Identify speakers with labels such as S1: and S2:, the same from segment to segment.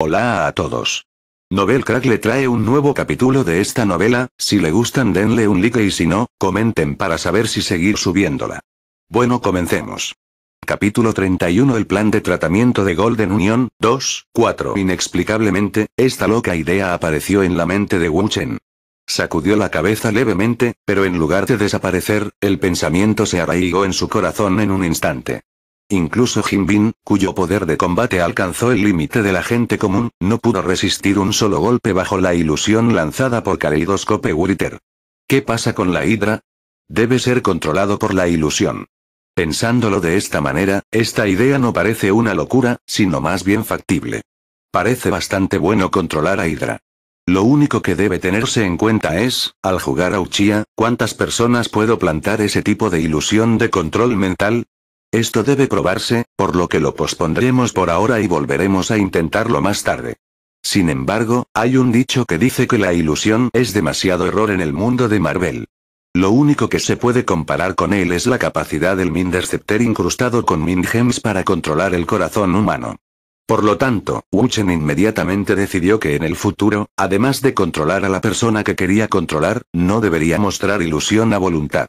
S1: Hola a todos. Novel Crack le trae un nuevo capítulo de esta novela, si le gustan denle un like y si no, comenten para saber si seguir subiéndola. Bueno comencemos. Capítulo 31 El plan de tratamiento de Golden Union, 2, 4 Inexplicablemente, esta loca idea apareció en la mente de Wu Chen. Sacudió la cabeza levemente, pero en lugar de desaparecer, el pensamiento se arraigó en su corazón en un instante. Incluso Jinbin, cuyo poder de combate alcanzó el límite de la gente común, no pudo resistir un solo golpe bajo la ilusión lanzada por Kaleidoscope Wuriter. ¿Qué pasa con la hidra? Debe ser controlado por la ilusión. Pensándolo de esta manera, esta idea no parece una locura, sino más bien factible. Parece bastante bueno controlar a Hydra. Lo único que debe tenerse en cuenta es, al jugar a Uchiha, ¿cuántas personas puedo plantar ese tipo de ilusión de control mental? Esto debe probarse, por lo que lo pospondremos por ahora y volveremos a intentarlo más tarde. Sin embargo, hay un dicho que dice que la ilusión es demasiado error en el mundo de Marvel. Lo único que se puede comparar con él es la capacidad del Mindercepter incrustado con Gems para controlar el corazón humano. Por lo tanto, Wuchen inmediatamente decidió que en el futuro, además de controlar a la persona que quería controlar, no debería mostrar ilusión a voluntad.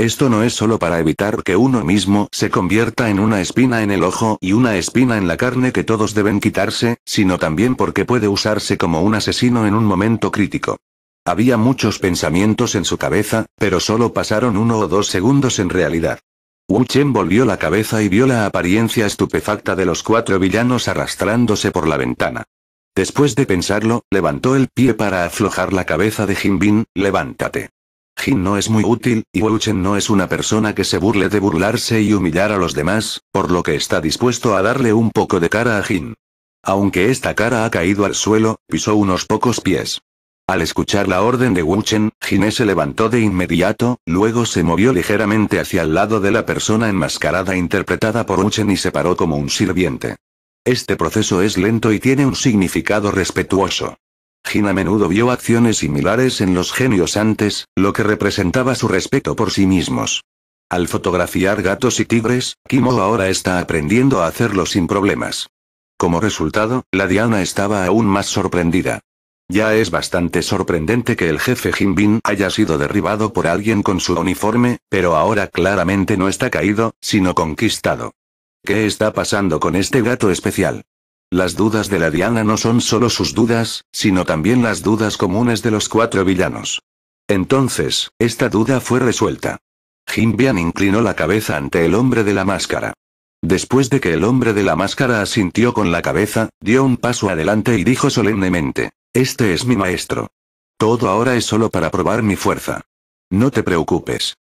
S1: Esto no es solo para evitar que uno mismo se convierta en una espina en el ojo y una espina en la carne que todos deben quitarse, sino también porque puede usarse como un asesino en un momento crítico. Había muchos pensamientos en su cabeza, pero solo pasaron uno o dos segundos en realidad. Wu Chen volvió la cabeza y vio la apariencia estupefacta de los cuatro villanos arrastrándose por la ventana. Después de pensarlo, levantó el pie para aflojar la cabeza de Jinbin, levántate. Jin no es muy útil, y Wu Chen no es una persona que se burle de burlarse y humillar a los demás, por lo que está dispuesto a darle un poco de cara a Jin. Aunque esta cara ha caído al suelo, pisó unos pocos pies. Al escuchar la orden de Wu Chen, Jin se levantó de inmediato, luego se movió ligeramente hacia el lado de la persona enmascarada interpretada por Wu Chen y se paró como un sirviente. Este proceso es lento y tiene un significado respetuoso. Jin a menudo vio acciones similares en los genios antes, lo que representaba su respeto por sí mismos. Al fotografiar gatos y tigres, Kimo ahora está aprendiendo a hacerlo sin problemas. Como resultado, la Diana estaba aún más sorprendida. Ya es bastante sorprendente que el jefe Jinbin haya sido derribado por alguien con su uniforme, pero ahora claramente no está caído, sino conquistado. ¿Qué está pasando con este gato especial? Las dudas de la Diana no son solo sus dudas, sino también las dudas comunes de los cuatro villanos. Entonces, esta duda fue resuelta. Jimbian inclinó la cabeza ante el hombre de la máscara. Después de que el hombre de la máscara asintió con la cabeza, dio un paso adelante y dijo solemnemente, Este es mi maestro. Todo ahora es solo para probar mi fuerza. No te preocupes.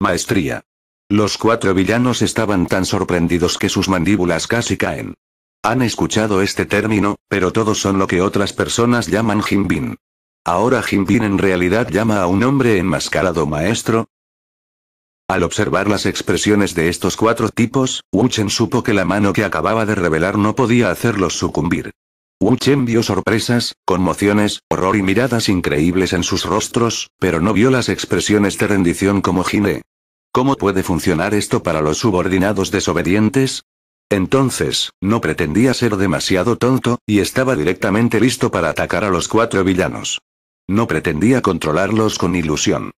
S1: Maestría. Los cuatro villanos estaban tan sorprendidos que sus mandíbulas casi caen. Han escuchado este término, pero todos son lo que otras personas llaman Jinbin. Ahora Jinbin en realidad llama a un hombre enmascarado maestro. Al observar las expresiones de estos cuatro tipos, Wu Chen supo que la mano que acababa de revelar no podía hacerlos sucumbir. Wu Chen vio sorpresas, conmociones, horror y miradas increíbles en sus rostros, pero no vio las expresiones de rendición como Jine. ¿Cómo puede funcionar esto para los subordinados desobedientes? Entonces, no pretendía ser demasiado tonto, y estaba directamente listo para atacar a los cuatro villanos. No pretendía controlarlos con ilusión.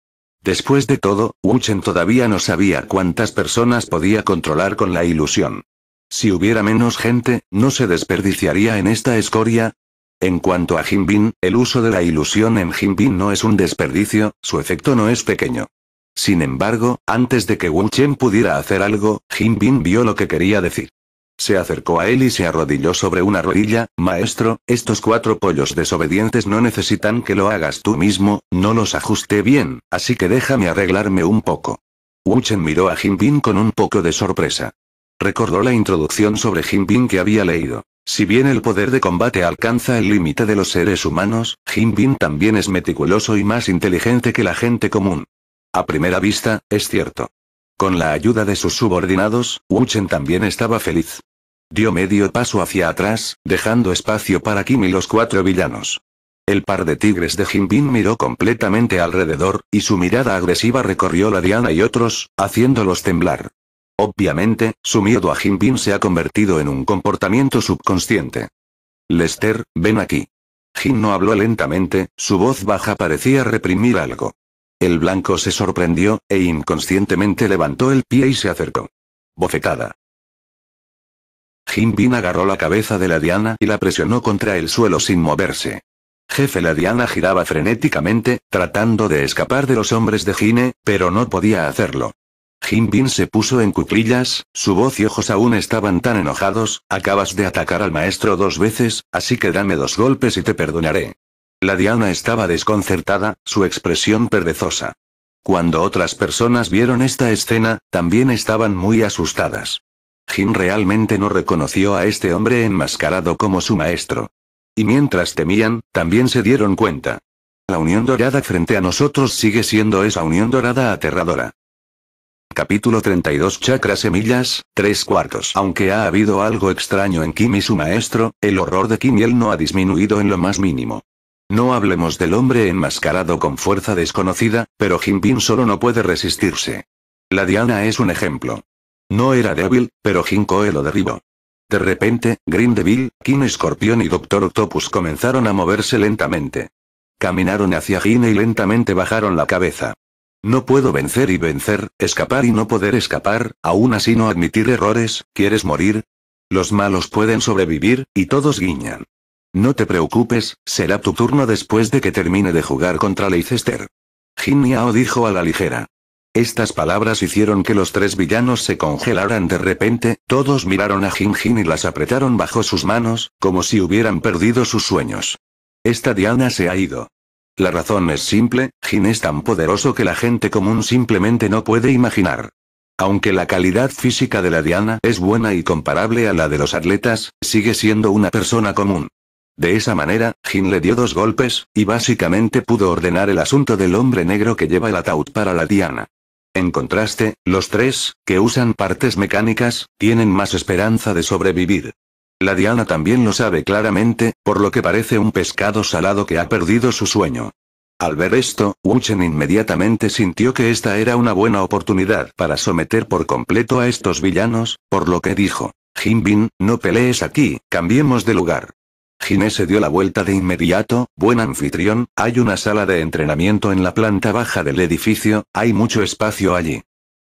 S1: Después de todo, Chen todavía no sabía cuántas personas podía controlar con la ilusión. Si hubiera menos gente, ¿no se desperdiciaría en esta escoria? En cuanto a Bin, el uso de la ilusión en Jinbin no es un desperdicio, su efecto no es pequeño. Sin embargo, antes de que Wu Chen pudiera hacer algo, Jinbin vio lo que quería decir. Se acercó a él y se arrodilló sobre una rodilla, Maestro, estos cuatro pollos desobedientes no necesitan que lo hagas tú mismo, no los ajusté bien, así que déjame arreglarme un poco. Chen miró a Bin con un poco de sorpresa. Recordó la introducción sobre Bin que había leído. Si bien el poder de combate alcanza el límite de los seres humanos, Bin también es meticuloso y más inteligente que la gente común. A primera vista, es cierto. Con la ayuda de sus subordinados, Chen también estaba feliz. Dio medio paso hacia atrás, dejando espacio para Kim y los cuatro villanos. El par de tigres de Jinbin miró completamente alrededor, y su mirada agresiva recorrió la Diana y otros, haciéndolos temblar. Obviamente, su miedo a Jinbin se ha convertido en un comportamiento subconsciente. Lester, ven aquí. Jin no habló lentamente, su voz baja parecía reprimir algo. El blanco se sorprendió, e inconscientemente levantó el pie y se acercó. Bofetada. Jinbin agarró la cabeza de la Diana y la presionó contra el suelo sin moverse. Jefe la Diana giraba frenéticamente, tratando de escapar de los hombres de Gine, pero no podía hacerlo. Jinbin se puso en cuclillas, su voz y ojos aún estaban tan enojados, acabas de atacar al maestro dos veces, así que dame dos golpes y te perdonaré. La Diana estaba desconcertada, su expresión perezosa. Cuando otras personas vieron esta escena, también estaban muy asustadas. Jin realmente no reconoció a este hombre enmascarado como su maestro. Y mientras temían, también se dieron cuenta. La unión dorada frente a nosotros sigue siendo esa unión dorada aterradora. Capítulo 32 Chakras Semillas, 3 cuartos. Aunque ha habido algo extraño en Kim y su maestro, el horror de Kim y él no ha disminuido en lo más mínimo. No hablemos del hombre enmascarado con fuerza desconocida, pero Pin solo no puede resistirse. La Diana es un ejemplo. No era débil, pero Jinkoe lo derribó. De repente, Green Devil, King Scorpion y Doctor Octopus comenzaron a moverse lentamente. Caminaron hacia Jin y lentamente bajaron la cabeza. No puedo vencer y vencer, escapar y no poder escapar, aún así no admitir errores, ¿quieres morir? Los malos pueden sobrevivir, y todos guiñan. No te preocupes, será tu turno después de que termine de jugar contra Leicester. Jin Yao dijo a la ligera. Estas palabras hicieron que los tres villanos se congelaran de repente, todos miraron a Jin Jin y las apretaron bajo sus manos, como si hubieran perdido sus sueños. Esta Diana se ha ido. La razón es simple, Jin es tan poderoso que la gente común simplemente no puede imaginar. Aunque la calidad física de la Diana es buena y comparable a la de los atletas, sigue siendo una persona común. De esa manera, Jin le dio dos golpes, y básicamente pudo ordenar el asunto del hombre negro que lleva el ataúd para la diana. En contraste, los tres, que usan partes mecánicas, tienen más esperanza de sobrevivir. La Diana también lo sabe claramente, por lo que parece un pescado salado que ha perdido su sueño. Al ver esto, Wuchen inmediatamente sintió que esta era una buena oportunidad para someter por completo a estos villanos, por lo que dijo, Bin, no pelees aquí, cambiemos de lugar. Gine se dio la vuelta de inmediato, buen anfitrión, hay una sala de entrenamiento en la planta baja del edificio, hay mucho espacio allí.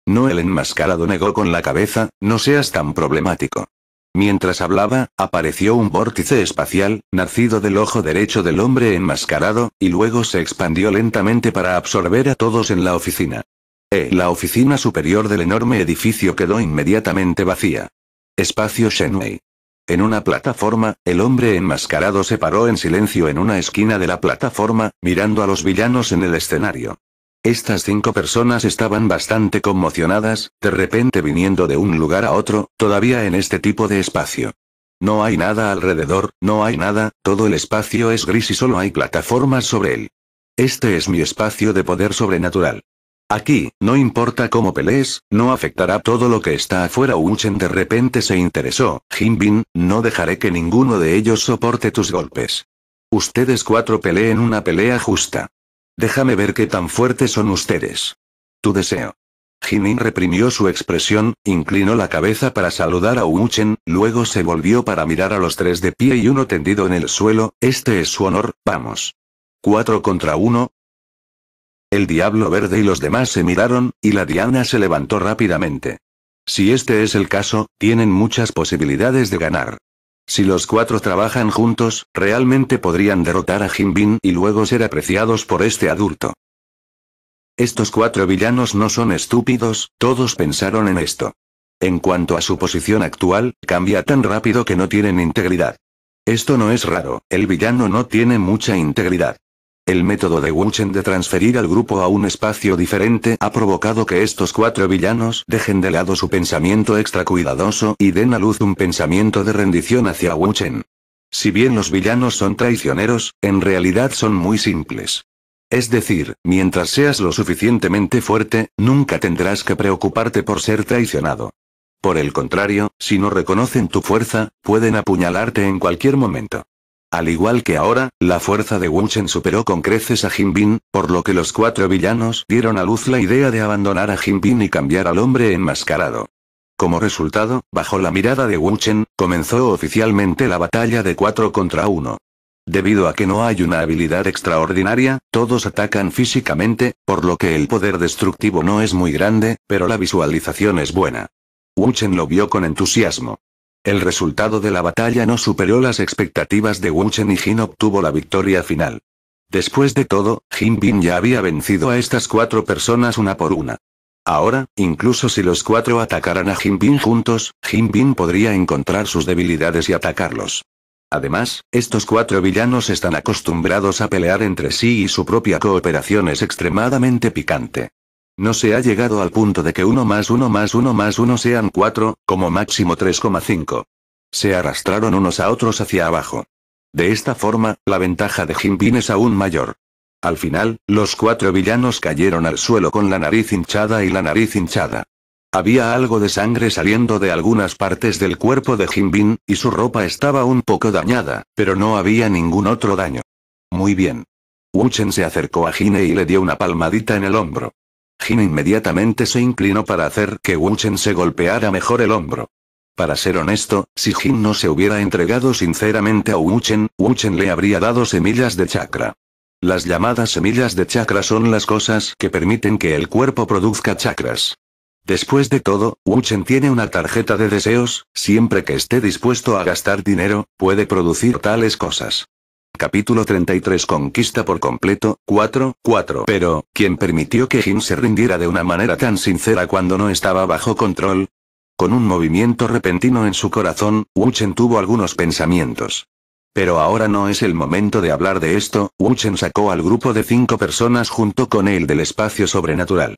S1: No el enmascarado negó con la cabeza, no seas tan problemático. Mientras hablaba, apareció un vórtice espacial, nacido del ojo derecho del hombre enmascarado, y luego se expandió lentamente para absorber a todos en la oficina. Eh, la oficina superior del enorme edificio quedó inmediatamente vacía. Espacio Shenwei. En una plataforma, el hombre enmascarado se paró en silencio en una esquina de la plataforma, mirando a los villanos en el escenario. Estas cinco personas estaban bastante conmocionadas, de repente viniendo de un lugar a otro, todavía en este tipo de espacio. No hay nada alrededor, no hay nada, todo el espacio es gris y solo hay plataformas sobre él. Este es mi espacio de poder sobrenatural. Aquí, no importa cómo pelees, no afectará todo lo que está afuera. Uchen de repente se interesó. Bin, no dejaré que ninguno de ellos soporte tus golpes. Ustedes cuatro peleen una pelea justa. Déjame ver qué tan fuertes son ustedes. Tu deseo. Jinin reprimió su expresión, inclinó la cabeza para saludar a Uchen, luego se volvió para mirar a los tres de pie y uno tendido en el suelo, este es su honor, vamos. Cuatro contra uno, el diablo verde y los demás se miraron, y la Diana se levantó rápidamente. Si este es el caso, tienen muchas posibilidades de ganar. Si los cuatro trabajan juntos, realmente podrían derrotar a Jinbin y luego ser apreciados por este adulto. Estos cuatro villanos no son estúpidos, todos pensaron en esto. En cuanto a su posición actual, cambia tan rápido que no tienen integridad. Esto no es raro, el villano no tiene mucha integridad. El método de Chen de transferir al grupo a un espacio diferente ha provocado que estos cuatro villanos dejen de lado su pensamiento extra cuidadoso y den a luz un pensamiento de rendición hacia Chen. Si bien los villanos son traicioneros, en realidad son muy simples. Es decir, mientras seas lo suficientemente fuerte, nunca tendrás que preocuparte por ser traicionado. Por el contrario, si no reconocen tu fuerza, pueden apuñalarte en cualquier momento. Al igual que ahora, la fuerza de Chen superó con creces a Jinbin, por lo que los cuatro villanos dieron a luz la idea de abandonar a Jinbin y cambiar al hombre enmascarado. Como resultado, bajo la mirada de Chen, comenzó oficialmente la batalla de 4 contra 1. Debido a que no hay una habilidad extraordinaria, todos atacan físicamente, por lo que el poder destructivo no es muy grande, pero la visualización es buena. Chen lo vio con entusiasmo. El resultado de la batalla no superó las expectativas de Wu Chen y Jin obtuvo la victoria final. Después de todo, Jin Bin ya había vencido a estas cuatro personas una por una. Ahora, incluso si los cuatro atacaran a Jin Bin juntos, Jin Bin podría encontrar sus debilidades y atacarlos. Además, estos cuatro villanos están acostumbrados a pelear entre sí y su propia cooperación es extremadamente picante. No se ha llegado al punto de que 1 más 1 más 1 más 1 sean 4, como máximo 3,5. Se arrastraron unos a otros hacia abajo. De esta forma, la ventaja de Jinbin es aún mayor. Al final, los cuatro villanos cayeron al suelo con la nariz hinchada y la nariz hinchada. Había algo de sangre saliendo de algunas partes del cuerpo de Jinbin, y su ropa estaba un poco dañada, pero no había ningún otro daño. Muy bien. Wuchen se acercó a Jine y le dio una palmadita en el hombro. Jin inmediatamente se inclinó para hacer que Wuchen se golpeara mejor el hombro. Para ser honesto, si Jin no se hubiera entregado sinceramente a Wu Wuchen le habría dado semillas de chakra. Las llamadas semillas de chakra son las cosas que permiten que el cuerpo produzca chakras. Después de todo, Wuchen tiene una tarjeta de deseos, siempre que esté dispuesto a gastar dinero, puede producir tales cosas. Capítulo 33 Conquista por completo, 4, 4. Pero, ¿quién permitió que Jin se rindiera de una manera tan sincera cuando no estaba bajo control? Con un movimiento repentino en su corazón, Chen tuvo algunos pensamientos. Pero ahora no es el momento de hablar de esto, Chen sacó al grupo de cinco personas junto con él del espacio sobrenatural.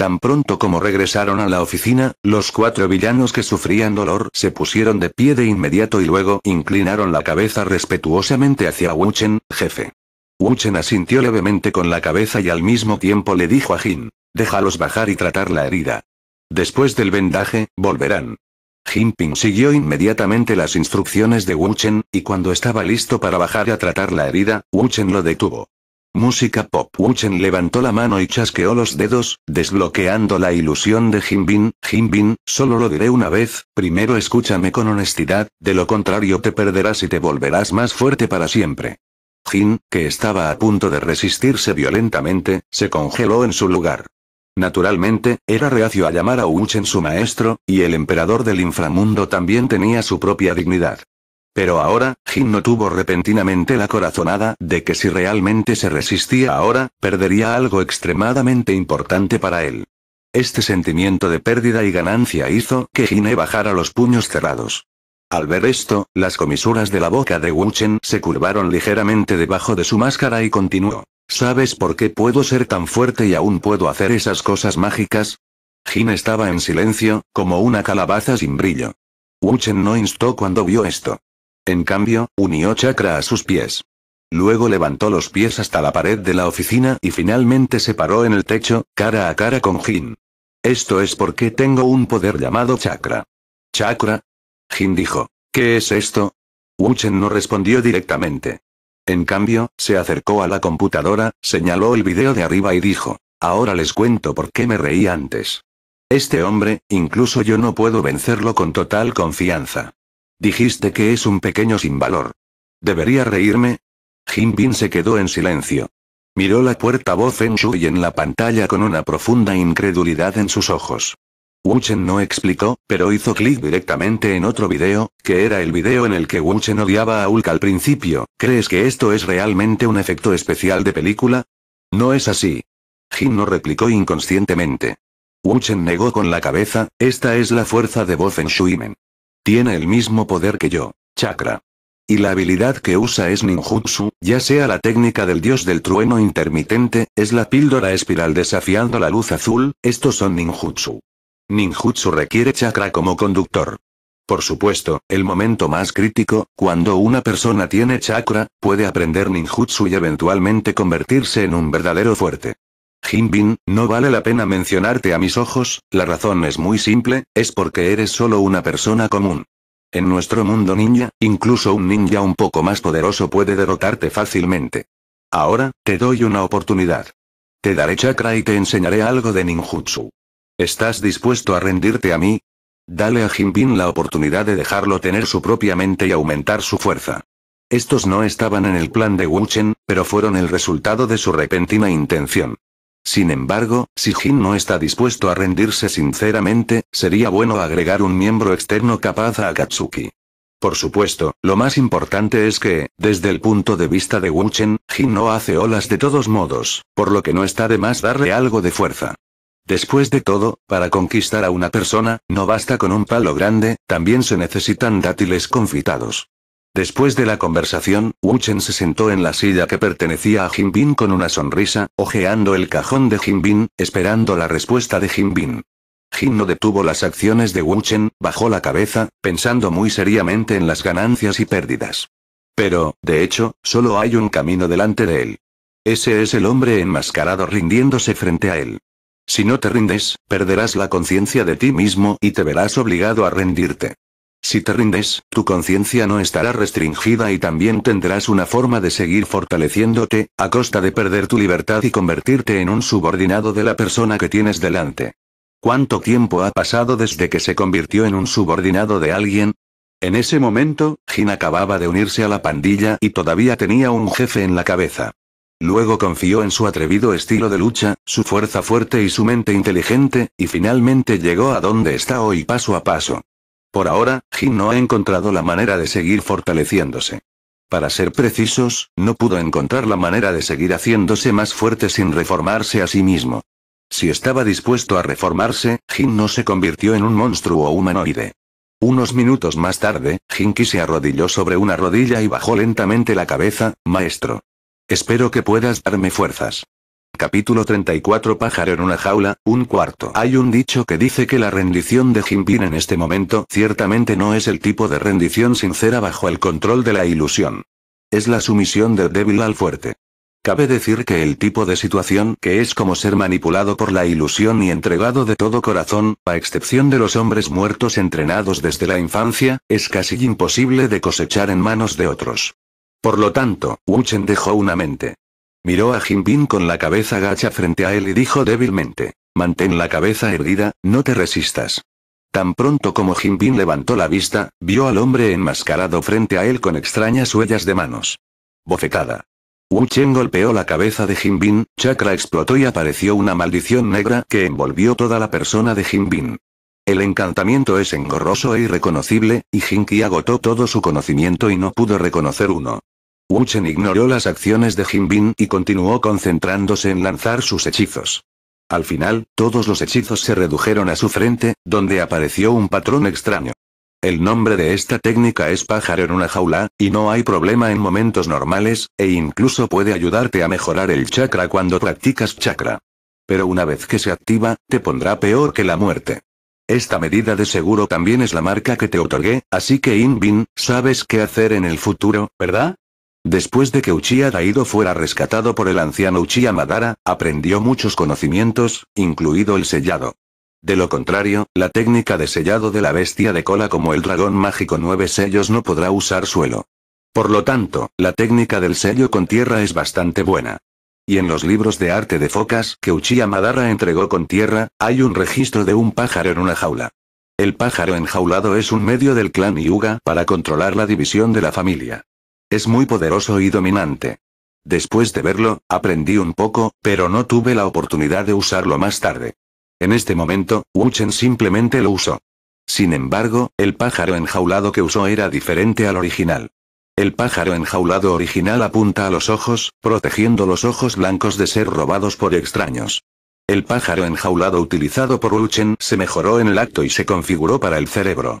S1: Tan pronto como regresaron a la oficina, los cuatro villanos que sufrían dolor se pusieron de pie de inmediato y luego inclinaron la cabeza respetuosamente hacia Wu Chen, jefe. Wu Chen asintió levemente con la cabeza y al mismo tiempo le dijo a Jin, déjalos bajar y tratar la herida. Después del vendaje, volverán. Ping siguió inmediatamente las instrucciones de Wu Chen, y cuando estaba listo para bajar a tratar la herida, Wu Chen lo detuvo. Música pop. Wuchen levantó la mano y chasqueó los dedos, desbloqueando la ilusión de Jinbin. Jinbin, solo lo diré una vez, primero escúchame con honestidad, de lo contrario te perderás y te volverás más fuerte para siempre. Jin, que estaba a punto de resistirse violentamente, se congeló en su lugar. Naturalmente, era reacio a llamar a Wuchen su maestro, y el emperador del inframundo también tenía su propia dignidad. Pero ahora, Jin no tuvo repentinamente la corazonada de que si realmente se resistía ahora, perdería algo extremadamente importante para él. Este sentimiento de pérdida y ganancia hizo que Jin bajara los puños cerrados. Al ver esto, las comisuras de la boca de Wu Chen se curvaron ligeramente debajo de su máscara y continuó. ¿Sabes por qué puedo ser tan fuerte y aún puedo hacer esas cosas mágicas? Jin estaba en silencio, como una calabaza sin brillo. Wu Chen no instó cuando vio esto. En cambio, unió chakra a sus pies. Luego levantó los pies hasta la pared de la oficina y finalmente se paró en el techo, cara a cara con Jin. Esto es porque tengo un poder llamado chakra. ¿Chakra? Jin dijo. ¿Qué es esto? Wuchen no respondió directamente. En cambio, se acercó a la computadora, señaló el video de arriba y dijo. Ahora les cuento por qué me reí antes. Este hombre, incluso yo no puedo vencerlo con total confianza. Dijiste que es un pequeño sin valor. ¿Debería reírme? Jim se quedó en silencio. Miró la puerta voz Shu y en la pantalla con una profunda incredulidad en sus ojos. Wu Chen no explicó, pero hizo clic directamente en otro video, que era el video en el que Wu Chen odiaba a Hulk al principio. ¿Crees que esto es realmente un efecto especial de película? No es así. Jin no replicó inconscientemente. Wu Chen negó con la cabeza, esta es la fuerza de voz Shu y Men. Tiene el mismo poder que yo, chakra. Y la habilidad que usa es ninjutsu, ya sea la técnica del dios del trueno intermitente, es la píldora espiral desafiando la luz azul, estos son ninjutsu. Ninjutsu requiere chakra como conductor. Por supuesto, el momento más crítico, cuando una persona tiene chakra, puede aprender ninjutsu y eventualmente convertirse en un verdadero fuerte. Jinbin, no vale la pena mencionarte a mis ojos, la razón es muy simple, es porque eres solo una persona común. En nuestro mundo ninja, incluso un ninja un poco más poderoso puede derrotarte fácilmente. Ahora, te doy una oportunidad. Te daré chakra y te enseñaré algo de ninjutsu. ¿Estás dispuesto a rendirte a mí? Dale a Jinbin la oportunidad de dejarlo tener su propia mente y aumentar su fuerza. Estos no estaban en el plan de Wuchen, pero fueron el resultado de su repentina intención. Sin embargo, si Jin no está dispuesto a rendirse sinceramente, sería bueno agregar un miembro externo capaz a Katsuki. Por supuesto, lo más importante es que, desde el punto de vista de Wuchen, Jin no hace olas de todos modos, por lo que no está de más darle algo de fuerza. Después de todo, para conquistar a una persona, no basta con un palo grande, también se necesitan dátiles confitados. Después de la conversación, Wu Chen se sentó en la silla que pertenecía a Bin con una sonrisa, ojeando el cajón de Bin, esperando la respuesta de Bin. Jin no detuvo las acciones de Wu Chen, bajó la cabeza, pensando muy seriamente en las ganancias y pérdidas. Pero, de hecho, solo hay un camino delante de él. Ese es el hombre enmascarado rindiéndose frente a él. Si no te rindes, perderás la conciencia de ti mismo y te verás obligado a rendirte. Si te rindes, tu conciencia no estará restringida y también tendrás una forma de seguir fortaleciéndote, a costa de perder tu libertad y convertirte en un subordinado de la persona que tienes delante. ¿Cuánto tiempo ha pasado desde que se convirtió en un subordinado de alguien? En ese momento, Jin acababa de unirse a la pandilla y todavía tenía un jefe en la cabeza. Luego confió en su atrevido estilo de lucha, su fuerza fuerte y su mente inteligente, y finalmente llegó a donde está hoy paso a paso. Por ahora, Jin no ha encontrado la manera de seguir fortaleciéndose. Para ser precisos, no pudo encontrar la manera de seguir haciéndose más fuerte sin reformarse a sí mismo. Si estaba dispuesto a reformarse, Jin no se convirtió en un monstruo humanoide. Unos minutos más tarde, Jinki se arrodilló sobre una rodilla y bajó lentamente la cabeza, maestro. Espero que puedas darme fuerzas. Capítulo 34 Pájaro en una jaula, un cuarto. Hay un dicho que dice que la rendición de Jinping en este momento ciertamente no es el tipo de rendición sincera bajo el control de la ilusión. Es la sumisión del débil al fuerte. Cabe decir que el tipo de situación que es como ser manipulado por la ilusión y entregado de todo corazón, a excepción de los hombres muertos entrenados desde la infancia, es casi imposible de cosechar en manos de otros. Por lo tanto, Wuchen dejó una mente Miró a Jinbin con la cabeza gacha frente a él y dijo débilmente. Mantén la cabeza erguida, no te resistas. Tan pronto como Jinbin levantó la vista, vio al hombre enmascarado frente a él con extrañas huellas de manos. Bofetada. Wu Chen golpeó la cabeza de Jinbin, chakra explotó y apareció una maldición negra que envolvió toda la persona de Jinbin. El encantamiento es engorroso e irreconocible, y qi agotó todo su conocimiento y no pudo reconocer uno. Wuchen ignoró las acciones de Jinbin y continuó concentrándose en lanzar sus hechizos. Al final, todos los hechizos se redujeron a su frente, donde apareció un patrón extraño. El nombre de esta técnica es pájaro en una jaula, y no hay problema en momentos normales, e incluso puede ayudarte a mejorar el chakra cuando practicas chakra. Pero una vez que se activa, te pondrá peor que la muerte. Esta medida de seguro también es la marca que te otorgué, así que Bin, sabes qué hacer en el futuro, ¿verdad? Después de que Uchiha Daido fuera rescatado por el anciano Uchiha Madara, aprendió muchos conocimientos, incluido el sellado. De lo contrario, la técnica de sellado de la bestia de cola como el dragón mágico nueve sellos no podrá usar suelo. Por lo tanto, la técnica del sello con tierra es bastante buena. Y en los libros de arte de focas que Uchiha Madara entregó con tierra, hay un registro de un pájaro en una jaula. El pájaro enjaulado es un medio del clan Yuga para controlar la división de la familia. Es muy poderoso y dominante. Después de verlo, aprendí un poco, pero no tuve la oportunidad de usarlo más tarde. En este momento, Wuchen simplemente lo usó. Sin embargo, el pájaro enjaulado que usó era diferente al original. El pájaro enjaulado original apunta a los ojos, protegiendo los ojos blancos de ser robados por extraños. El pájaro enjaulado utilizado por Chen se mejoró en el acto y se configuró para el cerebro.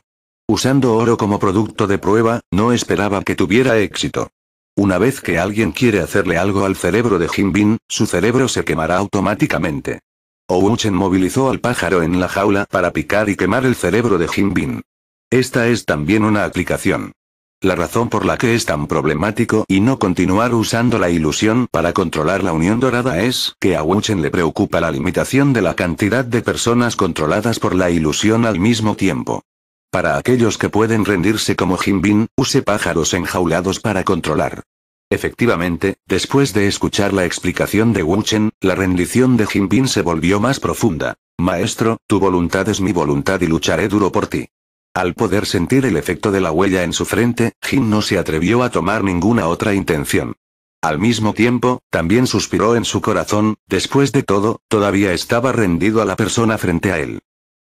S1: Usando oro como producto de prueba, no esperaba que tuviera éxito. Una vez que alguien quiere hacerle algo al cerebro de Jinbin, su cerebro se quemará automáticamente. Owuchen movilizó al pájaro en la jaula para picar y quemar el cerebro de Jinbin. Esta es también una aplicación. La razón por la que es tan problemático y no continuar usando la ilusión para controlar la Unión Dorada es que a Wuchen le preocupa la limitación de la cantidad de personas controladas por la ilusión al mismo tiempo. Para aquellos que pueden rendirse como Jinbin, use pájaros enjaulados para controlar. Efectivamente, después de escuchar la explicación de Wu Chen, la rendición de Jinbin se volvió más profunda. Maestro, tu voluntad es mi voluntad y lucharé duro por ti. Al poder sentir el efecto de la huella en su frente, Jin no se atrevió a tomar ninguna otra intención. Al mismo tiempo, también suspiró en su corazón, después de todo, todavía estaba rendido a la persona frente a él.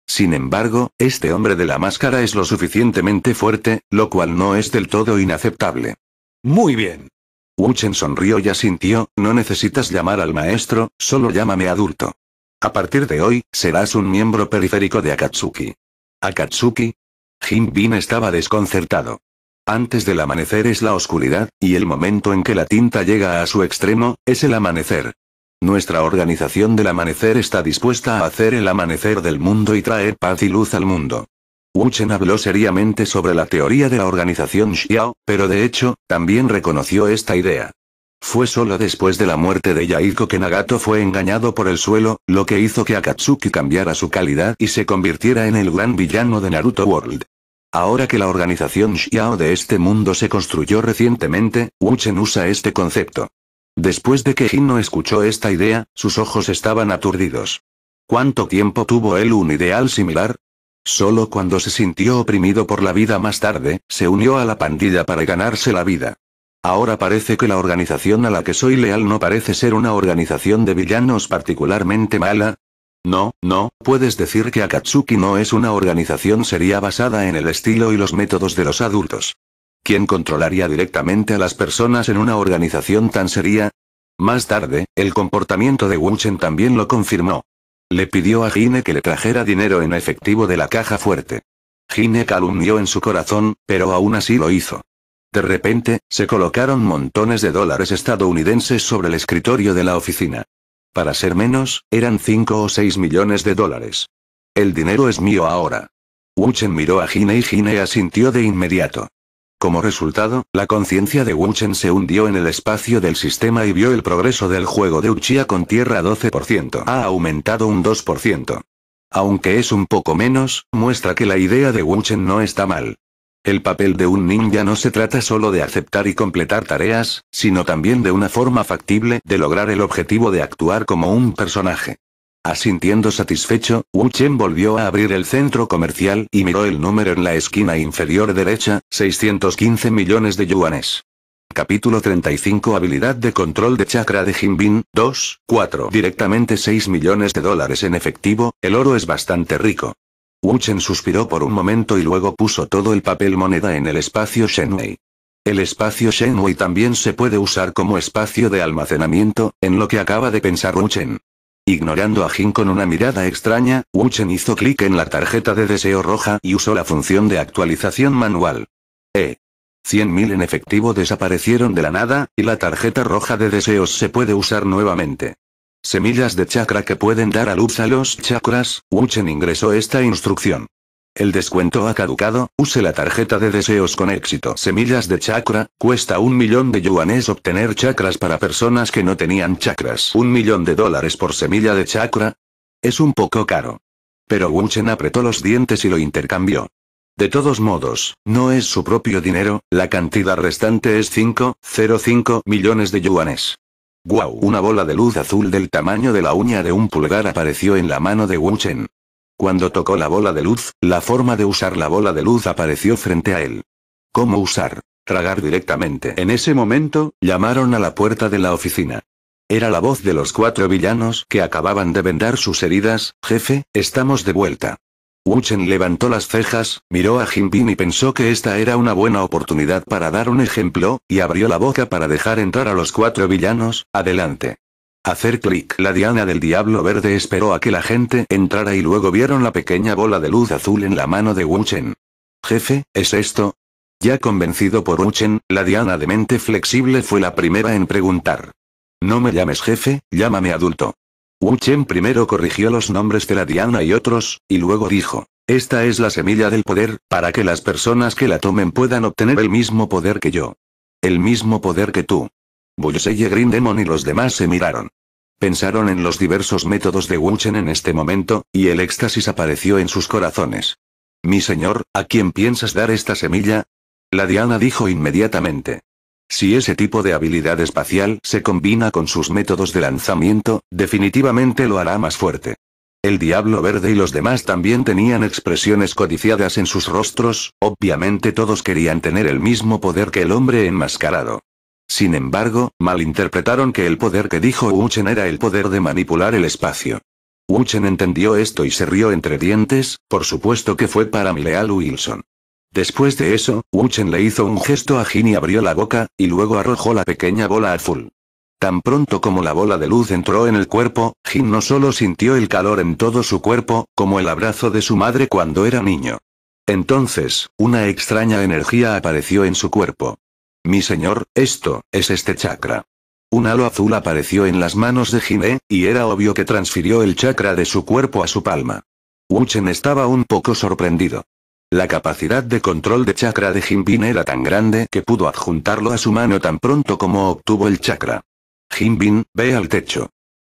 S1: Sin embargo, este hombre de la máscara es lo suficientemente fuerte, lo cual no es del todo inaceptable. Muy bien. Wuchen sonrió y asintió, no necesitas llamar al maestro, solo llámame adulto. A partir de hoy, serás un miembro periférico de Akatsuki. ¿Akatsuki? Jim Bin estaba desconcertado. Antes del amanecer es la oscuridad, y el momento en que la tinta llega a su extremo, es el amanecer. Nuestra organización del amanecer está dispuesta a hacer el amanecer del mundo y traer paz y luz al mundo. Wuchen habló seriamente sobre la teoría de la organización Xiao, pero de hecho, también reconoció esta idea. Fue solo después de la muerte de Yaiko que Nagato fue engañado por el suelo, lo que hizo que Akatsuki cambiara su calidad y se convirtiera en el gran villano de Naruto World. Ahora que la organización Xiao de este mundo se construyó recientemente, Wuchen usa este concepto. Después de que Hino escuchó esta idea, sus ojos estaban aturdidos. ¿Cuánto tiempo tuvo él un ideal similar? Solo cuando se sintió oprimido por la vida más tarde, se unió a la pandilla para ganarse la vida. Ahora parece que la organización a la que soy leal no parece ser una organización de villanos particularmente mala. No, no, puedes decir que Akatsuki no es una organización seria basada en el estilo y los métodos de los adultos. ¿Quién controlaría directamente a las personas en una organización tan seria? Más tarde, el comportamiento de Wuchen también lo confirmó. Le pidió a Gine que le trajera dinero en efectivo de la caja fuerte. Gine calumnió en su corazón, pero aún así lo hizo. De repente, se colocaron montones de dólares estadounidenses sobre el escritorio de la oficina. Para ser menos, eran 5 o 6 millones de dólares. El dinero es mío ahora. Wuchen miró a Gine y Gine asintió de inmediato. Como resultado, la conciencia de Wuchen se hundió en el espacio del sistema y vio el progreso del juego de Uchiha con tierra 12%. Ha aumentado un 2%. Aunque es un poco menos, muestra que la idea de Wuchen no está mal. El papel de un ninja no se trata solo de aceptar y completar tareas, sino también de una forma factible de lograr el objetivo de actuar como un personaje. Asintiendo satisfecho, Wu Chen volvió a abrir el centro comercial y miró el número en la esquina inferior derecha, 615 millones de yuanes. Capítulo 35 Habilidad de control de chakra de Jinbin, 2, 4 Directamente 6 millones de dólares en efectivo, el oro es bastante rico. Wu Chen suspiró por un momento y luego puso todo el papel moneda en el espacio Shenwei. El espacio Shenwei también se puede usar como espacio de almacenamiento, en lo que acaba de pensar Wu Chen. Ignorando a Jin con una mirada extraña, Wuchen hizo clic en la tarjeta de deseo roja y usó la función de actualización manual. E. Eh. 100.000 en efectivo desaparecieron de la nada, y la tarjeta roja de deseos se puede usar nuevamente. Semillas de chakra que pueden dar a luz a los chakras, Wuchen ingresó esta instrucción. El descuento ha caducado, use la tarjeta de deseos con éxito. Semillas de chakra, cuesta un millón de yuanes obtener chakras para personas que no tenían chakras. Un millón de dólares por semilla de chakra. Es un poco caro. Pero Chen apretó los dientes y lo intercambió. De todos modos, no es su propio dinero, la cantidad restante es 5,05 millones de yuanes. Wow, Una bola de luz azul del tamaño de la uña de un pulgar apareció en la mano de Chen. Cuando tocó la bola de luz, la forma de usar la bola de luz apareció frente a él. ¿Cómo usar? Tragar directamente. En ese momento, llamaron a la puerta de la oficina. Era la voz de los cuatro villanos que acababan de vendar sus heridas, jefe, estamos de vuelta. Wuchen levantó las cejas, miró a Jinbin y pensó que esta era una buena oportunidad para dar un ejemplo, y abrió la boca para dejar entrar a los cuatro villanos, adelante. Hacer clic. La diana del diablo verde esperó a que la gente entrara y luego vieron la pequeña bola de luz azul en la mano de Wu Chen. Jefe, ¿es esto? Ya convencido por Wu Chen, la diana de mente flexible fue la primera en preguntar. No me llames jefe, llámame adulto. Wu Chen primero corrigió los nombres de la diana y otros, y luego dijo, esta es la semilla del poder, para que las personas que la tomen puedan obtener el mismo poder que yo. El mismo poder que tú. Bullseye, Green Demon y los demás se miraron. Pensaron en los diversos métodos de Wuchen en este momento, y el éxtasis apareció en sus corazones. Mi señor, ¿a quién piensas dar esta semilla? La Diana dijo inmediatamente. Si ese tipo de habilidad espacial se combina con sus métodos de lanzamiento, definitivamente lo hará más fuerte. El diablo verde y los demás también tenían expresiones codiciadas en sus rostros, obviamente todos querían tener el mismo poder que el hombre enmascarado. Sin embargo, malinterpretaron que el poder que dijo Wuchen era el poder de manipular el espacio. Wuchen entendió esto y se rió entre dientes, por supuesto que fue para mi leal Wilson. Después de eso, Wuchen le hizo un gesto a Jin y abrió la boca, y luego arrojó la pequeña bola azul. Tan pronto como la bola de luz entró en el cuerpo, Jin no solo sintió el calor en todo su cuerpo, como el abrazo de su madre cuando era niño. Entonces, una extraña energía apareció en su cuerpo. Mi señor, esto, es este chakra. Un halo azul apareció en las manos de Jimé, y era obvio que transfirió el chakra de su cuerpo a su palma. Wuchen estaba un poco sorprendido. La capacidad de control de chakra de Jinbin era tan grande que pudo adjuntarlo a su mano tan pronto como obtuvo el chakra. «Jin-bin, ve al techo.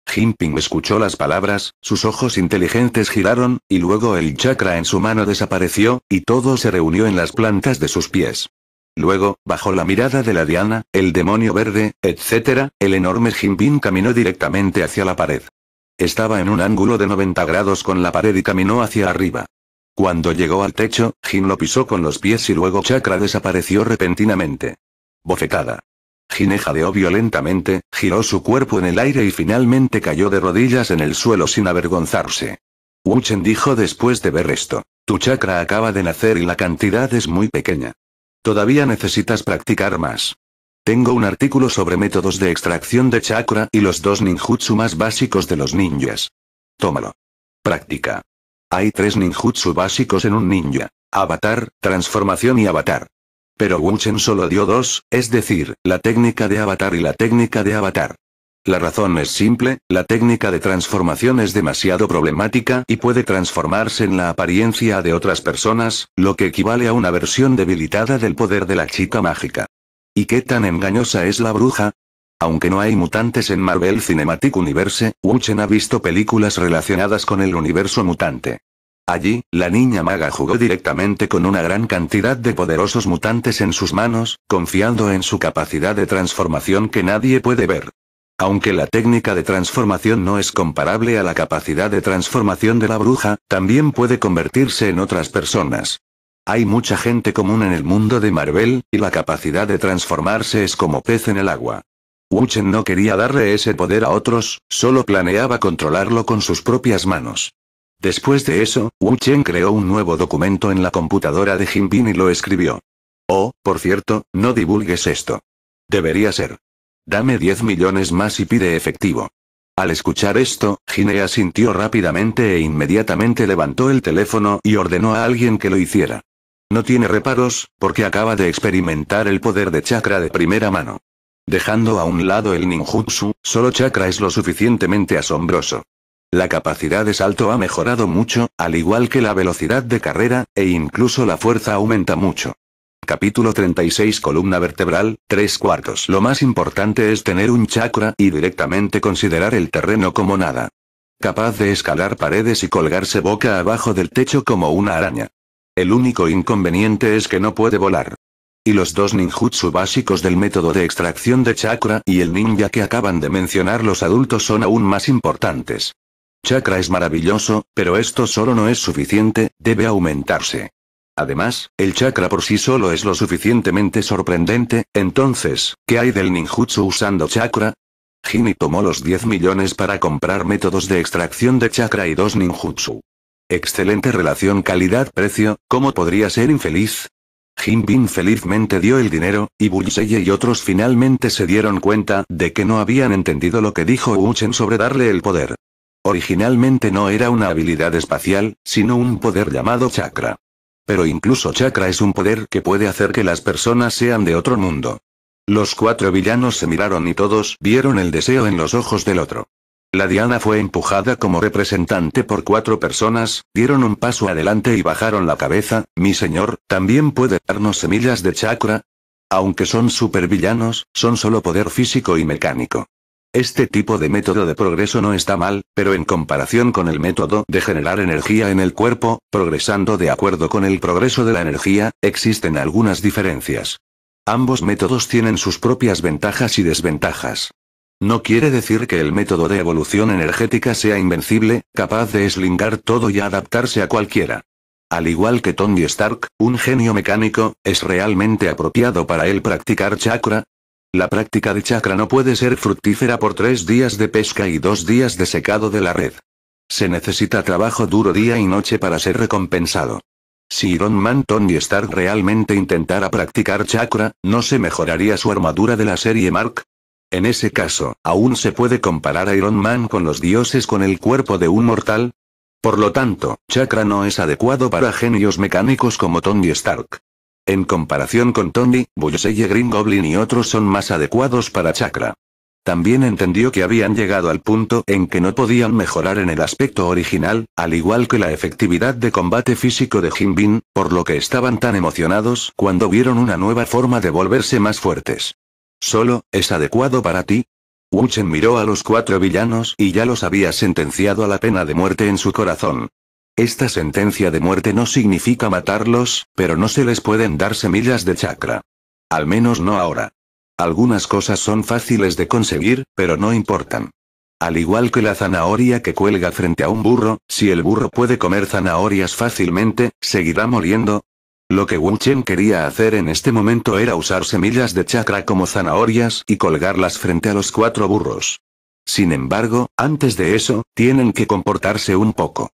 S1: Jinping escuchó las palabras, sus ojos inteligentes giraron, y luego el chakra en su mano desapareció, y todo se reunió en las plantas de sus pies. Luego, bajo la mirada de la Diana, el demonio verde, etc., el enorme Jimbin caminó directamente hacia la pared. Estaba en un ángulo de 90 grados con la pared y caminó hacia arriba. Cuando llegó al techo, Jin lo pisó con los pies y luego Chakra desapareció repentinamente. Bofetada. Jin jadeó violentamente, giró su cuerpo en el aire y finalmente cayó de rodillas en el suelo sin avergonzarse. Wuchen dijo después de ver esto. Tu chakra acaba de nacer y la cantidad es muy pequeña. Todavía necesitas practicar más. Tengo un artículo sobre métodos de extracción de chakra y los dos ninjutsu más básicos de los ninjas. Tómalo. Práctica. Hay tres ninjutsu básicos en un ninja. Avatar, transformación y avatar. Pero Wuchen solo dio dos, es decir, la técnica de avatar y la técnica de avatar. La razón es simple, la técnica de transformación es demasiado problemática y puede transformarse en la apariencia de otras personas, lo que equivale a una versión debilitada del poder de la chica mágica. ¿Y qué tan engañosa es la bruja? Aunque no hay mutantes en Marvel Cinematic Universe, Wuchen ha visto películas relacionadas con el universo mutante. Allí, la niña maga jugó directamente con una gran cantidad de poderosos mutantes en sus manos, confiando en su capacidad de transformación que nadie puede ver. Aunque la técnica de transformación no es comparable a la capacidad de transformación de la bruja, también puede convertirse en otras personas. Hay mucha gente común en el mundo de Marvel, y la capacidad de transformarse es como pez en el agua. Wu Chen no quería darle ese poder a otros, solo planeaba controlarlo con sus propias manos. Después de eso, Wu Chen creó un nuevo documento en la computadora de Jinping y lo escribió. Oh, por cierto, no divulgues esto. Debería ser. Dame 10 millones más y pide efectivo. Al escuchar esto, Ginea sintió rápidamente e inmediatamente levantó el teléfono y ordenó a alguien que lo hiciera. No tiene reparos, porque acaba de experimentar el poder de chakra de primera mano. Dejando a un lado el ninjutsu, solo chakra es lo suficientemente asombroso. La capacidad de salto ha mejorado mucho, al igual que la velocidad de carrera, e incluso la fuerza aumenta mucho. Capítulo 36 Columna vertebral, 3 cuartos. Lo más importante es tener un chakra y directamente considerar el terreno como nada. Capaz de escalar paredes y colgarse boca abajo del techo como una araña. El único inconveniente es que no puede volar. Y los dos ninjutsu básicos del método de extracción de chakra y el ninja que acaban de mencionar los adultos son aún más importantes. Chakra es maravilloso, pero esto solo no es suficiente, debe aumentarse. Además, el chakra por sí solo es lo suficientemente sorprendente, entonces, ¿qué hay del ninjutsu usando chakra? y tomó los 10 millones para comprar métodos de extracción de chakra y dos ninjutsu. Excelente relación calidad-precio, ¿cómo podría ser infeliz? Jinbin Bin felizmente dio el dinero, y Bullseye y otros finalmente se dieron cuenta de que no habían entendido lo que dijo Uchen sobre darle el poder. Originalmente no era una habilidad espacial, sino un poder llamado chakra. Pero incluso chakra es un poder que puede hacer que las personas sean de otro mundo. Los cuatro villanos se miraron y todos vieron el deseo en los ojos del otro. La diana fue empujada como representante por cuatro personas, dieron un paso adelante y bajaron la cabeza, mi señor, ¿también puede darnos semillas de chakra? Aunque son supervillanos, son solo poder físico y mecánico. Este tipo de método de progreso no está mal, pero en comparación con el método de generar energía en el cuerpo, progresando de acuerdo con el progreso de la energía, existen algunas diferencias. Ambos métodos tienen sus propias ventajas y desventajas. No quiere decir que el método de evolución energética sea invencible, capaz de eslingar todo y adaptarse a cualquiera. Al igual que Tony Stark, un genio mecánico, es realmente apropiado para él practicar chakra, la práctica de chakra no puede ser fructífera por tres días de pesca y dos días de secado de la red. Se necesita trabajo duro día y noche para ser recompensado. Si Iron Man Tony Stark realmente intentara practicar chakra, ¿no se mejoraría su armadura de la serie Mark? En ese caso, ¿aún se puede comparar a Iron Man con los dioses con el cuerpo de un mortal? Por lo tanto, chakra no es adecuado para genios mecánicos como Tony Stark. En comparación con Tony, Bullseye Green Goblin y otros son más adecuados para Chakra. También entendió que habían llegado al punto en que no podían mejorar en el aspecto original, al igual que la efectividad de combate físico de Jinbin, por lo que estaban tan emocionados cuando vieron una nueva forma de volverse más fuertes. Solo, ¿es adecuado para ti? Chen miró a los cuatro villanos y ya los había sentenciado a la pena de muerte en su corazón. Esta sentencia de muerte no significa matarlos, pero no se les pueden dar semillas de chakra. Al menos no ahora. Algunas cosas son fáciles de conseguir, pero no importan. Al igual que la zanahoria que cuelga frente a un burro, si el burro puede comer zanahorias fácilmente, ¿seguirá moliendo? Lo que Wu Chen quería hacer en este momento era usar semillas de chakra como zanahorias y colgarlas frente a los cuatro burros. Sin embargo, antes de eso, tienen que comportarse un poco.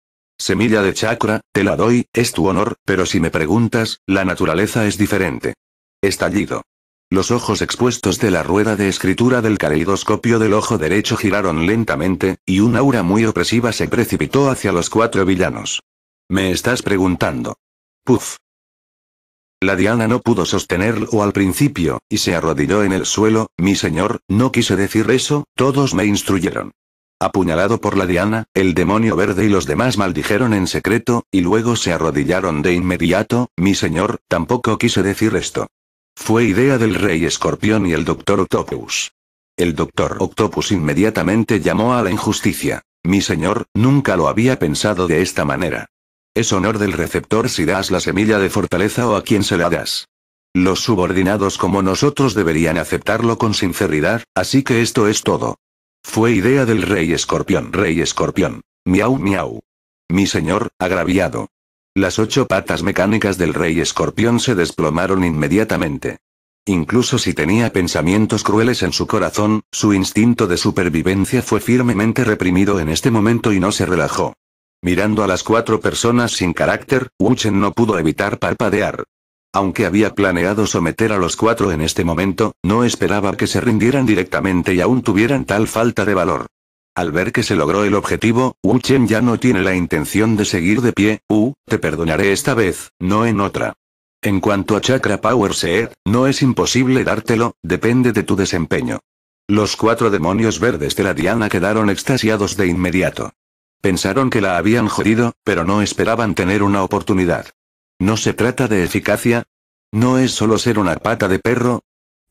S1: Semilla de chakra, te la doy, es tu honor, pero si me preguntas, la naturaleza es diferente. Estallido. Los ojos expuestos de la rueda de escritura del caleidoscopio del ojo derecho giraron lentamente, y un aura muy opresiva se precipitó hacia los cuatro villanos. Me estás preguntando. Puf. La Diana no pudo sostenerlo al principio, y se arrodilló en el suelo, mi señor, no quise decir eso, todos me instruyeron. Apuñalado por la diana, el demonio verde y los demás maldijeron en secreto, y luego se arrodillaron de inmediato, mi señor, tampoco quise decir esto. Fue idea del rey escorpión y el doctor Octopus. El doctor Octopus inmediatamente llamó a la injusticia. Mi señor, nunca lo había pensado de esta manera. Es honor del receptor si das la semilla de fortaleza o a quien se la das. Los subordinados como nosotros deberían aceptarlo con sinceridad, así que esto es todo. Fue idea del rey escorpión, rey escorpión. Miau, miau. Mi señor, agraviado. Las ocho patas mecánicas del rey escorpión se desplomaron inmediatamente. Incluso si tenía pensamientos crueles en su corazón, su instinto de supervivencia fue firmemente reprimido en este momento y no se relajó. Mirando a las cuatro personas sin carácter, Wuchen no pudo evitar parpadear. Aunque había planeado someter a los cuatro en este momento, no esperaba que se rindieran directamente y aún tuvieran tal falta de valor. Al ver que se logró el objetivo, Wu Chen ya no tiene la intención de seguir de pie, U, te perdonaré esta vez, no en otra. En cuanto a Chakra Power Seed, no es imposible dártelo, depende de tu desempeño. Los cuatro demonios verdes de la Diana quedaron extasiados de inmediato. Pensaron que la habían jodido, pero no esperaban tener una oportunidad. No se trata de eficacia. No es solo ser una pata de perro.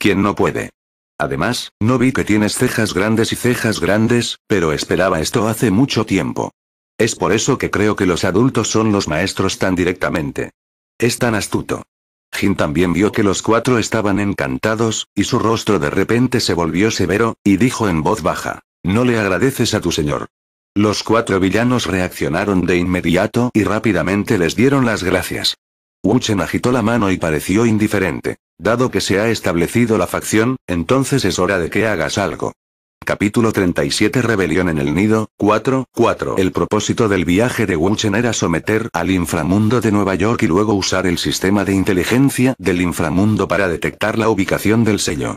S1: ¿Quién no puede. Además, no vi que tienes cejas grandes y cejas grandes, pero esperaba esto hace mucho tiempo. Es por eso que creo que los adultos son los maestros tan directamente. Es tan astuto. Jin también vio que los cuatro estaban encantados, y su rostro de repente se volvió severo, y dijo en voz baja, No le agradeces a tu señor. Los cuatro villanos reaccionaron de inmediato y rápidamente les dieron las gracias. Wuchen agitó la mano y pareció indiferente. Dado que se ha establecido la facción, entonces es hora de que hagas algo. Capítulo 37 Rebelión en el Nido, 4, 4 El propósito del viaje de Wuchen era someter al inframundo de Nueva York y luego usar el sistema de inteligencia del inframundo para detectar la ubicación del sello.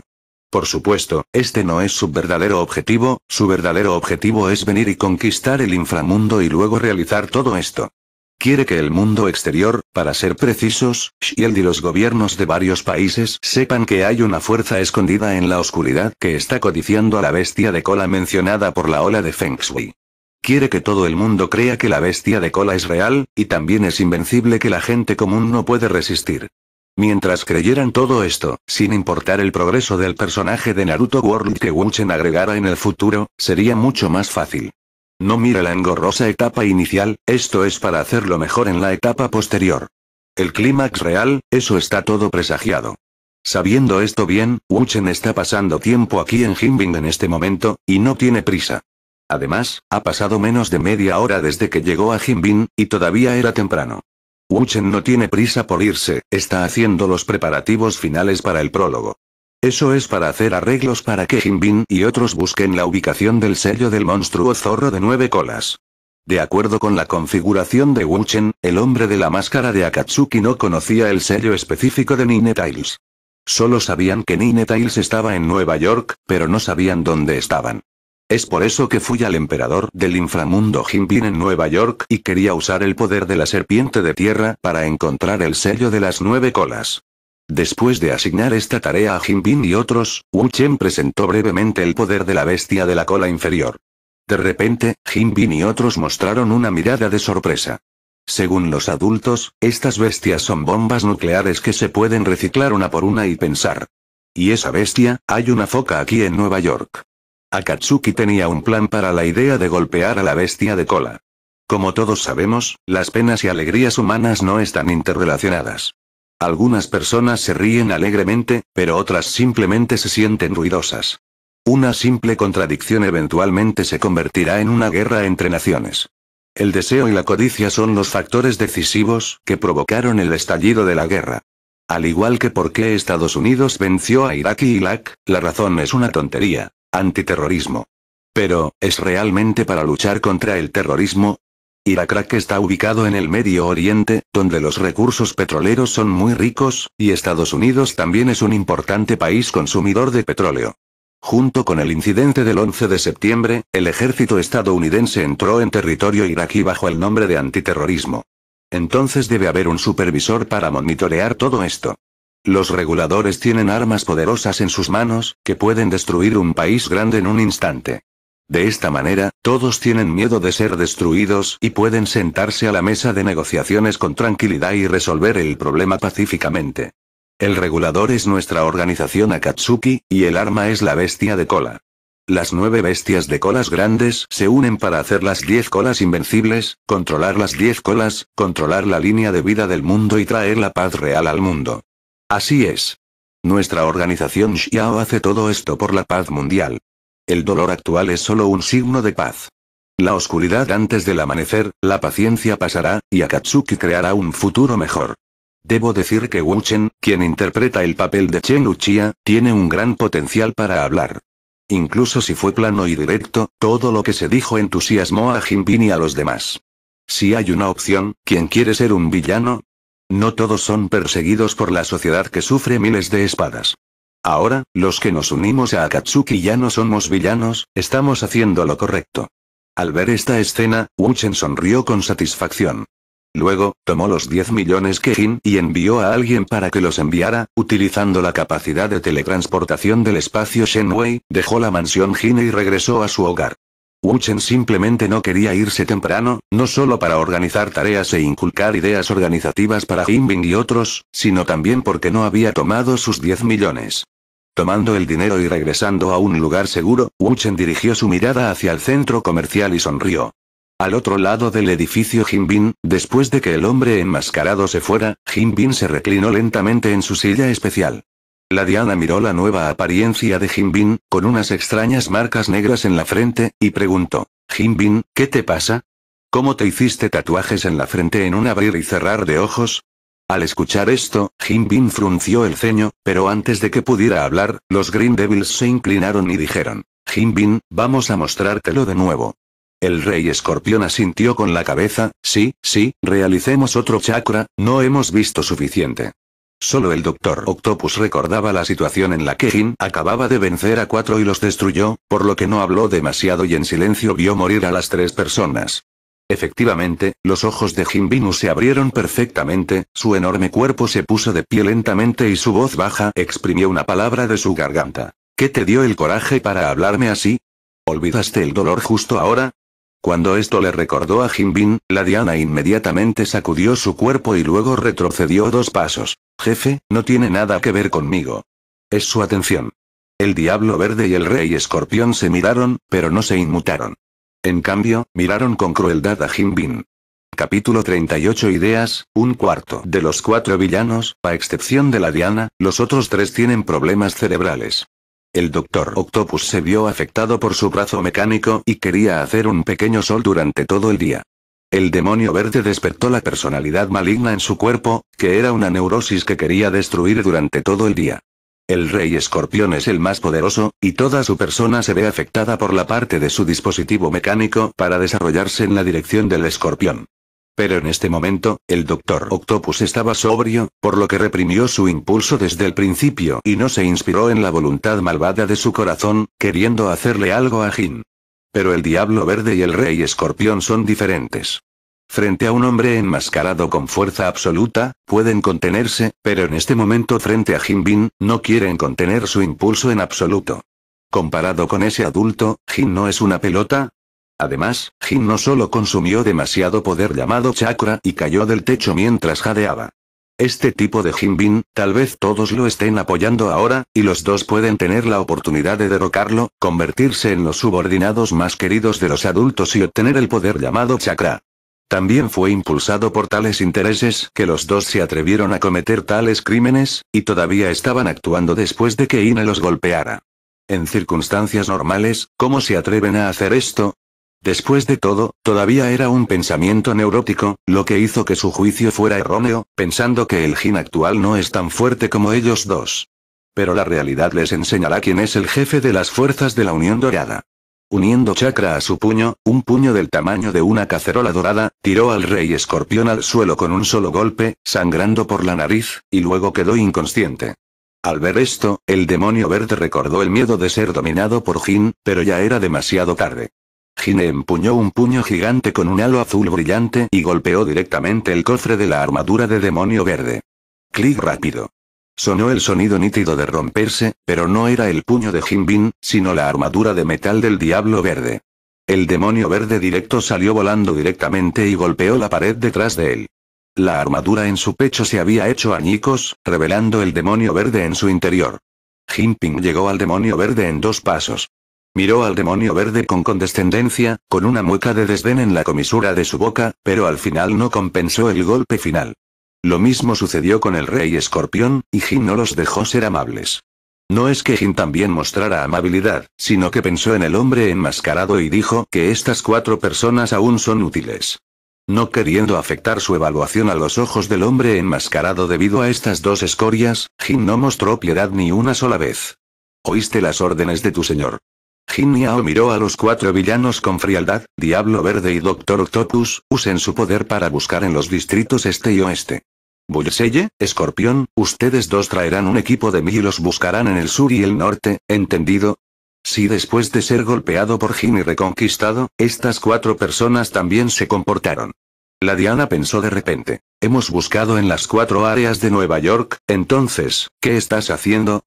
S1: Por supuesto, este no es su verdadero objetivo, su verdadero objetivo es venir y conquistar el inframundo y luego realizar todo esto. Quiere que el mundo exterior, para ser precisos, y el de los gobiernos de varios países sepan que hay una fuerza escondida en la oscuridad que está codiciando a la bestia de cola mencionada por la ola de Feng Shui. Quiere que todo el mundo crea que la bestia de cola es real, y también es invencible que la gente común no puede resistir. Mientras creyeran todo esto, sin importar el progreso del personaje de Naruto World que Wuchen agregara en el futuro, sería mucho más fácil. No mire la engorrosa etapa inicial, esto es para hacerlo mejor en la etapa posterior. El clímax real, eso está todo presagiado. Sabiendo esto bien, Wuchen está pasando tiempo aquí en Jinbing en este momento, y no tiene prisa. Además, ha pasado menos de media hora desde que llegó a Jinbin, y todavía era temprano. Wuchen no tiene prisa por irse, está haciendo los preparativos finales para el prólogo. Eso es para hacer arreglos para que Jinbin y otros busquen la ubicación del sello del monstruo zorro de nueve colas. De acuerdo con la configuración de Wuchen, el hombre de la máscara de Akatsuki no conocía el sello específico de Nine Tiles. Solo sabían que Nine Tiles estaba en Nueva York, pero no sabían dónde estaban. Es por eso que fui al emperador del inframundo Jinbin en Nueva York y quería usar el poder de la serpiente de tierra para encontrar el sello de las nueve colas. Después de asignar esta tarea a Jinbin y otros, Wu Chen presentó brevemente el poder de la bestia de la cola inferior. De repente, Jinbin y otros mostraron una mirada de sorpresa. Según los adultos, estas bestias son bombas nucleares que se pueden reciclar una por una y pensar. Y esa bestia, hay una foca aquí en Nueva York. Akatsuki tenía un plan para la idea de golpear a la bestia de cola. Como todos sabemos, las penas y alegrías humanas no están interrelacionadas. Algunas personas se ríen alegremente, pero otras simplemente se sienten ruidosas. Una simple contradicción eventualmente se convertirá en una guerra entre naciones. El deseo y la codicia son los factores decisivos que provocaron el estallido de la guerra. Al igual que por qué Estados Unidos venció a Irak y Irak, la razón es una tontería, Antiterrorismo. Pero, ¿es realmente para luchar contra el terrorismo? Irak está ubicado en el Medio Oriente, donde los recursos petroleros son muy ricos, y Estados Unidos también es un importante país consumidor de petróleo. Junto con el incidente del 11 de septiembre, el ejército estadounidense entró en territorio iraquí bajo el nombre de antiterrorismo. Entonces debe haber un supervisor para monitorear todo esto. Los reguladores tienen armas poderosas en sus manos, que pueden destruir un país grande en un instante. De esta manera, todos tienen miedo de ser destruidos y pueden sentarse a la mesa de negociaciones con tranquilidad y resolver el problema pacíficamente. El regulador es nuestra organización Akatsuki, y el arma es la bestia de cola. Las nueve bestias de colas grandes se unen para hacer las diez colas invencibles, controlar las diez colas, controlar la línea de vida del mundo y traer la paz real al mundo. Así es. Nuestra organización Xiao hace todo esto por la paz mundial. El dolor actual es solo un signo de paz. La oscuridad antes del amanecer, la paciencia pasará, y Akatsuki creará un futuro mejor. Debo decir que Wu Chen, quien interpreta el papel de Chen Luchia, tiene un gran potencial para hablar. Incluso si fue plano y directo, todo lo que se dijo entusiasmó a Jinbin y a los demás. Si hay una opción, quien quiere ser un villano, no todos son perseguidos por la sociedad que sufre miles de espadas. Ahora, los que nos unimos a Akatsuki ya no somos villanos, estamos haciendo lo correcto. Al ver esta escena, Wuchen sonrió con satisfacción. Luego, tomó los 10 millones que Jin y envió a alguien para que los enviara, utilizando la capacidad de teletransportación del espacio Shenwei, dejó la mansión Jin y regresó a su hogar. Wuchen simplemente no quería irse temprano, no solo para organizar tareas e inculcar ideas organizativas para Bin y otros, sino también porque no había tomado sus 10 millones. Tomando el dinero y regresando a un lugar seguro, Wuchen dirigió su mirada hacia el centro comercial y sonrió. Al otro lado del edificio Jinbin, después de que el hombre enmascarado se fuera, Jinbin se reclinó lentamente en su silla especial. La Diana miró la nueva apariencia de Jimbin, con unas extrañas marcas negras en la frente, y preguntó, Jimbin, ¿qué te pasa? ¿Cómo te hiciste tatuajes en la frente en un abrir y cerrar de ojos? Al escuchar esto, Jimbin frunció el ceño, pero antes de que pudiera hablar, los Green Devils se inclinaron y dijeron, Jimbin, vamos a mostrártelo de nuevo. El rey escorpión asintió con la cabeza, sí, sí, realicemos otro chakra, no hemos visto suficiente. Solo el Doctor Octopus recordaba la situación en la que Jim acababa de vencer a cuatro y los destruyó, por lo que no habló demasiado y en silencio vio morir a las tres personas. Efectivamente, los ojos de Binu se abrieron perfectamente, su enorme cuerpo se puso de pie lentamente y su voz baja exprimió una palabra de su garganta. ¿Qué te dio el coraje para hablarme así? ¿Olvidaste el dolor justo ahora? Cuando esto le recordó a Jimbin, la Diana inmediatamente sacudió su cuerpo y luego retrocedió dos pasos. Jefe, no tiene nada que ver conmigo. Es su atención. El diablo verde y el rey escorpión se miraron, pero no se inmutaron. En cambio, miraron con crueldad a Jimbin. Capítulo 38 Ideas, un cuarto de los cuatro villanos, a excepción de la Diana, los otros tres tienen problemas cerebrales. El Doctor Octopus se vio afectado por su brazo mecánico y quería hacer un pequeño sol durante todo el día. El demonio verde despertó la personalidad maligna en su cuerpo, que era una neurosis que quería destruir durante todo el día. El rey escorpión es el más poderoso, y toda su persona se ve afectada por la parte de su dispositivo mecánico para desarrollarse en la dirección del escorpión. Pero en este momento, el Doctor Octopus estaba sobrio, por lo que reprimió su impulso desde el principio y no se inspiró en la voluntad malvada de su corazón, queriendo hacerle algo a Jin. Pero el Diablo Verde y el Rey Escorpión son diferentes. Frente a un hombre enmascarado con fuerza absoluta, pueden contenerse, pero en este momento frente a Bin, no quieren contener su impulso en absoluto. Comparado con ese adulto, Jin no es una pelota, Además, Jin no solo consumió demasiado poder llamado chakra y cayó del techo mientras jadeaba. Este tipo de Jinbin, tal vez todos lo estén apoyando ahora, y los dos pueden tener la oportunidad de derrocarlo, convertirse en los subordinados más queridos de los adultos y obtener el poder llamado chakra. También fue impulsado por tales intereses que los dos se atrevieron a cometer tales crímenes, y todavía estaban actuando después de que Ina los golpeara. En circunstancias normales, ¿cómo se atreven a hacer esto? Después de todo, todavía era un pensamiento neurótico, lo que hizo que su juicio fuera erróneo, pensando que el Jin actual no es tan fuerte como ellos dos. Pero la realidad les enseñará quién es el jefe de las fuerzas de la Unión Dorada. Uniendo chakra a su puño, un puño del tamaño de una cacerola dorada, tiró al rey escorpión al suelo con un solo golpe, sangrando por la nariz, y luego quedó inconsciente. Al ver esto, el demonio verde recordó el miedo de ser dominado por Jin, pero ya era demasiado tarde. Jin empuñó un puño gigante con un halo azul brillante y golpeó directamente el cofre de la armadura de demonio verde. Clic rápido. Sonó el sonido nítido de romperse, pero no era el puño de Jinbin, sino la armadura de metal del diablo verde. El demonio verde directo salió volando directamente y golpeó la pared detrás de él. La armadura en su pecho se había hecho añicos, revelando el demonio verde en su interior. Jinping llegó al demonio verde en dos pasos. Miró al demonio verde con condescendencia, con una mueca de desdén en la comisura de su boca, pero al final no compensó el golpe final. Lo mismo sucedió con el rey escorpión, y Jin no los dejó ser amables. No es que Jin también mostrara amabilidad, sino que pensó en el hombre enmascarado y dijo que estas cuatro personas aún son útiles. No queriendo afectar su evaluación a los ojos del hombre enmascarado debido a estas dos escorias, Jin no mostró piedad ni una sola vez. Oíste las órdenes de tu señor. Jin miró a los cuatro villanos con frialdad, Diablo Verde y Doctor Octopus, usen su poder para buscar en los distritos este y oeste. Bullseye, Escorpión, ustedes dos traerán un equipo de mí y los buscarán en el sur y el norte, ¿entendido? Si después de ser golpeado por Jin y reconquistado, estas cuatro personas también se comportaron. La Diana pensó de repente. Hemos buscado en las cuatro áreas de Nueva York, entonces, ¿qué estás haciendo?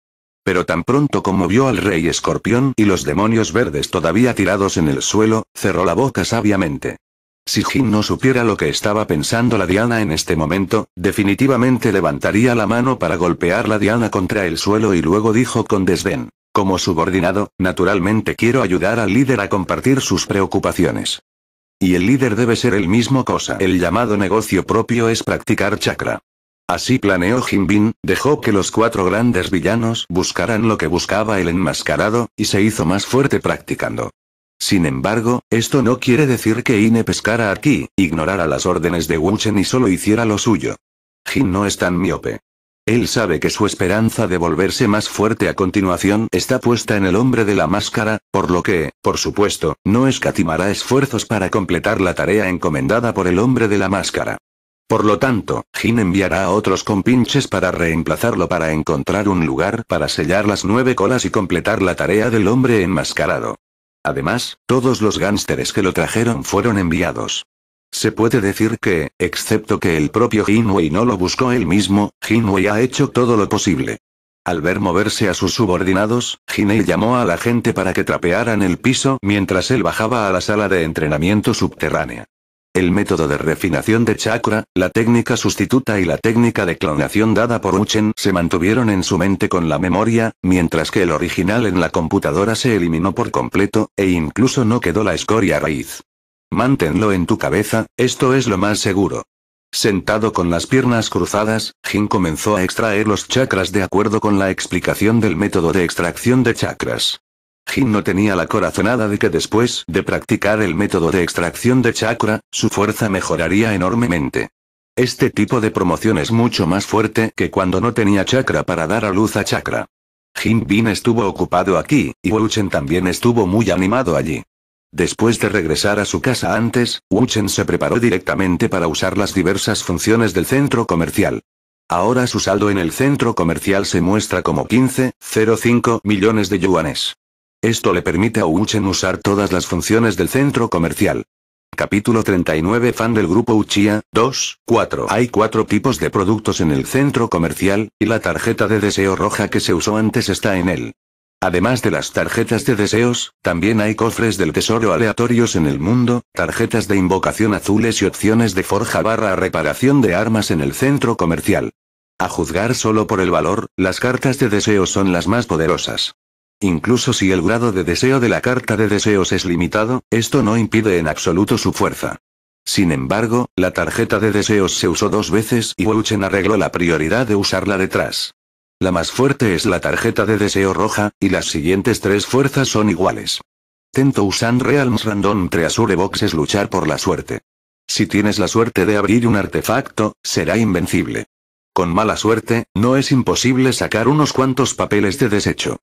S1: Pero tan pronto como vio al rey escorpión y los demonios verdes todavía tirados en el suelo, cerró la boca sabiamente. Si Jin no supiera lo que estaba pensando la Diana en este momento, definitivamente levantaría la mano para golpear la Diana contra el suelo y luego dijo con desdén. Como subordinado, naturalmente quiero ayudar al líder a compartir sus preocupaciones. Y el líder debe ser el mismo cosa. El llamado negocio propio es practicar chakra. Así planeó Jinbin, dejó que los cuatro grandes villanos buscaran lo que buscaba el enmascarado, y se hizo más fuerte practicando. Sin embargo, esto no quiere decir que Ine pescara aquí, ignorara las órdenes de Wuchen y solo hiciera lo suyo. Jin no es tan miope. Él sabe que su esperanza de volverse más fuerte a continuación está puesta en el hombre de la máscara, por lo que, por supuesto, no escatimará esfuerzos para completar la tarea encomendada por el hombre de la máscara. Por lo tanto, Jin enviará a otros compinches para reemplazarlo para encontrar un lugar para sellar las nueve colas y completar la tarea del hombre enmascarado. Además, todos los gánsteres que lo trajeron fueron enviados. Se puede decir que, excepto que el propio Jinwei no lo buscó él mismo, Jinwei ha hecho todo lo posible. Al ver moverse a sus subordinados, Jinwei llamó a la gente para que trapearan el piso mientras él bajaba a la sala de entrenamiento subterránea el método de refinación de chakra, la técnica sustituta y la técnica de clonación dada por Uchen se mantuvieron en su mente con la memoria, mientras que el original en la computadora se eliminó por completo, e incluso no quedó la escoria raíz. Mántenlo en tu cabeza, esto es lo más seguro. Sentado con las piernas cruzadas, Jin comenzó a extraer los chakras de acuerdo con la explicación del método de extracción de chakras. Jin no tenía la corazonada de que después de practicar el método de extracción de chakra, su fuerza mejoraría enormemente. Este tipo de promoción es mucho más fuerte que cuando no tenía chakra para dar a luz a chakra. Jin Bin estuvo ocupado aquí, y Wu Chen también estuvo muy animado allí. Después de regresar a su casa antes, Wu Chen se preparó directamente para usar las diversas funciones del centro comercial. Ahora su saldo en el centro comercial se muestra como 15,05 millones de yuanes. Esto le permite a Uchen usar todas las funciones del centro comercial. Capítulo 39 Fan del grupo Uchiha, 2, 4 Hay cuatro tipos de productos en el centro comercial, y la tarjeta de deseo roja que se usó antes está en él. Además de las tarjetas de deseos, también hay cofres del tesoro aleatorios en el mundo, tarjetas de invocación azules y opciones de forja barra reparación de armas en el centro comercial. A juzgar solo por el valor, las cartas de deseo son las más poderosas. Incluso si el grado de deseo de la carta de deseos es limitado, esto no impide en absoluto su fuerza. Sin embargo, la tarjeta de deseos se usó dos veces y Wuchen arregló la prioridad de usarla detrás. La más fuerte es la tarjeta de deseo roja, y las siguientes tres fuerzas son iguales. Tento usan Realms Random Treasure Box es luchar por la suerte. Si tienes la suerte de abrir un artefacto, será invencible. Con mala suerte, no es imposible sacar unos cuantos papeles de desecho.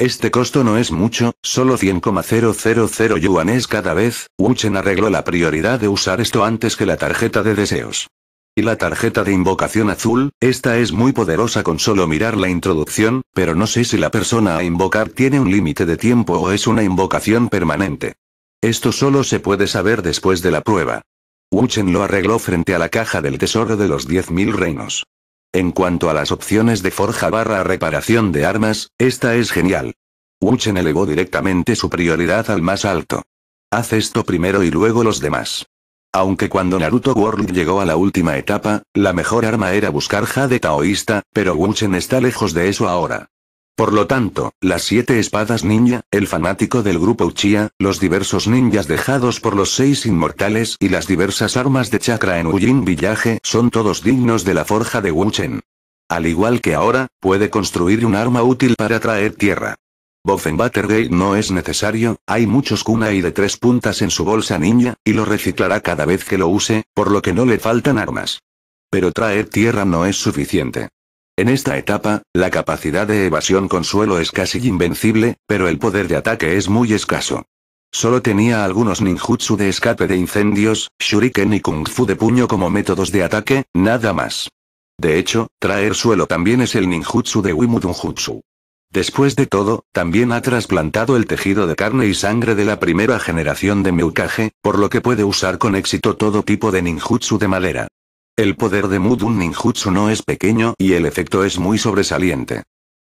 S1: Este costo no es mucho, solo 100,000 yuanes cada vez. Wuchen arregló la prioridad de usar esto antes que la tarjeta de deseos. Y la tarjeta de invocación azul, esta es muy poderosa con solo mirar la introducción, pero no sé si la persona a invocar tiene un límite de tiempo o es una invocación permanente. Esto solo se puede saber después de la prueba. Wuchen lo arregló frente a la caja del tesoro de los 10.000 reinos. En cuanto a las opciones de forja barra reparación de armas, esta es genial. Wuchen elevó directamente su prioridad al más alto. Haz esto primero y luego los demás. Aunque cuando Naruto World llegó a la última etapa, la mejor arma era buscar jade taoísta, pero Wuchen está lejos de eso ahora. Por lo tanto, las siete espadas ninja, el fanático del grupo Uchiha, los diversos ninjas dejados por los seis inmortales y las diversas armas de chakra en Ujin Village son todos dignos de la forja de Wuchen. Al igual que ahora, puede construir un arma útil para traer tierra. Boffen Buttergate no es necesario, hay muchos kunai de tres puntas en su bolsa ninja, y lo reciclará cada vez que lo use, por lo que no le faltan armas. Pero traer tierra no es suficiente. En esta etapa, la capacidad de evasión con suelo es casi invencible, pero el poder de ataque es muy escaso. Solo tenía algunos ninjutsu de escape de incendios, shuriken y kung fu de puño como métodos de ataque, nada más. De hecho, traer suelo también es el ninjutsu de Wimudunjutsu. Después de todo, también ha trasplantado el tejido de carne y sangre de la primera generación de Meukage, por lo que puede usar con éxito todo tipo de ninjutsu de madera. El poder de Mudun Ninjutsu no es pequeño y el efecto es muy sobresaliente.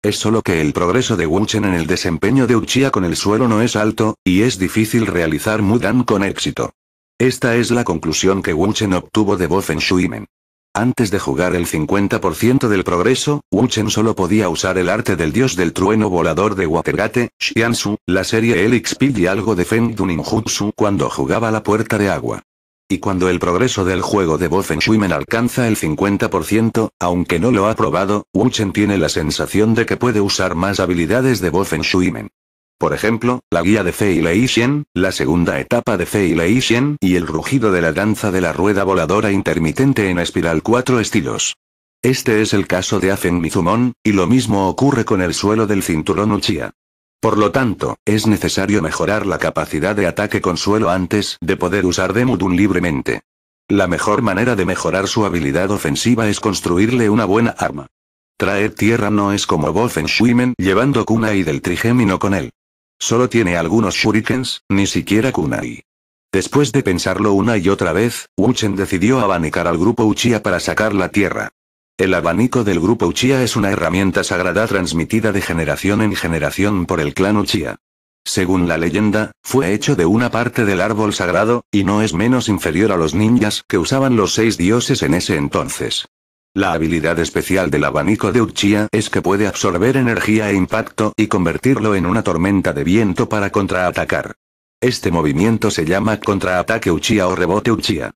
S1: Es solo que el progreso de Wuchen en el desempeño de Uchiha con el suelo no es alto, y es difícil realizar Mudan con éxito. Esta es la conclusión que Wuchen obtuvo de Bofen Shuimen. Antes de jugar el 50% del progreso, Wuchen solo podía usar el arte del dios del trueno volador de Watergate, Shiansu, la serie LXP y algo de Fen Ninjutsu cuando jugaba la puerta de agua y cuando el progreso del juego de Shuimen alcanza el 50%, aunque no lo ha probado, Wuchen tiene la sensación de que puede usar más habilidades de Shuimen. Por ejemplo, la guía de Fei Lei la segunda etapa de Fei Lei y el rugido de la danza de la rueda voladora intermitente en espiral 4 estilos. Este es el caso de Afen Mizumon, y lo mismo ocurre con el suelo del cinturón Uchia. Por lo tanto, es necesario mejorar la capacidad de ataque con suelo antes de poder usar Demudun libremente. La mejor manera de mejorar su habilidad ofensiva es construirle una buena arma. Traer tierra no es como Wolfen Schwimmen llevando Kunai del trigémino con él. Solo tiene algunos shurikens, ni siquiera Kunai. Después de pensarlo una y otra vez, Wuchen decidió abanicar al grupo Uchiha para sacar la tierra. El abanico del grupo Uchiha es una herramienta sagrada transmitida de generación en generación por el clan Uchiha. Según la leyenda, fue hecho de una parte del árbol sagrado, y no es menos inferior a los ninjas que usaban los seis dioses en ese entonces. La habilidad especial del abanico de Uchiha es que puede absorber energía e impacto y convertirlo en una tormenta de viento para contraatacar. Este movimiento se llama contraataque Uchiha o rebote Uchiha.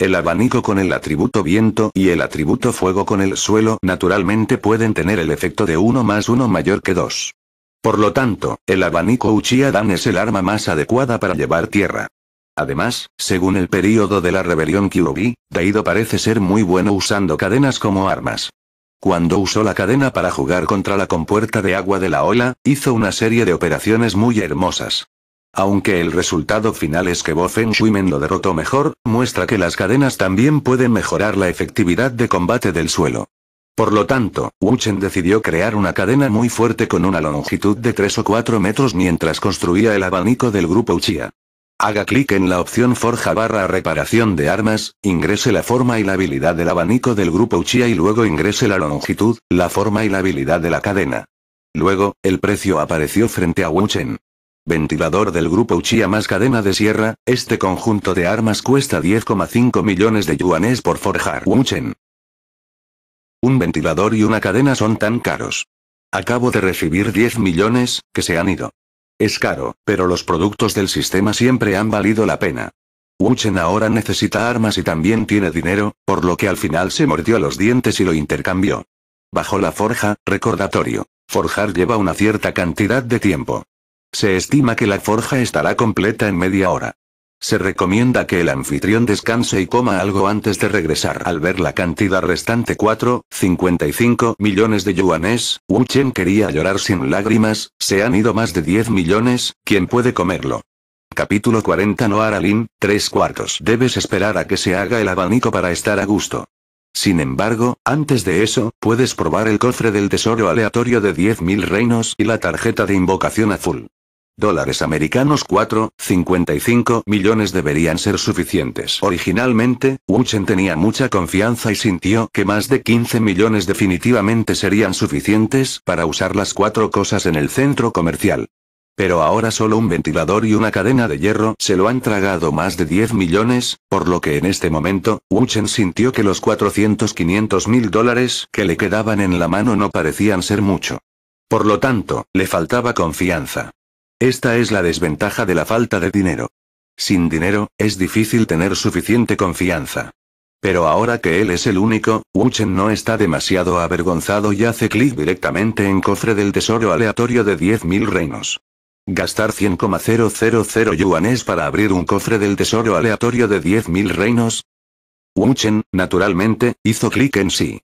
S1: El abanico con el atributo viento y el atributo fuego con el suelo naturalmente pueden tener el efecto de 1 más 1 mayor que 2. Por lo tanto, el abanico Uchiha Dan es el arma más adecuada para llevar tierra. Además, según el período de la rebelión Kyuubi, Daido parece ser muy bueno usando cadenas como armas. Cuando usó la cadena para jugar contra la compuerta de agua de la ola, hizo una serie de operaciones muy hermosas. Aunque el resultado final es que Bofen Men lo derrotó mejor, muestra que las cadenas también pueden mejorar la efectividad de combate del suelo. Por lo tanto, Wu Chen decidió crear una cadena muy fuerte con una longitud de 3 o 4 metros mientras construía el abanico del grupo Uchiha. Haga clic en la opción Forja barra reparación de armas, ingrese la forma y la habilidad del abanico del grupo Uchiha y luego ingrese la longitud, la forma y la habilidad de la cadena. Luego, el precio apareció frente a Wu Chen. Ventilador del grupo Uchiha más cadena de sierra, este conjunto de armas cuesta 10,5 millones de yuanes por forjar Wuchen. Un ventilador y una cadena son tan caros. Acabo de recibir 10 millones, que se han ido. Es caro, pero los productos del sistema siempre han valido la pena. Wuchen ahora necesita armas y también tiene dinero, por lo que al final se mordió los dientes y lo intercambió. Bajo la forja, recordatorio. Forjar lleva una cierta cantidad de tiempo. Se estima que la forja estará completa en media hora. Se recomienda que el anfitrión descanse y coma algo antes de regresar. Al ver la cantidad restante 4,55 millones de yuanes, Wu Chen quería llorar sin lágrimas, se han ido más de 10 millones, ¿quién puede comerlo? Capítulo 40 No Lin, 3 cuartos. Debes esperar a que se haga el abanico para estar a gusto. Sin embargo, antes de eso, puedes probar el cofre del tesoro aleatorio de 10.000 reinos y la tarjeta de invocación azul. Dólares americanos 4,55 millones deberían ser suficientes. Originalmente, Wuchen tenía mucha confianza y sintió que más de 15 millones definitivamente serían suficientes para usar las cuatro cosas en el centro comercial. Pero ahora solo un ventilador y una cadena de hierro se lo han tragado más de 10 millones, por lo que en este momento, Wuchen sintió que los 400-500 mil dólares que le quedaban en la mano no parecían ser mucho. Por lo tanto, le faltaba confianza. Esta es la desventaja de la falta de dinero. Sin dinero, es difícil tener suficiente confianza. Pero ahora que él es el único, Wuchen no está demasiado avergonzado y hace clic directamente en cofre del tesoro aleatorio de 10.000 reinos. Gastar 100,000 yuanes para abrir un cofre del tesoro aleatorio de 10.000 reinos. Wuchen, naturalmente, hizo clic en sí.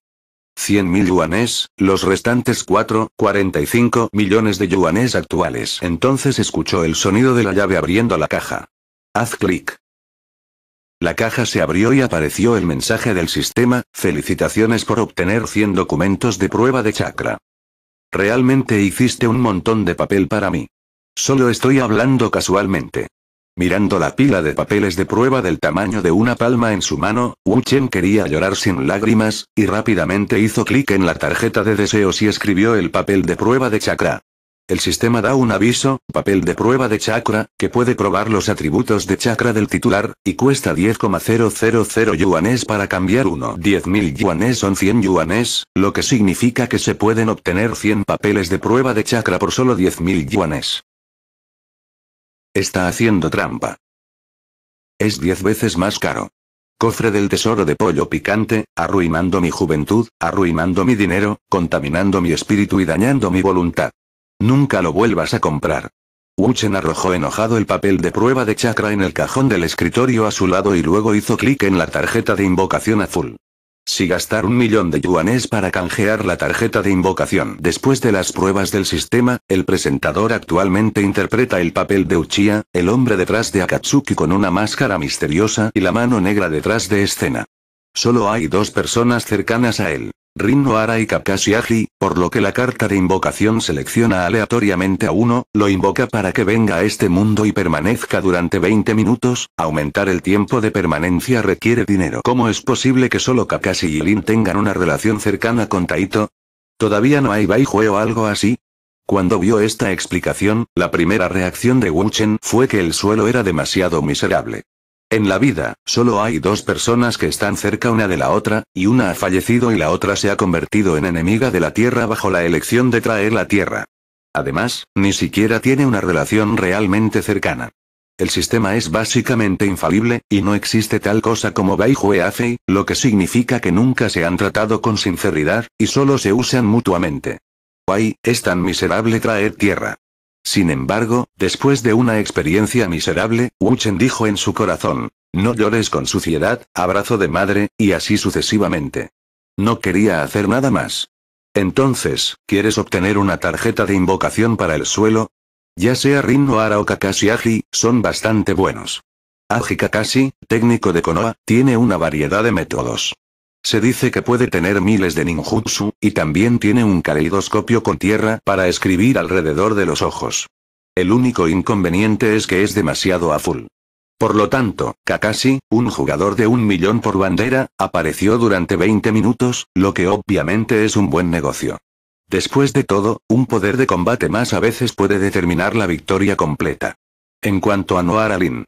S1: 100.000 yuanes, los restantes 4, 45 millones de yuanes actuales. Entonces escuchó el sonido de la llave abriendo la caja. Haz clic. La caja se abrió y apareció el mensaje del sistema, felicitaciones por obtener 100 documentos de prueba de chakra. Realmente hiciste un montón de papel para mí. Solo estoy hablando casualmente. Mirando la pila de papeles de prueba del tamaño de una palma en su mano, Wu Chen quería llorar sin lágrimas, y rápidamente hizo clic en la tarjeta de deseos y escribió el papel de prueba de chakra. El sistema da un aviso, papel de prueba de chakra, que puede probar los atributos de chakra del titular, y cuesta 10,000 yuanes para cambiar uno. 10.000 yuanes son 100 yuanes, lo que significa que se pueden obtener 100 papeles de prueba de chakra por solo 10.000 yuanes. Está haciendo trampa. Es diez veces más caro. Cofre del tesoro de pollo picante, arruinando mi juventud, arruinando mi dinero, contaminando mi espíritu y dañando mi voluntad. Nunca lo vuelvas a comprar. Wuchen arrojó enojado el papel de prueba de chakra en el cajón del escritorio a su lado y luego hizo clic en la tarjeta de invocación azul. Si gastar un millón de yuanes para canjear la tarjeta de invocación después de las pruebas del sistema, el presentador actualmente interpreta el papel de Uchiha, el hombre detrás de Akatsuki con una máscara misteriosa y la mano negra detrás de escena. Solo hay dos personas cercanas a él. Rin no y Kakashi por lo que la carta de invocación selecciona aleatoriamente a uno, lo invoca para que venga a este mundo y permanezca durante 20 minutos, aumentar el tiempo de permanencia requiere dinero. ¿Cómo es posible que solo Kakashi y Lin tengan una relación cercana con Taito? ¿Todavía no hay Baijue o algo así? Cuando vio esta explicación, la primera reacción de Chen fue que el suelo era demasiado miserable. En la vida, solo hay dos personas que están cerca una de la otra, y una ha fallecido y la otra se ha convertido en enemiga de la Tierra bajo la elección de traer la Tierra. Además, ni siquiera tiene una relación realmente cercana. El sistema es básicamente infalible, y no existe tal cosa como Bai Afei, lo que significa que nunca se han tratado con sinceridad, y solo se usan mutuamente. Why, es tan miserable traer tierra. Sin embargo, después de una experiencia miserable, Wuchen dijo en su corazón, no llores con suciedad, abrazo de madre, y así sucesivamente. No quería hacer nada más. Entonces, ¿quieres obtener una tarjeta de invocación para el suelo? Ya sea Rin o Ara Kakashi Aji, son bastante buenos. Aji Kakashi, técnico de Konoha, tiene una variedad de métodos. Se dice que puede tener miles de ninjutsu, y también tiene un caleidoscopio con tierra para escribir alrededor de los ojos. El único inconveniente es que es demasiado azul. Por lo tanto, Kakashi, un jugador de un millón por bandera, apareció durante 20 minutos, lo que obviamente es un buen negocio. Después de todo, un poder de combate más a veces puede determinar la victoria completa. En cuanto a Noaralin...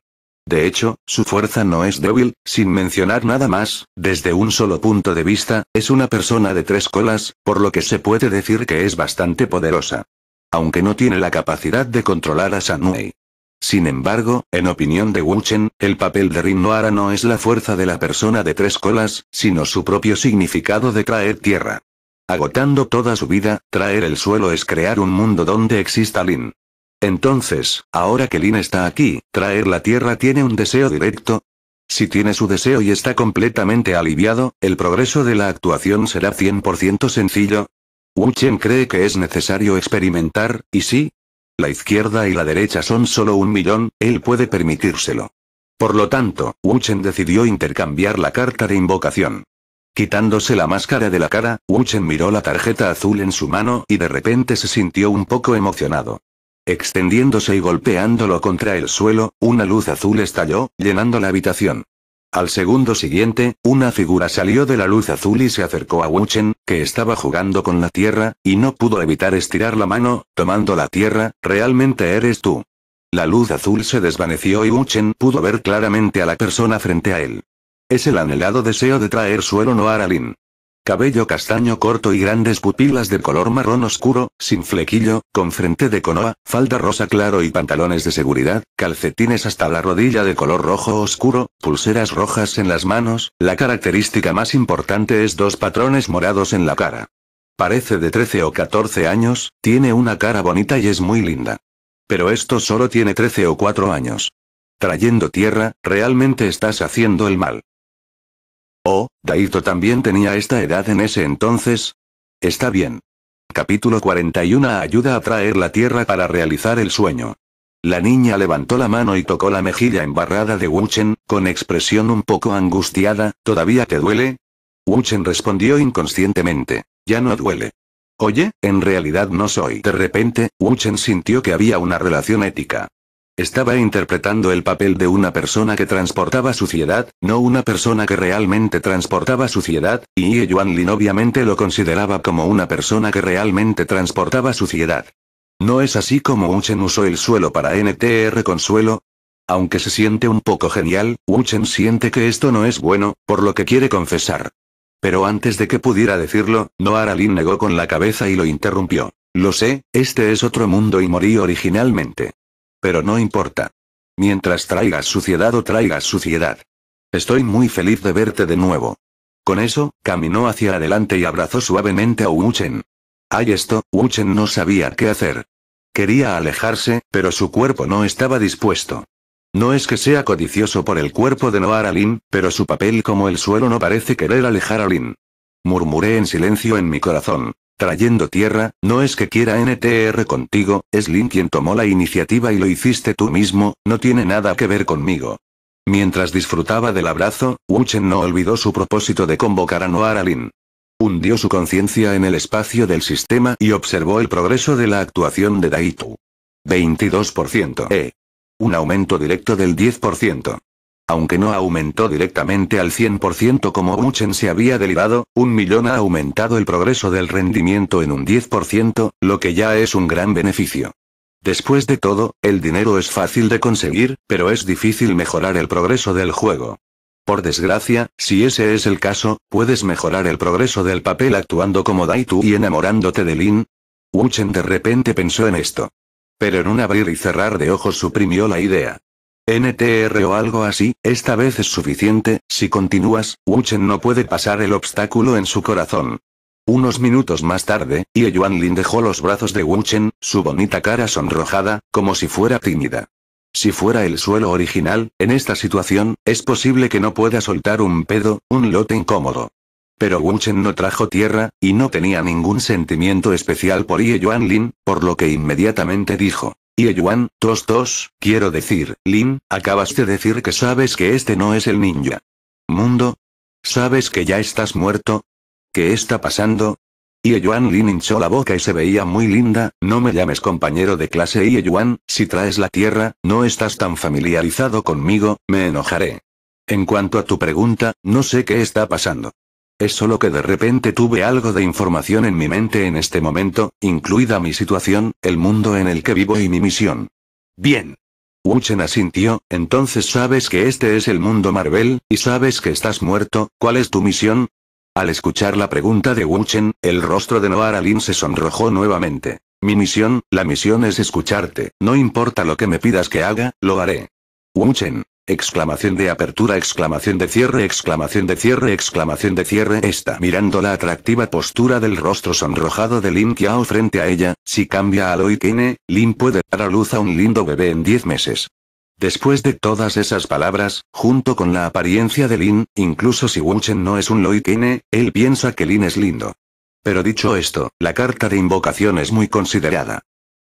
S1: De hecho, su fuerza no es débil, sin mencionar nada más, desde un solo punto de vista, es una persona de tres colas, por lo que se puede decir que es bastante poderosa. Aunque no tiene la capacidad de controlar a Sanuei. Sin embargo, en opinión de Chen, el papel de Rin Noara no es la fuerza de la persona de tres colas, sino su propio significado de traer tierra. Agotando toda su vida, traer el suelo es crear un mundo donde exista Lin. Entonces, ahora que Lin está aquí, traer la tierra tiene un deseo directo. Si tiene su deseo y está completamente aliviado, el progreso de la actuación será 100% sencillo. Wu Chen cree que es necesario experimentar, y sí, la izquierda y la derecha son solo un millón, él puede permitírselo. Por lo tanto, Wu Chen decidió intercambiar la carta de invocación. Quitándose la máscara de la cara, Wu Chen miró la tarjeta azul en su mano y de repente se sintió un poco emocionado. Extendiéndose y golpeándolo contra el suelo, una luz azul estalló, llenando la habitación. Al segundo siguiente, una figura salió de la luz azul y se acercó a Wuchen, que estaba jugando con la tierra, y no pudo evitar estirar la mano, tomando la tierra, realmente eres tú. La luz azul se desvaneció y Wuchen pudo ver claramente a la persona frente a él. Es el anhelado deseo de traer suelo no Aralin. Cabello castaño corto y grandes pupilas de color marrón oscuro, sin flequillo, con frente de conoa, falda rosa claro y pantalones de seguridad, calcetines hasta la rodilla de color rojo oscuro, pulseras rojas en las manos, la característica más importante es dos patrones morados en la cara. Parece de 13 o 14 años, tiene una cara bonita y es muy linda. Pero esto solo tiene 13 o 4 años. Trayendo tierra, realmente estás haciendo el mal. Oh, Daito también tenía esta edad en ese entonces. Está bien. Capítulo 41 Ayuda a traer la tierra para realizar el sueño. La niña levantó la mano y tocó la mejilla embarrada de Wuchen, con expresión un poco angustiada, ¿todavía te duele? Chen respondió inconscientemente, ya no duele. Oye, en realidad no soy. De repente, Chen sintió que había una relación ética. Estaba interpretando el papel de una persona que transportaba suciedad, no una persona que realmente transportaba suciedad, y Ye Yuan Lin obviamente lo consideraba como una persona que realmente transportaba suciedad. ¿No es así como Chen usó el suelo para NTR Consuelo? Aunque se siente un poco genial, Chen siente que esto no es bueno, por lo que quiere confesar. Pero antes de que pudiera decirlo, Noara Lin negó con la cabeza y lo interrumpió. Lo sé, este es otro mundo y morí originalmente. Pero no importa. Mientras traigas suciedad o traigas suciedad. Estoy muy feliz de verte de nuevo. Con eso, caminó hacia adelante y abrazó suavemente a Chen. Ay esto, Chen no sabía qué hacer. Quería alejarse, pero su cuerpo no estaba dispuesto. No es que sea codicioso por el cuerpo de Noar Alin, pero su papel como el suelo no parece querer alejar a Lin. Murmuré en silencio en mi corazón. Trayendo tierra, no es que quiera NTR contigo, es Lin quien tomó la iniciativa y lo hiciste tú mismo, no tiene nada que ver conmigo. Mientras disfrutaba del abrazo, Chen no olvidó su propósito de convocar a Noar a Lin. Hundió su conciencia en el espacio del sistema y observó el progreso de la actuación de Daitu. 22%. E. Un aumento directo del 10%. Aunque no aumentó directamente al 100% como Chen se había derivado, un millón ha aumentado el progreso del rendimiento en un 10%, lo que ya es un gran beneficio. Después de todo, el dinero es fácil de conseguir, pero es difícil mejorar el progreso del juego. Por desgracia, si ese es el caso, puedes mejorar el progreso del papel actuando como Daitu y enamorándote de Lin. Wuchen de repente pensó en esto. Pero en un abrir y cerrar de ojos suprimió la idea. NTR o algo así, esta vez es suficiente, si continúas, Wuchen no puede pasar el obstáculo en su corazón. Unos minutos más tarde, Ye Yuanlin Lin dejó los brazos de Chen, su bonita cara sonrojada, como si fuera tímida. Si fuera el suelo original, en esta situación, es posible que no pueda soltar un pedo, un lote incómodo. Pero Chen no trajo tierra, y no tenía ningún sentimiento especial por Ye Yuanlin, Lin, por lo que inmediatamente dijo. Y Yuan, tos tos, quiero decir, Lin, acabas de decir que sabes que este no es el ninja. Mundo. ¿Sabes que ya estás muerto? ¿Qué está pasando? Y Yuan Lin hinchó la boca y se veía muy linda, no me llames compañero de clase y si traes la tierra, no estás tan familiarizado conmigo, me enojaré. En cuanto a tu pregunta, no sé qué está pasando. Es solo que de repente tuve algo de información en mi mente en este momento, incluida mi situación, el mundo en el que vivo y mi misión. Bien. Chen asintió, entonces sabes que este es el mundo Marvel, y sabes que estás muerto, ¿cuál es tu misión? Al escuchar la pregunta de Wu Chen, el rostro de Noah Lin se sonrojó nuevamente. Mi misión, la misión es escucharte, no importa lo que me pidas que haga, lo haré. Chen. Exclamación de apertura, exclamación de cierre, exclamación de cierre, exclamación de cierre. Está mirando la atractiva postura del rostro sonrojado de Lin Kiao frente a ella. Si cambia a Loikine, Lin puede dar a luz a un lindo bebé en 10 meses. Después de todas esas palabras, junto con la apariencia de Lin, incluso si Chen no es un Loikine, él piensa que Lin es lindo. Pero dicho esto, la carta de invocación es muy considerada.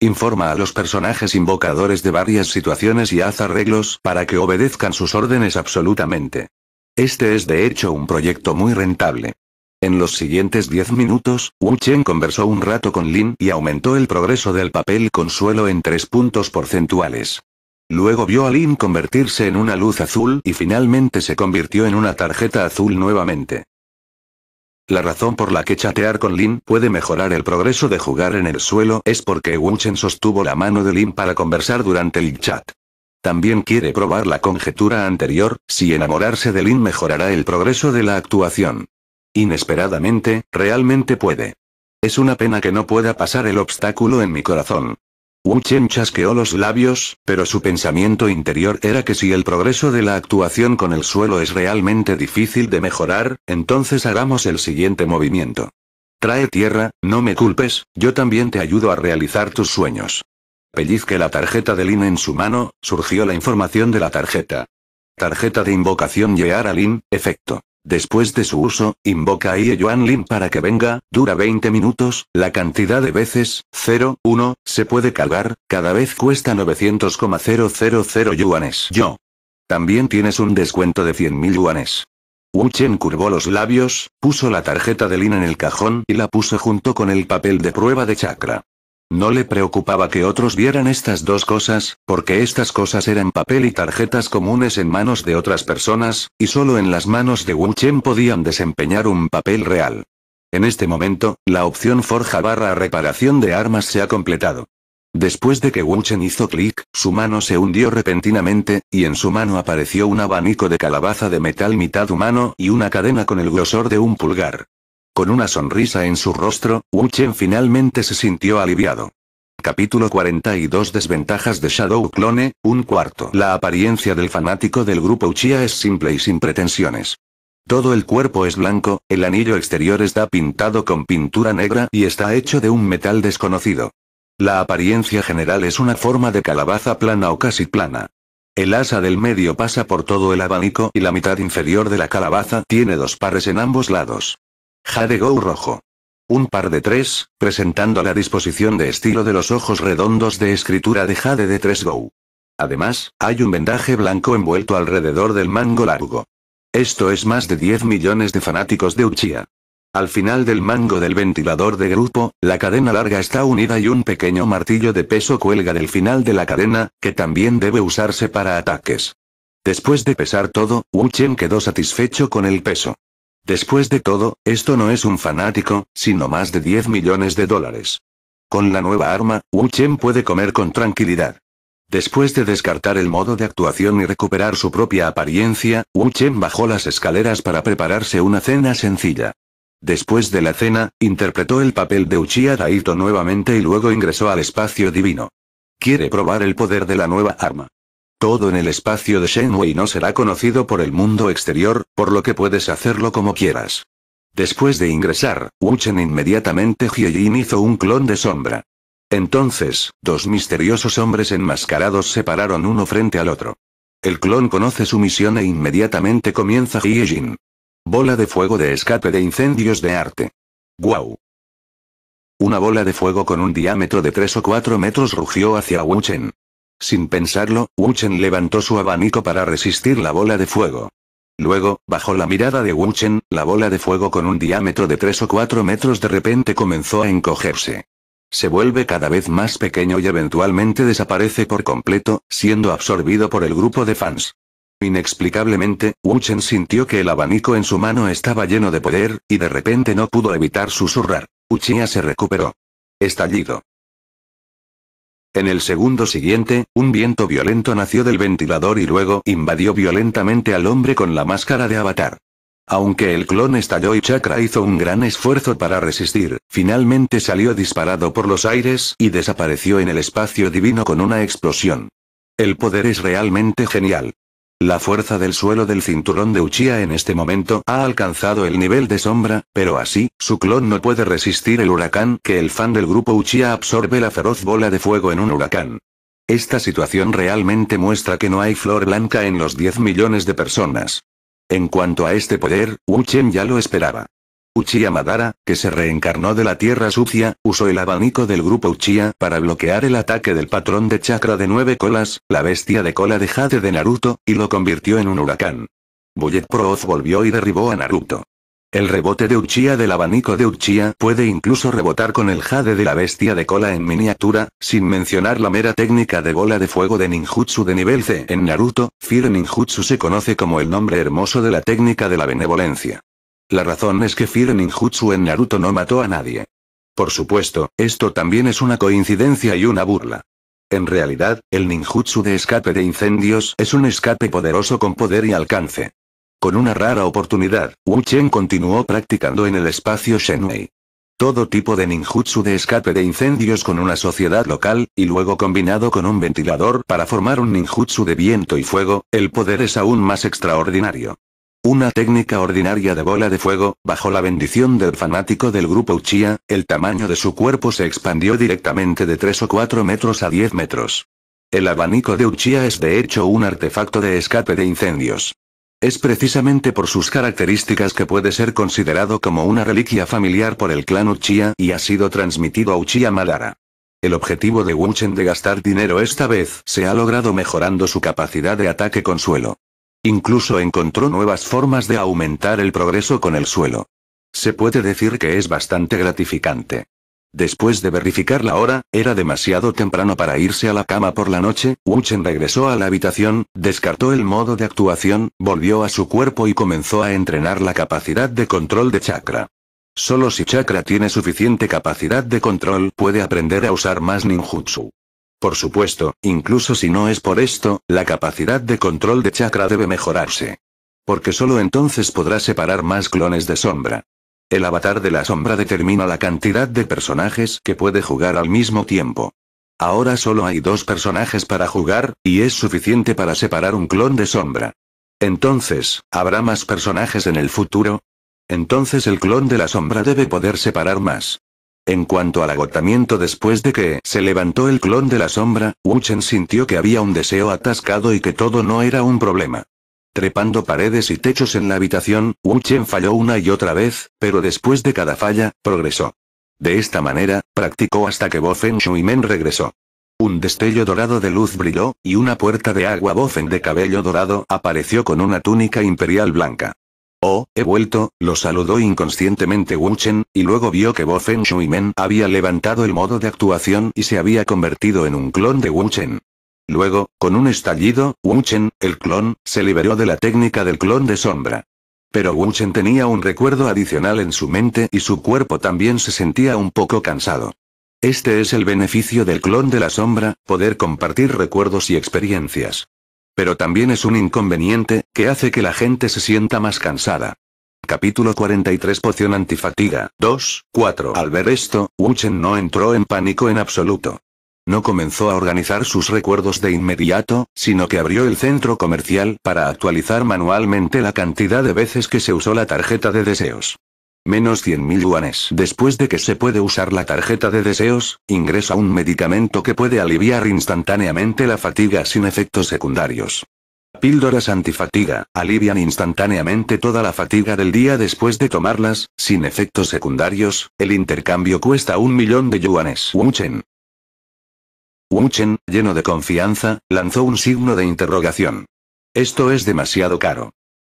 S1: Informa a los personajes invocadores de varias situaciones y haz arreglos para que obedezcan sus órdenes absolutamente. Este es de hecho un proyecto muy rentable. En los siguientes 10 minutos, Wu Chen conversó un rato con Lin y aumentó el progreso del papel consuelo en 3 puntos porcentuales. Luego vio a Lin convertirse en una luz azul y finalmente se convirtió en una tarjeta azul nuevamente. La razón por la que chatear con Lin puede mejorar el progreso de jugar en el suelo es porque Wuchen sostuvo la mano de Lin para conversar durante el chat. También quiere probar la conjetura anterior, si enamorarse de Lin mejorará el progreso de la actuación. Inesperadamente, realmente puede. Es una pena que no pueda pasar el obstáculo en mi corazón. Wu Chen chasqueó los labios, pero su pensamiento interior era que si el progreso de la actuación con el suelo es realmente difícil de mejorar, entonces hagamos el siguiente movimiento. Trae tierra, no me culpes, yo también te ayudo a realizar tus sueños. Pellizque la tarjeta de Lin en su mano, surgió la información de la tarjeta. Tarjeta de invocación Yeara Lin, efecto. Después de su uso, invoca a Ye Yuan Lin para que venga, dura 20 minutos, la cantidad de veces, 0, 1, se puede cargar, cada vez cuesta 900,000 yuanes. Yo. También tienes un descuento de 100.000 yuanes. Wu Chen curvó los labios, puso la tarjeta de Lin en el cajón y la puso junto con el papel de prueba de chakra. No le preocupaba que otros vieran estas dos cosas, porque estas cosas eran papel y tarjetas comunes en manos de otras personas, y solo en las manos de Wu Chen podían desempeñar un papel real. En este momento, la opción forja barra reparación de armas se ha completado. Después de que Wu Chen hizo clic, su mano se hundió repentinamente, y en su mano apareció un abanico de calabaza de metal mitad humano y una cadena con el grosor de un pulgar. Con una sonrisa en su rostro, Wu Chen finalmente se sintió aliviado. Capítulo 42 Desventajas de Shadow Clone, un cuarto. La apariencia del fanático del grupo Uchiha es simple y sin pretensiones. Todo el cuerpo es blanco, el anillo exterior está pintado con pintura negra y está hecho de un metal desconocido. La apariencia general es una forma de calabaza plana o casi plana. El asa del medio pasa por todo el abanico y la mitad inferior de la calabaza tiene dos pares en ambos lados. Jade Go rojo. Un par de tres, presentando la disposición de estilo de los ojos redondos de escritura de Jade de 3 Go. Además, hay un vendaje blanco envuelto alrededor del mango largo. Esto es más de 10 millones de fanáticos de Uchiha. Al final del mango del ventilador de grupo, la cadena larga está unida y un pequeño martillo de peso cuelga del final de la cadena, que también debe usarse para ataques. Después de pesar todo, Wu quedó satisfecho con el peso. Después de todo, esto no es un fanático, sino más de 10 millones de dólares. Con la nueva arma, Wu Chen puede comer con tranquilidad. Después de descartar el modo de actuación y recuperar su propia apariencia, Wu Chen bajó las escaleras para prepararse una cena sencilla. Después de la cena, interpretó el papel de Uchiha Daito nuevamente y luego ingresó al espacio divino. Quiere probar el poder de la nueva arma. Todo en el espacio de Shenwei no será conocido por el mundo exterior, por lo que puedes hacerlo como quieras. Después de ingresar, Wu Chen inmediatamente Jin hizo un clon de sombra. Entonces, dos misteriosos hombres enmascarados se pararon uno frente al otro. El clon conoce su misión e inmediatamente comienza Jin. Bola de fuego de escape de incendios de arte. ¡Guau! Una bola de fuego con un diámetro de 3 o 4 metros rugió hacia Wu Chen. Sin pensarlo, Wuchen levantó su abanico para resistir la bola de fuego. Luego, bajo la mirada de Wuchen, la bola de fuego con un diámetro de 3 o 4 metros de repente comenzó a encogerse. Se vuelve cada vez más pequeño y eventualmente desaparece por completo, siendo absorbido por el grupo de fans. Inexplicablemente, Wuchen sintió que el abanico en su mano estaba lleno de poder, y de repente no pudo evitar susurrar. Uchiha se recuperó. Estallido. En el segundo siguiente, un viento violento nació del ventilador y luego invadió violentamente al hombre con la máscara de avatar. Aunque el clon estalló y Chakra hizo un gran esfuerzo para resistir, finalmente salió disparado por los aires y desapareció en el espacio divino con una explosión. El poder es realmente genial. La fuerza del suelo del cinturón de Uchiha en este momento ha alcanzado el nivel de sombra, pero así, su clon no puede resistir el huracán que el fan del grupo Uchiha absorbe la feroz bola de fuego en un huracán. Esta situación realmente muestra que no hay flor blanca en los 10 millones de personas. En cuanto a este poder, Wu Chen ya lo esperaba. Uchiha Madara, que se reencarnó de la tierra sucia, usó el abanico del grupo Uchiha para bloquear el ataque del patrón de chakra de nueve colas, la bestia de cola de Jade de Naruto, y lo convirtió en un huracán. Bullet Proz volvió y derribó a Naruto. El rebote de Uchiha del abanico de Uchiha puede incluso rebotar con el jade de la bestia de cola en miniatura, sin mencionar la mera técnica de bola de fuego de ninjutsu de nivel C. En Naruto, Fire Ninjutsu se conoce como el nombre hermoso de la técnica de la benevolencia. La razón es que Fire Ninjutsu en Naruto no mató a nadie. Por supuesto, esto también es una coincidencia y una burla. En realidad, el ninjutsu de escape de incendios es un escape poderoso con poder y alcance. Con una rara oportunidad, Wu Chen continuó practicando en el espacio Shenwei. Todo tipo de ninjutsu de escape de incendios con una sociedad local, y luego combinado con un ventilador para formar un ninjutsu de viento y fuego, el poder es aún más extraordinario. Una técnica ordinaria de bola de fuego, bajo la bendición del fanático del grupo Uchiha, el tamaño de su cuerpo se expandió directamente de 3 o 4 metros a 10 metros. El abanico de Uchiha es de hecho un artefacto de escape de incendios. Es precisamente por sus características que puede ser considerado como una reliquia familiar por el clan Uchiha y ha sido transmitido a Uchiha Madara. El objetivo de Wuchen de gastar dinero esta vez se ha logrado mejorando su capacidad de ataque con suelo. Incluso encontró nuevas formas de aumentar el progreso con el suelo. Se puede decir que es bastante gratificante. Después de verificar la hora, era demasiado temprano para irse a la cama por la noche, Wuchen regresó a la habitación, descartó el modo de actuación, volvió a su cuerpo y comenzó a entrenar la capacidad de control de chakra. Solo si chakra tiene suficiente capacidad de control puede aprender a usar más ninjutsu. Por supuesto, incluso si no es por esto, la capacidad de control de chakra debe mejorarse. Porque solo entonces podrá separar más clones de sombra. El avatar de la sombra determina la cantidad de personajes que puede jugar al mismo tiempo. Ahora solo hay dos personajes para jugar, y es suficiente para separar un clon de sombra. Entonces, ¿habrá más personajes en el futuro? Entonces el clon de la sombra debe poder separar más. En cuanto al agotamiento después de que se levantó el clon de la sombra, Wuchen sintió que había un deseo atascado y que todo no era un problema. Trepando paredes y techos en la habitación, Wuchen falló una y otra vez, pero después de cada falla, progresó. De esta manera, practicó hasta que Bofen Shuimen regresó. Un destello dorado de luz brilló, y una puerta de agua Bofen de cabello dorado apareció con una túnica imperial blanca. Oh, he vuelto, lo saludó inconscientemente Wu Chen, y luego vio que Bo Feng Men había levantado el modo de actuación y se había convertido en un clon de Chen. Luego, con un estallido, Wu Chen, el clon, se liberó de la técnica del clon de sombra. Pero Wu Chen tenía un recuerdo adicional en su mente y su cuerpo también se sentía un poco cansado. Este es el beneficio del clon de la sombra, poder compartir recuerdos y experiencias. Pero también es un inconveniente, que hace que la gente se sienta más cansada. Capítulo 43 Poción antifatiga, 2, 4 Al ver esto, Wuchen no entró en pánico en absoluto. No comenzó a organizar sus recuerdos de inmediato, sino que abrió el centro comercial para actualizar manualmente la cantidad de veces que se usó la tarjeta de deseos. Menos 100.000 yuanes. Después de que se puede usar la tarjeta de deseos, ingresa un medicamento que puede aliviar instantáneamente la fatiga sin efectos secundarios. Píldoras antifatiga, alivian instantáneamente toda la fatiga del día después de tomarlas, sin efectos secundarios, el intercambio cuesta un millón de yuanes. Wuchen. Wuchen, lleno de confianza, lanzó un signo de interrogación. Esto es demasiado caro.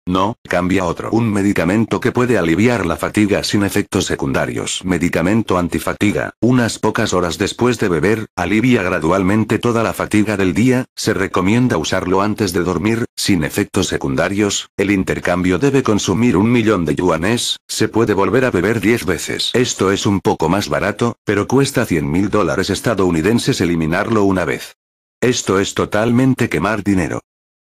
S1: No, cambia otro. Un medicamento que puede aliviar la fatiga sin efectos secundarios. Medicamento antifatiga. Unas pocas horas después de beber, alivia gradualmente toda la fatiga del día, se recomienda usarlo antes de dormir, sin efectos secundarios, el intercambio debe consumir un millón de yuanes, se puede volver a beber 10 veces. Esto es un poco más barato, pero cuesta 100 mil dólares estadounidenses eliminarlo una vez. Esto es totalmente quemar dinero.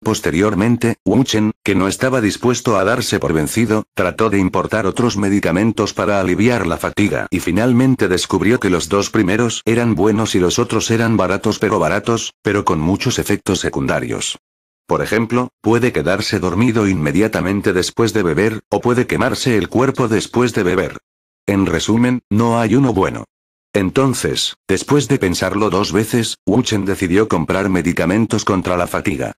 S1: Posteriormente, Chen, que no estaba dispuesto a darse por vencido, trató de importar otros medicamentos para aliviar la fatiga y finalmente descubrió que los dos primeros eran buenos y los otros eran baratos pero baratos, pero con muchos efectos secundarios. Por ejemplo, puede quedarse dormido inmediatamente después de beber, o puede quemarse el cuerpo después de beber. En resumen, no hay uno bueno. Entonces, después de pensarlo dos veces, Chen decidió comprar medicamentos contra la fatiga.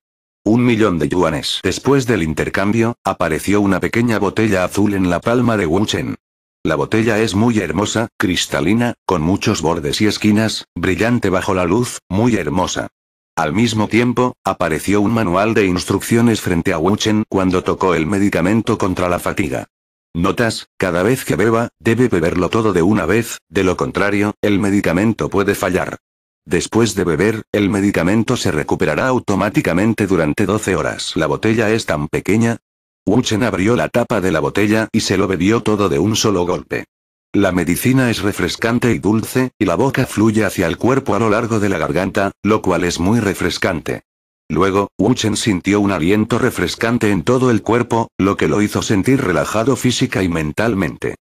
S1: Un millón de yuanes. Después del intercambio, apareció una pequeña botella azul en la palma de Wu Chen. La botella es muy hermosa, cristalina, con muchos bordes y esquinas, brillante bajo la luz, muy hermosa. Al mismo tiempo, apareció un manual de instrucciones frente a Wu Chen cuando tocó el medicamento contra la fatiga. Notas, cada vez que beba, debe beberlo todo de una vez, de lo contrario, el medicamento puede fallar. Después de beber, el medicamento se recuperará automáticamente durante 12 horas. La botella es tan pequeña. Wuchen abrió la tapa de la botella y se lo bebió todo de un solo golpe. La medicina es refrescante y dulce, y la boca fluye hacia el cuerpo a lo largo de la garganta, lo cual es muy refrescante. Luego, Wuchen sintió un aliento refrescante en todo el cuerpo, lo que lo hizo sentir relajado física y mentalmente.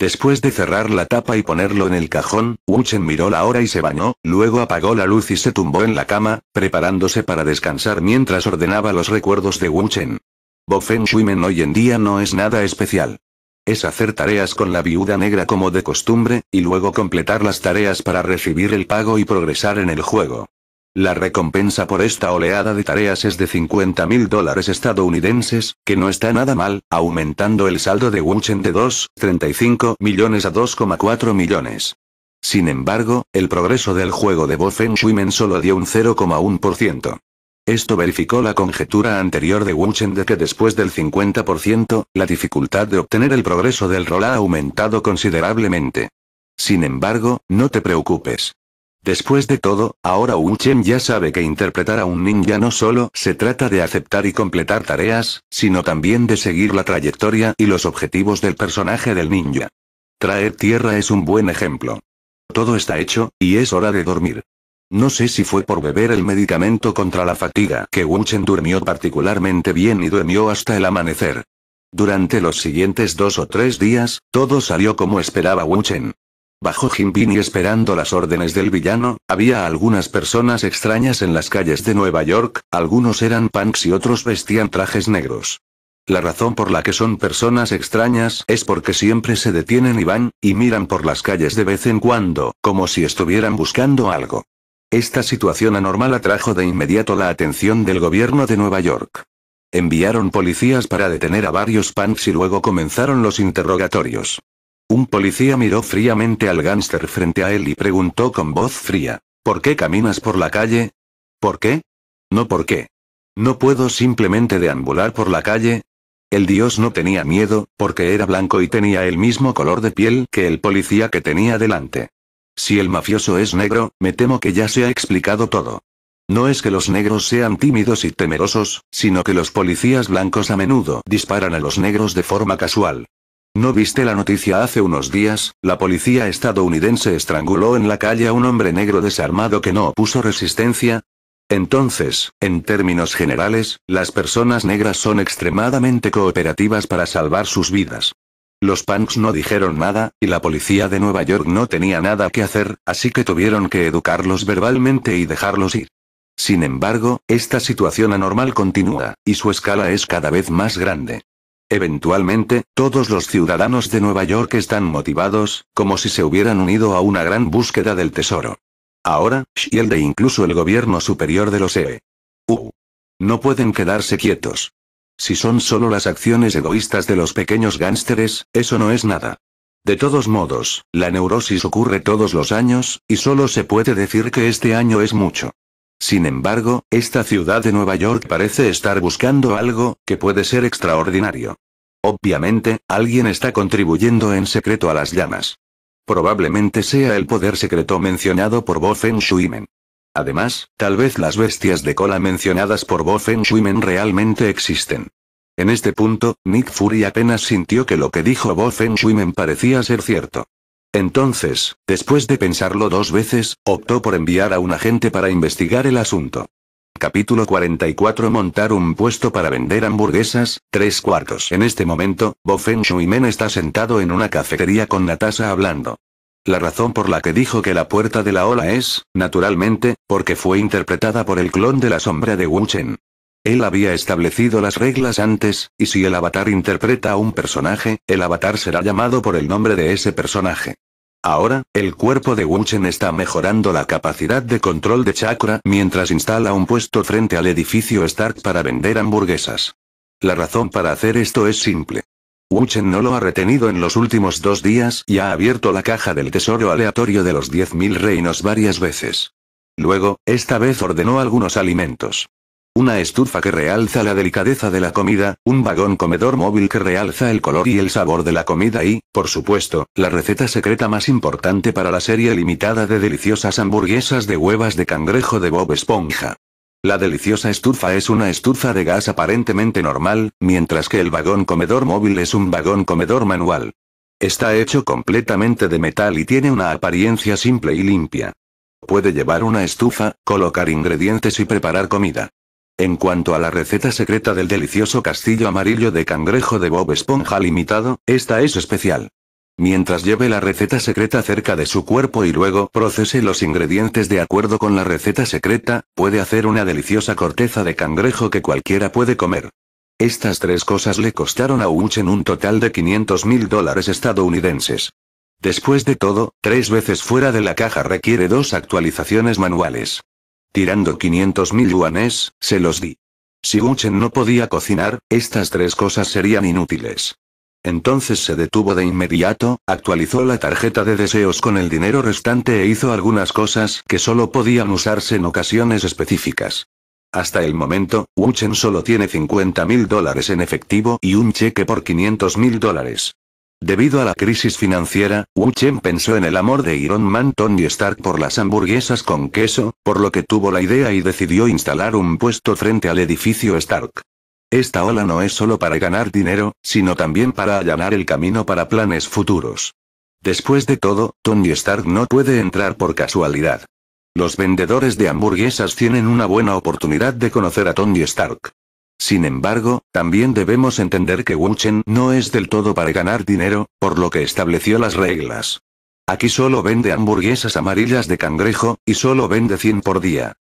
S1: Después de cerrar la tapa y ponerlo en el cajón, Chen miró la hora y se bañó, luego apagó la luz y se tumbó en la cama, preparándose para descansar mientras ordenaba los recuerdos de Wuchen. Shui Shuimen hoy en día no es nada especial. Es hacer tareas con la viuda negra como de costumbre, y luego completar las tareas para recibir el pago y progresar en el juego. La recompensa por esta oleada de tareas es de 50 mil dólares estadounidenses, que no está nada mal, aumentando el saldo de Wuchen de 2,35 millones a 2,4 millones. Sin embargo, el progreso del juego de Bofen Schwimmen solo dio un 0,1%. Esto verificó la conjetura anterior de Wuchen de que después del 50%, la dificultad de obtener el progreso del rol ha aumentado considerablemente. Sin embargo, no te preocupes. Después de todo, ahora Wu Chen ya sabe que interpretar a un ninja no solo se trata de aceptar y completar tareas, sino también de seguir la trayectoria y los objetivos del personaje del ninja. Traer tierra es un buen ejemplo. Todo está hecho, y es hora de dormir. No sé si fue por beber el medicamento contra la fatiga que Wu Chen durmió particularmente bien y durmió hasta el amanecer. Durante los siguientes dos o tres días, todo salió como esperaba Wu Chen. Bajo y esperando las órdenes del villano, había algunas personas extrañas en las calles de Nueva York, algunos eran punks y otros vestían trajes negros. La razón por la que son personas extrañas es porque siempre se detienen y van, y miran por las calles de vez en cuando, como si estuvieran buscando algo. Esta situación anormal atrajo de inmediato la atención del gobierno de Nueva York. Enviaron policías para detener a varios punks y luego comenzaron los interrogatorios. Un policía miró fríamente al gángster frente a él y preguntó con voz fría, ¿por qué caminas por la calle? ¿Por qué? No por qué. No puedo simplemente deambular por la calle. El dios no tenía miedo, porque era blanco y tenía el mismo color de piel que el policía que tenía delante. Si el mafioso es negro, me temo que ya se ha explicado todo. No es que los negros sean tímidos y temerosos, sino que los policías blancos a menudo disparan a los negros de forma casual. ¿No viste la noticia hace unos días? La policía estadounidense estranguló en la calle a un hombre negro desarmado que no opuso resistencia. Entonces, en términos generales, las personas negras son extremadamente cooperativas para salvar sus vidas. Los punks no dijeron nada, y la policía de Nueva York no tenía nada que hacer, así que tuvieron que educarlos verbalmente y dejarlos ir. Sin embargo, esta situación anormal continúa, y su escala es cada vez más grande. Eventualmente, todos los ciudadanos de Nueva York están motivados, como si se hubieran unido a una gran búsqueda del tesoro. Ahora, Shield e incluso el gobierno superior de los EE. Uh. No pueden quedarse quietos. Si son solo las acciones egoístas de los pequeños gánsteres, eso no es nada. De todos modos, la neurosis ocurre todos los años, y solo se puede decir que este año es mucho. Sin embargo, esta ciudad de Nueva York parece estar buscando algo, que puede ser extraordinario. Obviamente, alguien está contribuyendo en secreto a las llamas. Probablemente sea el poder secreto mencionado por Bofen Shuimen. Además, tal vez las bestias de cola mencionadas por Bofen Shuimen realmente existen. En este punto, Nick Fury apenas sintió que lo que dijo Bofen Shuimen parecía ser cierto. Entonces, después de pensarlo dos veces, optó por enviar a un agente para investigar el asunto. Capítulo 44 Montar un puesto para vender hamburguesas, tres cuartos. En este momento, Bofen Shuimen está sentado en una cafetería con Natasha hablando. La razón por la que dijo que la puerta de la ola es, naturalmente, porque fue interpretada por el clon de la sombra de Chen. Él había establecido las reglas antes, y si el avatar interpreta a un personaje, el avatar será llamado por el nombre de ese personaje. Ahora, el cuerpo de Chen está mejorando la capacidad de control de chakra mientras instala un puesto frente al edificio Stark para vender hamburguesas. La razón para hacer esto es simple. Wuchen no lo ha retenido en los últimos dos días y ha abierto la caja del tesoro aleatorio de los 10.000 reinos varias veces. Luego, esta vez ordenó algunos alimentos una estufa que realza la delicadeza de la comida, un vagón comedor móvil que realza el color y el sabor de la comida y, por supuesto, la receta secreta más importante para la serie limitada de deliciosas hamburguesas de huevas de cangrejo de Bob Esponja. La deliciosa estufa es una estufa de gas aparentemente normal, mientras que el vagón comedor móvil es un vagón comedor manual. Está hecho completamente de metal y tiene una apariencia simple y limpia. Puede llevar una estufa, colocar ingredientes y preparar comida. En cuanto a la receta secreta del delicioso castillo amarillo de cangrejo de Bob Esponja limitado, esta es especial. Mientras lleve la receta secreta cerca de su cuerpo y luego procese los ingredientes de acuerdo con la receta secreta, puede hacer una deliciosa corteza de cangrejo que cualquiera puede comer. Estas tres cosas le costaron a Uchen un total de 500 mil dólares estadounidenses. Después de todo, tres veces fuera de la caja requiere dos actualizaciones manuales. Tirando 500.000 yuanes, se los di. Si Wuchen no podía cocinar, estas tres cosas serían inútiles. Entonces se detuvo de inmediato, actualizó la tarjeta de deseos con el dinero restante e hizo algunas cosas que solo podían usarse en ocasiones específicas. Hasta el momento, Wuchen solo tiene 50 mil dólares en efectivo y un cheque por 500 mil dólares. Debido a la crisis financiera, Wu Chen pensó en el amor de Iron Man Tony Stark por las hamburguesas con queso, por lo que tuvo la idea y decidió instalar un puesto frente al edificio Stark. Esta ola no es solo para ganar dinero, sino también para allanar el camino para planes futuros. Después de todo, Tony Stark no puede entrar por casualidad. Los vendedores de hamburguesas tienen una buena oportunidad de conocer a Tony Stark. Sin embargo, también debemos entender que Wuchen no es del todo para ganar dinero, por lo que estableció las reglas. Aquí solo vende hamburguesas amarillas de cangrejo, y solo vende 100 por día.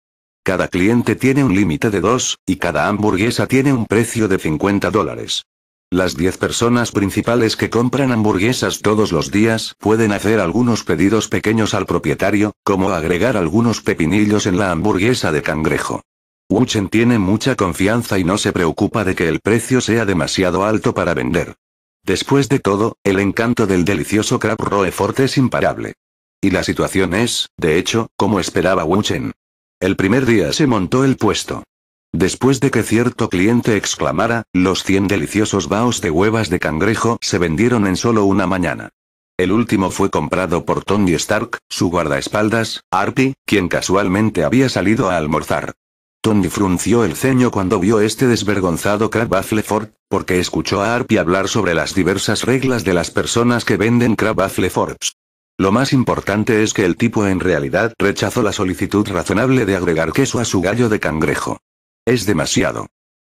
S1: Cada cliente tiene un límite de 2, y cada hamburguesa tiene un precio de 50 dólares. Las 10 personas principales que compran hamburguesas todos los días pueden hacer algunos pedidos pequeños al propietario, como agregar algunos pepinillos en la hamburguesa de cangrejo. Wuchen tiene mucha confianza y no se preocupa de que el precio sea demasiado alto para vender. Después de todo, el encanto del delicioso crab forte es imparable. Y la situación es, de hecho, como esperaba Wuchen. El primer día se montó el puesto. Después de que cierto cliente exclamara, los 100 deliciosos baos de huevas de cangrejo se vendieron en solo una mañana. El último fue comprado por Tony Stark, su guardaespaldas, Arpi, quien casualmente había salido a almorzar. Tony frunció el ceño cuando vio este desvergonzado crab Ford, porque escuchó a Arpi hablar sobre las diversas reglas de las personas que venden crab Fords. Lo más importante es que el tipo en realidad rechazó la solicitud razonable de agregar queso a su gallo de cangrejo. Es demasiado.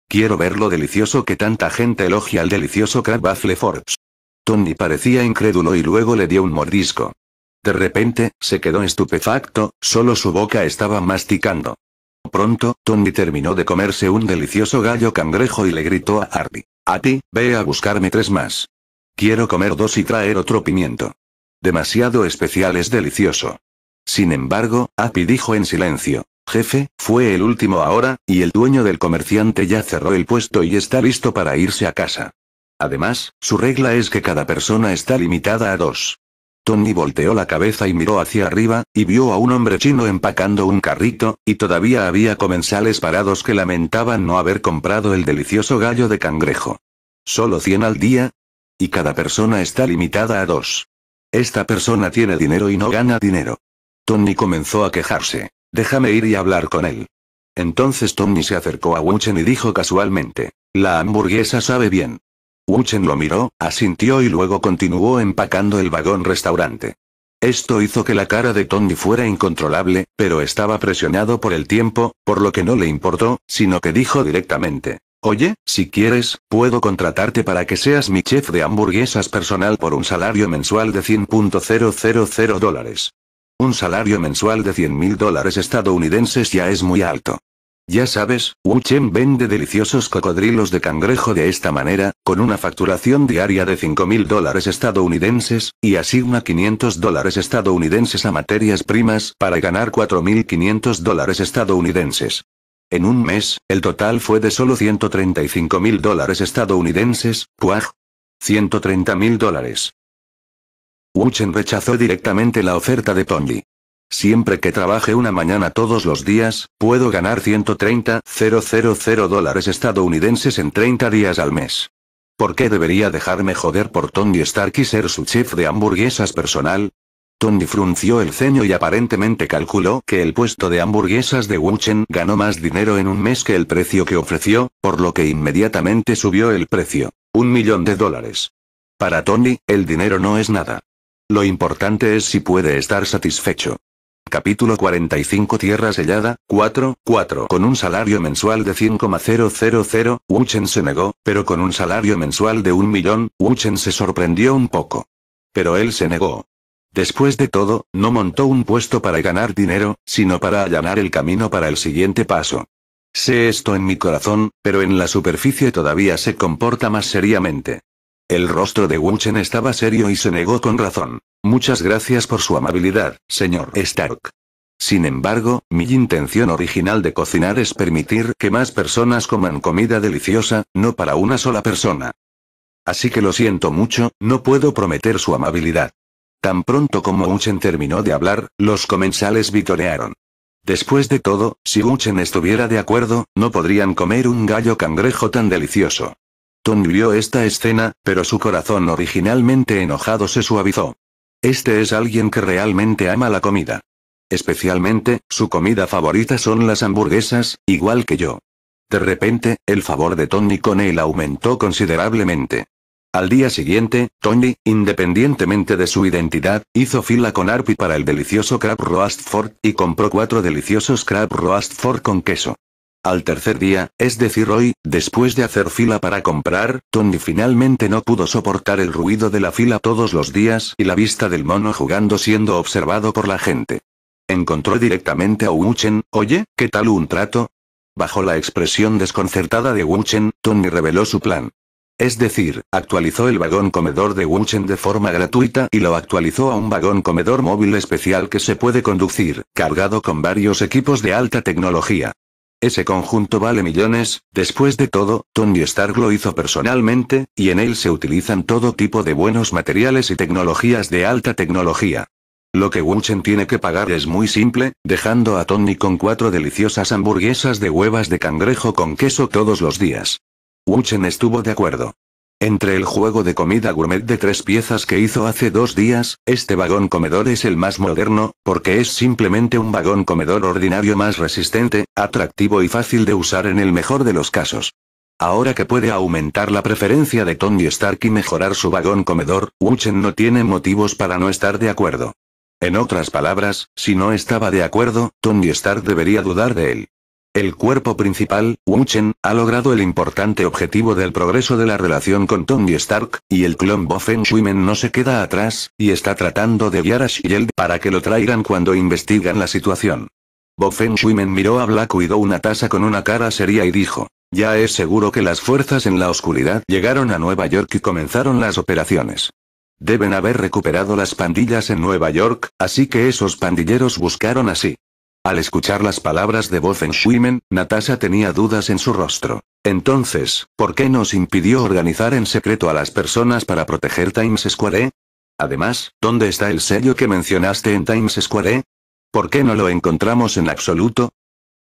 S1: Quiero ver lo delicioso que tanta gente elogia al delicioso crab Forbes. Tony parecía incrédulo y luego le dio un mordisco. De repente, se quedó estupefacto, solo su boca estaba masticando. Pronto, Tony terminó de comerse un delicioso gallo cangrejo y le gritó a Hardy. A ti, ve a buscarme tres más. Quiero comer dos y traer otro pimiento. Demasiado especial es delicioso. Sin embargo, Api dijo en silencio. Jefe, fue el último ahora, y el dueño del comerciante ya cerró el puesto y está listo para irse a casa. Además, su regla es que cada persona está limitada a dos. Tony volteó la cabeza y miró hacia arriba, y vio a un hombre chino empacando un carrito, y todavía había comensales parados que lamentaban no haber comprado el delicioso gallo de cangrejo. ¿Solo 100 al día? Y cada persona está limitada a dos. Esta persona tiene dinero y no gana dinero. Tony comenzó a quejarse. Déjame ir y hablar con él. Entonces Tony se acercó a Wuchen y dijo casualmente. La hamburguesa sabe bien. Wuchen lo miró, asintió y luego continuó empacando el vagón restaurante. Esto hizo que la cara de Tony fuera incontrolable, pero estaba presionado por el tiempo, por lo que no le importó, sino que dijo directamente. Oye, si quieres, puedo contratarte para que seas mi chef de hamburguesas personal por un salario mensual de 100.000 dólares. Un salario mensual de 100.000 dólares estadounidenses ya es muy alto. Ya sabes, Wu Chen vende deliciosos cocodrilos de cangrejo de esta manera, con una facturación diaria de mil dólares estadounidenses, y asigna 500 dólares estadounidenses a materias primas para ganar 4.500 dólares estadounidenses. En un mes, el total fue de solo mil dólares estadounidenses, 130 mil dólares. Chen rechazó directamente la oferta de Tony. Siempre que trabaje una mañana todos los días, puedo ganar 130 dólares estadounidenses en 30 días al mes. ¿Por qué debería dejarme joder por Tony Stark y ser su chef de hamburguesas personal? Tony frunció el ceño y aparentemente calculó que el puesto de hamburguesas de Wuchen ganó más dinero en un mes que el precio que ofreció, por lo que inmediatamente subió el precio. Un millón de dólares. Para Tony, el dinero no es nada. Lo importante es si puede estar satisfecho. Capítulo 45 Tierra sellada, 4, 4. Con un salario mensual de 5,000, Wuchen se negó, pero con un salario mensual de un millón, Wuchen se sorprendió un poco. Pero él se negó. Después de todo, no montó un puesto para ganar dinero, sino para allanar el camino para el siguiente paso. Sé esto en mi corazón, pero en la superficie todavía se comporta más seriamente. El rostro de Wuchen estaba serio y se negó con razón. Muchas gracias por su amabilidad, señor Stark. Sin embargo, mi intención original de cocinar es permitir que más personas coman comida deliciosa, no para una sola persona. Así que lo siento mucho, no puedo prometer su amabilidad. Tan pronto como Uchen terminó de hablar, los comensales vitorearon. Después de todo, si Uchen estuviera de acuerdo, no podrían comer un gallo cangrejo tan delicioso. Ton vio esta escena, pero su corazón originalmente enojado se suavizó. Este es alguien que realmente ama la comida. Especialmente, su comida favorita son las hamburguesas, igual que yo. De repente, el favor de Tony con él aumentó considerablemente. Al día siguiente, Tony, independientemente de su identidad, hizo fila con Arpi para el delicioso crab roast y compró cuatro deliciosos crab roast con queso. Al tercer día, es decir hoy, después de hacer fila para comprar, Tony finalmente no pudo soportar el ruido de la fila todos los días y la vista del mono jugando siendo observado por la gente. Encontró directamente a Wu Chen. oye, ¿qué tal un trato? Bajo la expresión desconcertada de Chen, Tony reveló su plan. Es decir, actualizó el vagón comedor de Chen de forma gratuita y lo actualizó a un vagón comedor móvil especial que se puede conducir, cargado con varios equipos de alta tecnología. Ese conjunto vale millones, después de todo, Tony Stark lo hizo personalmente, y en él se utilizan todo tipo de buenos materiales y tecnologías de alta tecnología. Lo que Wuchen tiene que pagar es muy simple, dejando a Tony con cuatro deliciosas hamburguesas de huevas de cangrejo con queso todos los días. Wuchen estuvo de acuerdo. Entre el juego de comida gourmet de tres piezas que hizo hace dos días, este vagón comedor es el más moderno, porque es simplemente un vagón comedor ordinario más resistente, atractivo y fácil de usar en el mejor de los casos. Ahora que puede aumentar la preferencia de Tony Stark y mejorar su vagón comedor, Wuchen no tiene motivos para no estar de acuerdo. En otras palabras, si no estaba de acuerdo, Tony Stark debería dudar de él. El cuerpo principal, Wuchen, ha logrado el importante objetivo del progreso de la relación con Tony Stark, y el clon Bofen Shuimen no se queda atrás, y está tratando de guiar a Shield para que lo traigan cuando investigan la situación. Bofen Shuimen miró a Black Widow una taza con una cara seria y dijo, ya es seguro que las fuerzas en la oscuridad llegaron a Nueva York y comenzaron las operaciones. Deben haber recuperado las pandillas en Nueva York, así que esos pandilleros buscaron así. Al escuchar las palabras de Bofen Natasha tenía dudas en su rostro. Entonces, ¿por qué nos impidió organizar en secreto a las personas para proteger Times Square? E? Además, ¿dónde está el sello que mencionaste en Times Square? E? ¿Por qué no lo encontramos en absoluto?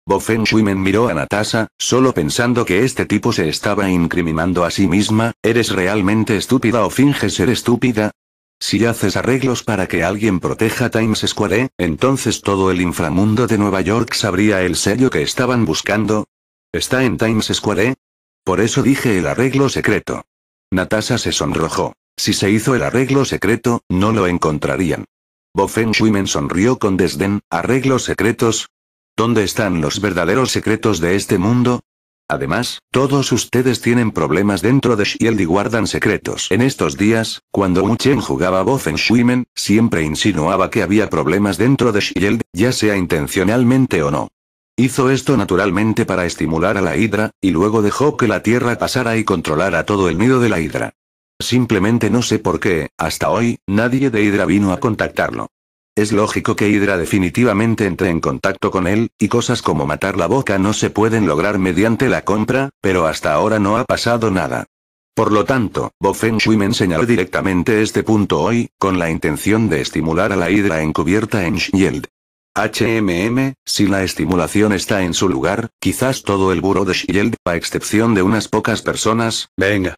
S1: Bofen Schwimmen miró a Natasha, solo pensando que este tipo se estaba incriminando a sí misma, ¿eres realmente estúpida o finges ser estúpida? Si haces arreglos para que alguien proteja Times Square, ¿eh? entonces todo el inframundo de Nueva York sabría el sello que estaban buscando. ¿Está en Times Square? ¿eh? Por eso dije el arreglo secreto. Natasha se sonrojó. Si se hizo el arreglo secreto, no lo encontrarían. Bofen Schwimmen sonrió con desdén, arreglos secretos. ¿Dónde están los verdaderos secretos de este mundo? Además, todos ustedes tienen problemas dentro de Shield y guardan secretos. En estos días, cuando Chen jugaba voz en Shuimen, siempre insinuaba que había problemas dentro de Shield, ya sea intencionalmente o no. Hizo esto naturalmente para estimular a la hidra, y luego dejó que la tierra pasara y controlara todo el nido de la hidra. Simplemente no sé por qué, hasta hoy, nadie de hidra vino a contactarlo. Es lógico que Hydra definitivamente entre en contacto con él, y cosas como matar la boca no se pueden lograr mediante la compra, pero hasta ahora no ha pasado nada. Por lo tanto, Bofen me enseñó directamente este punto hoy, con la intención de estimular a la Hydra encubierta en Shield. HMM, si la estimulación está en su lugar, quizás todo el buro de Shield, a excepción de unas pocas personas, venga.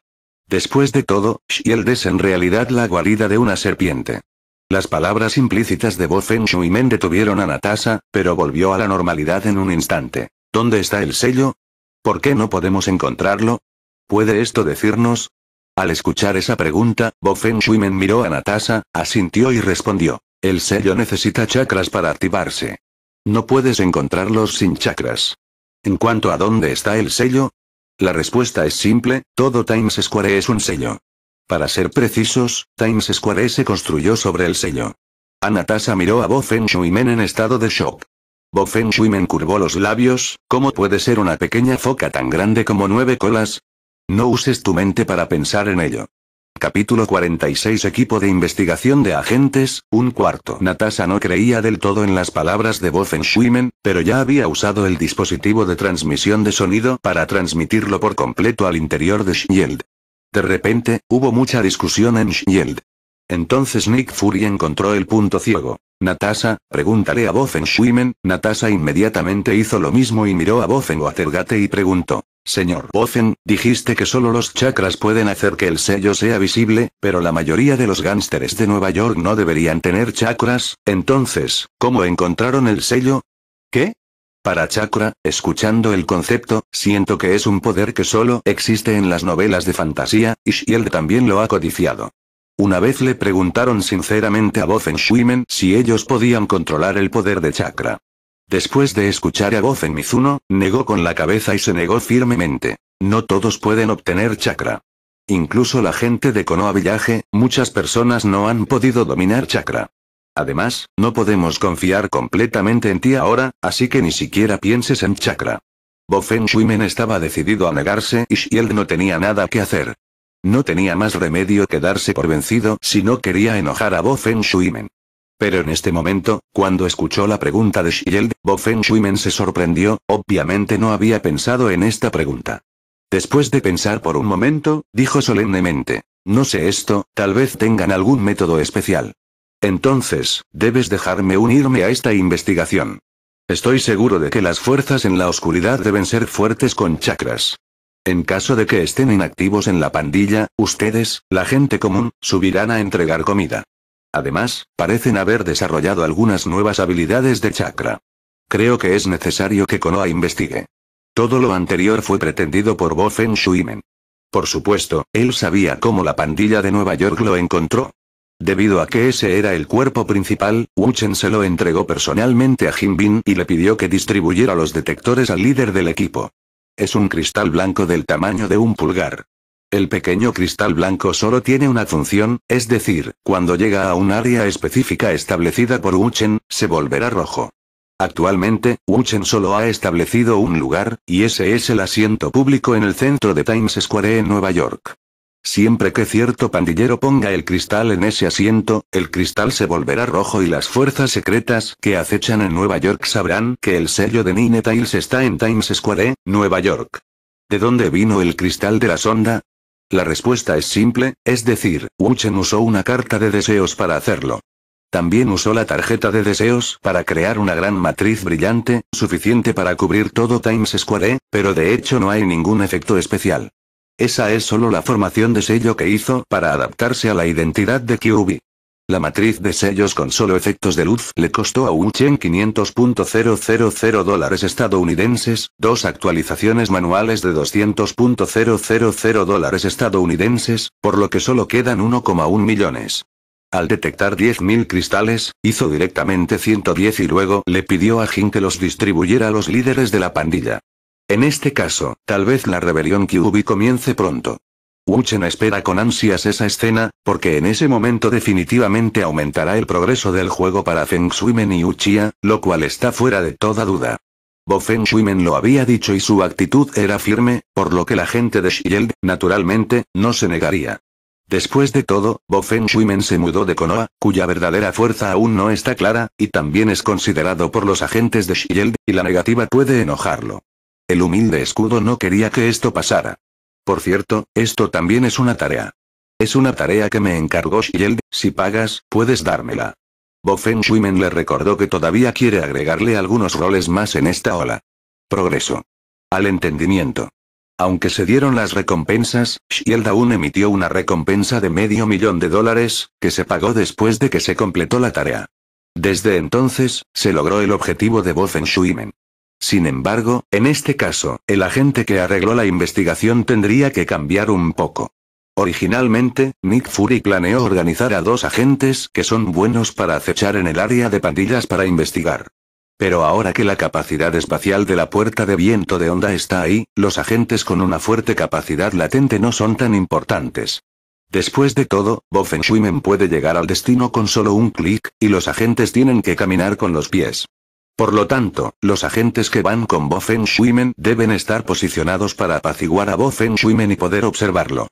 S1: Después de todo, Shield es en realidad la guarida de una serpiente. Las palabras implícitas de Bo Feng Shuimen detuvieron a Natasha, pero volvió a la normalidad en un instante. ¿Dónde está el sello? ¿Por qué no podemos encontrarlo? ¿Puede esto decirnos? Al escuchar esa pregunta, Bo Feng Shuimen miró a Natasha, asintió y respondió. El sello necesita chakras para activarse. No puedes encontrarlos sin chakras. En cuanto a dónde está el sello, la respuesta es simple, todo Times Square es un sello. Para ser precisos, Times Square se construyó sobre el sello. Anatasa miró a Bo en estado de shock. Bo curvó los labios, ¿cómo puede ser una pequeña foca tan grande como nueve colas? No uses tu mente para pensar en ello. Capítulo 46 Equipo de investigación de agentes, un cuarto. Natasha no creía del todo en las palabras de Schwimmen, pero ya había usado el dispositivo de transmisión de sonido para transmitirlo por completo al interior de Shield. De repente, hubo mucha discusión en Shield. Entonces Nick Fury encontró el punto ciego. Natasha, pregúntale a Bofen Schwimmen, Natasha inmediatamente hizo lo mismo y miró a en Watergate y preguntó. Señor Bozen, dijiste que solo los chakras pueden hacer que el sello sea visible, pero la mayoría de los gánsteres de Nueva York no deberían tener chakras, entonces, ¿cómo encontraron el sello? ¿Qué? Para Chakra, escuchando el concepto, siento que es un poder que solo existe en las novelas de fantasía, y Shield también lo ha codiciado. Una vez le preguntaron sinceramente a Bozen Shuimen si ellos podían controlar el poder de Chakra. Después de escuchar a Bozen Mizuno, negó con la cabeza y se negó firmemente. No todos pueden obtener Chakra. Incluso la gente de Konoha Village, muchas personas no han podido dominar Chakra. Además, no podemos confiar completamente en ti ahora, así que ni siquiera pienses en Chakra. Bofen Shuimen estaba decidido a negarse y Shield no tenía nada que hacer. No tenía más remedio que darse por vencido si no quería enojar a Bo Feng Shuimen. Pero en este momento, cuando escuchó la pregunta de Shield, Bofen Shuimen se sorprendió, obviamente no había pensado en esta pregunta. Después de pensar por un momento, dijo solemnemente, no sé esto, tal vez tengan algún método especial. Entonces, debes dejarme unirme a esta investigación. Estoy seguro de que las fuerzas en la oscuridad deben ser fuertes con chakras. En caso de que estén inactivos en la pandilla, ustedes, la gente común, subirán a entregar comida. Además, parecen haber desarrollado algunas nuevas habilidades de chakra. Creo que es necesario que Konoha investigue. Todo lo anterior fue pretendido por Bofen Shuimen. Por supuesto, él sabía cómo la pandilla de Nueva York lo encontró, Debido a que ese era el cuerpo principal, Wuchen se lo entregó personalmente a Jinbin y le pidió que distribuyera los detectores al líder del equipo. Es un cristal blanco del tamaño de un pulgar. El pequeño cristal blanco solo tiene una función, es decir, cuando llega a un área específica establecida por Wuchen, se volverá rojo. Actualmente, Wuchen solo ha establecido un lugar, y ese es el asiento público en el centro de Times Square en Nueva York. Siempre que cierto pandillero ponga el cristal en ese asiento, el cristal se volverá rojo y las fuerzas secretas que acechan en Nueva York sabrán que el sello de Nine Tiles está en Times Square, Nueva York. ¿De dónde vino el cristal de la sonda? La respuesta es simple, es decir, Wuchen usó una carta de deseos para hacerlo. También usó la tarjeta de deseos para crear una gran matriz brillante, suficiente para cubrir todo Times Square, pero de hecho no hay ningún efecto especial. Esa es solo la formación de sello que hizo para adaptarse a la identidad de QB. La matriz de sellos con solo efectos de luz le costó a Chen 500.000 dólares estadounidenses, dos actualizaciones manuales de 200.000 dólares estadounidenses, por lo que solo quedan 1,1 millones. Al detectar 10.000 cristales, hizo directamente 110 y luego le pidió a Jin que los distribuyera a los líderes de la pandilla. En este caso, tal vez la rebelión Kyubi comience pronto. Wuchen espera con ansias esa escena, porque en ese momento definitivamente aumentará el progreso del juego para Feng Shuimen y Uchiha, lo cual está fuera de toda duda. Bo Feng Shuimen lo había dicho y su actitud era firme, por lo que la gente de Shield, naturalmente, no se negaría. Después de todo, Bo Feng Shuimen se mudó de Konoha, cuya verdadera fuerza aún no está clara, y también es considerado por los agentes de Shield, y la negativa puede enojarlo. El humilde escudo no quería que esto pasara. Por cierto, esto también es una tarea. Es una tarea que me encargó Shield, si pagas, puedes dármela. Bofen Shuimen le recordó que todavía quiere agregarle algunos roles más en esta ola. Progreso. Al entendimiento. Aunque se dieron las recompensas, Shield aún emitió una recompensa de medio millón de dólares, que se pagó después de que se completó la tarea. Desde entonces, se logró el objetivo de Bofen Shuimen. Sin embargo, en este caso, el agente que arregló la investigación tendría que cambiar un poco. Originalmente, Nick Fury planeó organizar a dos agentes que son buenos para acechar en el área de pandillas para investigar. Pero ahora que la capacidad espacial de la puerta de viento de onda está ahí, los agentes con una fuerte capacidad latente no son tan importantes. Después de todo, Boffenschwimmen puede llegar al destino con solo un clic, y los agentes tienen que caminar con los pies. Por lo tanto, los agentes que van con Bo Feng deben estar posicionados para apaciguar a Bo Feng y poder observarlo.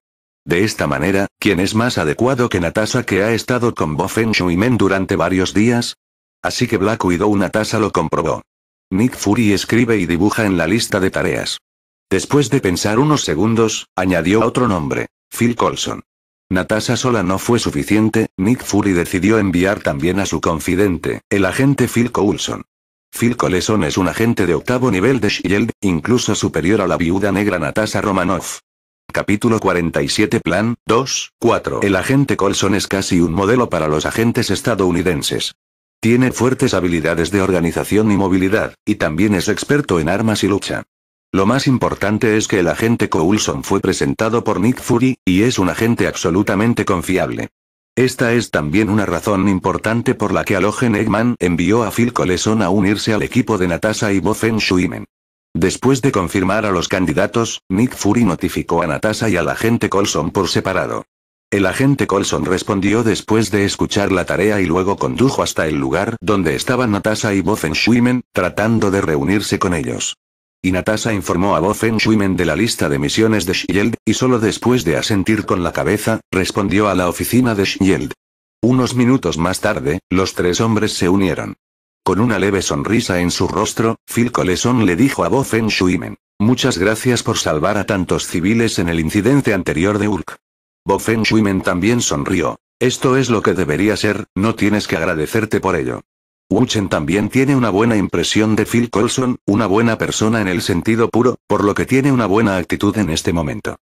S1: De esta manera, ¿quién es más adecuado que Natasha que ha estado con Bo Feng durante varios días? Así que Black Widow Natasha lo comprobó. Nick Fury escribe y dibuja en la lista de tareas. Después de pensar unos segundos, añadió otro nombre, Phil Coulson. Natasha sola no fue suficiente, Nick Fury decidió enviar también a su confidente, el agente Phil Coulson. Phil Coleson es un agente de octavo nivel de Shield, incluso superior a la viuda negra Natasha Romanoff. Capítulo 47 Plan 2, 4 El agente Coulson es casi un modelo para los agentes estadounidenses. Tiene fuertes habilidades de organización y movilidad, y también es experto en armas y lucha. Lo más importante es que el agente Coulson fue presentado por Nick Fury, y es un agente absolutamente confiable. Esta es también una razón importante por la que Alogen Eggman envió a Phil Coleson a unirse al equipo de Natasha y Bofen Después de confirmar a los candidatos, Nick Fury notificó a Natasha y al agente Colson por separado. El agente Colson respondió después de escuchar la tarea y luego condujo hasta el lugar donde estaban Natasha y Bofen tratando de reunirse con ellos y Natasha informó a Bofen Schwimmen de la lista de misiones de Shield, y solo después de asentir con la cabeza, respondió a la oficina de Shield. Unos minutos más tarde, los tres hombres se unieron. Con una leve sonrisa en su rostro, Phil Coleson le dijo a Bofen Schwimmen. Muchas gracias por salvar a tantos civiles en el incidente anterior de Urk. Bofen Schwimmen también sonrió. Esto es lo que debería ser, no tienes que agradecerte por ello. Wuchen también tiene una buena impresión de Phil Colson, una buena persona en el sentido puro, por lo que tiene una buena actitud en este momento.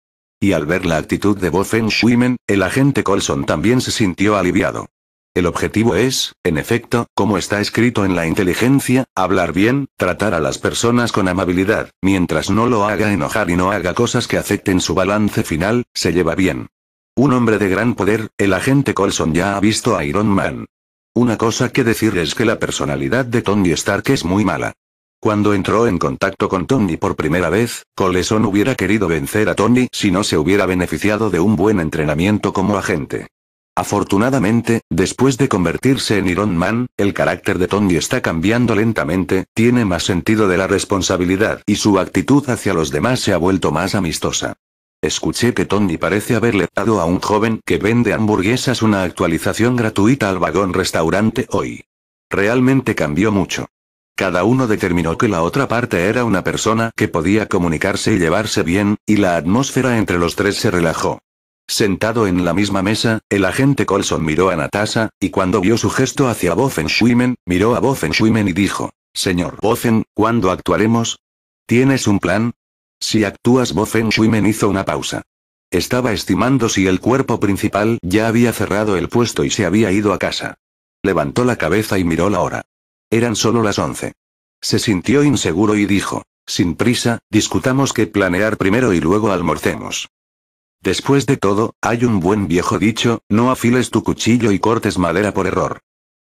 S1: Y al ver la actitud de Feng Shuimen, el agente Colson también se sintió aliviado. El objetivo es, en efecto, como está escrito en la inteligencia, hablar bien, tratar a las personas con amabilidad, mientras no lo haga enojar y no haga cosas que afecten su balance final, se lleva bien. Un hombre de gran poder, el agente Colson ya ha visto a Iron Man. Una cosa que decir es que la personalidad de Tony Stark es muy mala. Cuando entró en contacto con Tony por primera vez, Coleson hubiera querido vencer a Tony si no se hubiera beneficiado de un buen entrenamiento como agente. Afortunadamente, después de convertirse en Iron Man, el carácter de Tony está cambiando lentamente, tiene más sentido de la responsabilidad y su actitud hacia los demás se ha vuelto más amistosa. Escuché que Tony parece haberle dado a un joven que vende hamburguesas una actualización gratuita al vagón restaurante hoy. Realmente cambió mucho. Cada uno determinó que la otra parte era una persona que podía comunicarse y llevarse bien, y la atmósfera entre los tres se relajó. Sentado en la misma mesa, el agente Colson miró a Natasha, y cuando vio su gesto hacia Schwimmen, miró a Schwimmen y dijo, Señor Bozen, ¿cuándo actuaremos? ¿Tienes un plan? Si actúas Bo Feng hizo una pausa. Estaba estimando si el cuerpo principal ya había cerrado el puesto y se había ido a casa. Levantó la cabeza y miró la hora. Eran solo las once. Se sintió inseguro y dijo, sin prisa, discutamos que planear primero y luego almorcemos. Después de todo, hay un buen viejo dicho, no afiles tu cuchillo y cortes madera por error.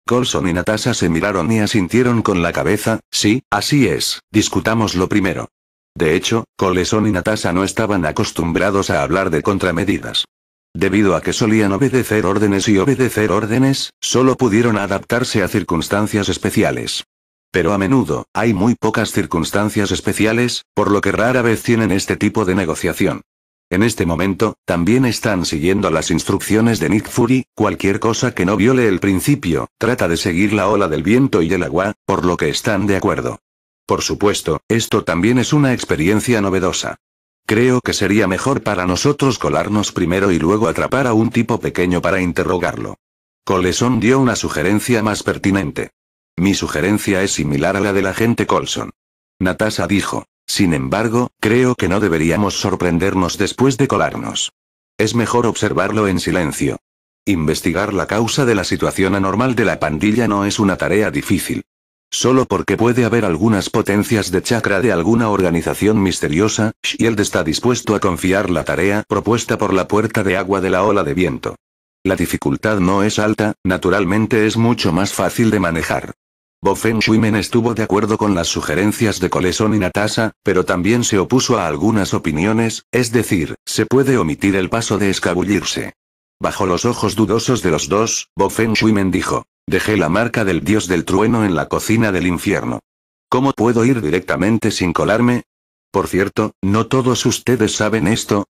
S1: Colson y Natasha se miraron y asintieron con la cabeza, sí, así es, discutamos lo primero. De hecho, Coleson y Natasha no estaban acostumbrados a hablar de contramedidas. Debido a que solían obedecer órdenes y obedecer órdenes, solo pudieron adaptarse a circunstancias especiales. Pero a menudo, hay muy pocas circunstancias especiales, por lo que rara vez tienen este tipo de negociación. En este momento, también están siguiendo las instrucciones de Nick Fury, cualquier cosa que no viole el principio, trata de seguir la ola del viento y el agua, por lo que están de acuerdo. Por supuesto, esto también es una experiencia novedosa. Creo que sería mejor para nosotros colarnos primero y luego atrapar a un tipo pequeño para interrogarlo. Coleson dio una sugerencia más pertinente. Mi sugerencia es similar a la del agente Colson. Natasha dijo. Sin embargo, creo que no deberíamos sorprendernos después de colarnos. Es mejor observarlo en silencio. Investigar la causa de la situación anormal de la pandilla no es una tarea difícil. Solo porque puede haber algunas potencias de chakra de alguna organización misteriosa, Shield está dispuesto a confiar la tarea propuesta por la puerta de agua de la ola de viento. La dificultad no es alta, naturalmente es mucho más fácil de manejar. Bofen Schwimmen estuvo de acuerdo con las sugerencias de Coleson y Natasa, pero también se opuso a algunas opiniones, es decir, se puede omitir el paso de escabullirse. Bajo los ojos dudosos de los dos, Bo Feng dijo. Dejé la marca del dios del trueno en la cocina del infierno. ¿Cómo puedo ir directamente sin colarme? Por cierto, no todos ustedes saben esto.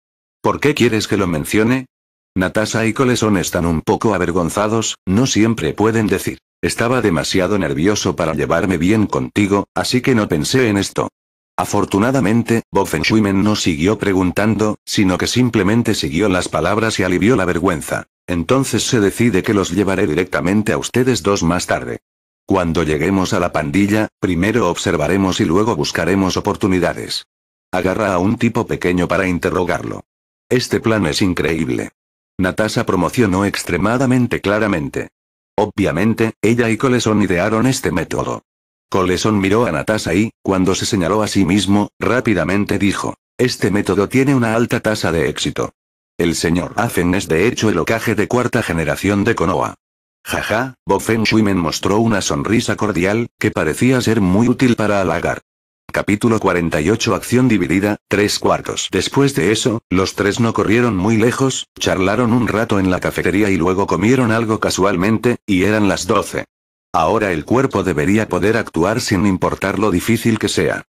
S1: ¿Por qué quieres que lo mencione? Natasha y Coleson están un poco avergonzados, no siempre pueden decir. Estaba demasiado nervioso para llevarme bien contigo, así que no pensé en esto. Afortunadamente, Shuimen no siguió preguntando, sino que simplemente siguió las palabras y alivió la vergüenza. Entonces se decide que los llevaré directamente a ustedes dos más tarde. Cuando lleguemos a la pandilla, primero observaremos y luego buscaremos oportunidades. Agarra a un tipo pequeño para interrogarlo. Este plan es increíble. Natasha promocionó extremadamente claramente. Obviamente, ella y Coleson idearon este método. Coleson miró a Natasha y, cuando se señaló a sí mismo, rápidamente dijo. Este método tiene una alta tasa de éxito. El señor Afen es de hecho el ocaje de cuarta generación de Konoha. Jaja, Bofen Shuimen mostró una sonrisa cordial, que parecía ser muy útil para halagar. Capítulo 48 Acción dividida, tres cuartos. Después de eso, los tres no corrieron muy lejos, charlaron un rato en la cafetería y luego comieron algo casualmente, y eran las doce. Ahora el cuerpo debería poder actuar sin importar lo difícil que sea.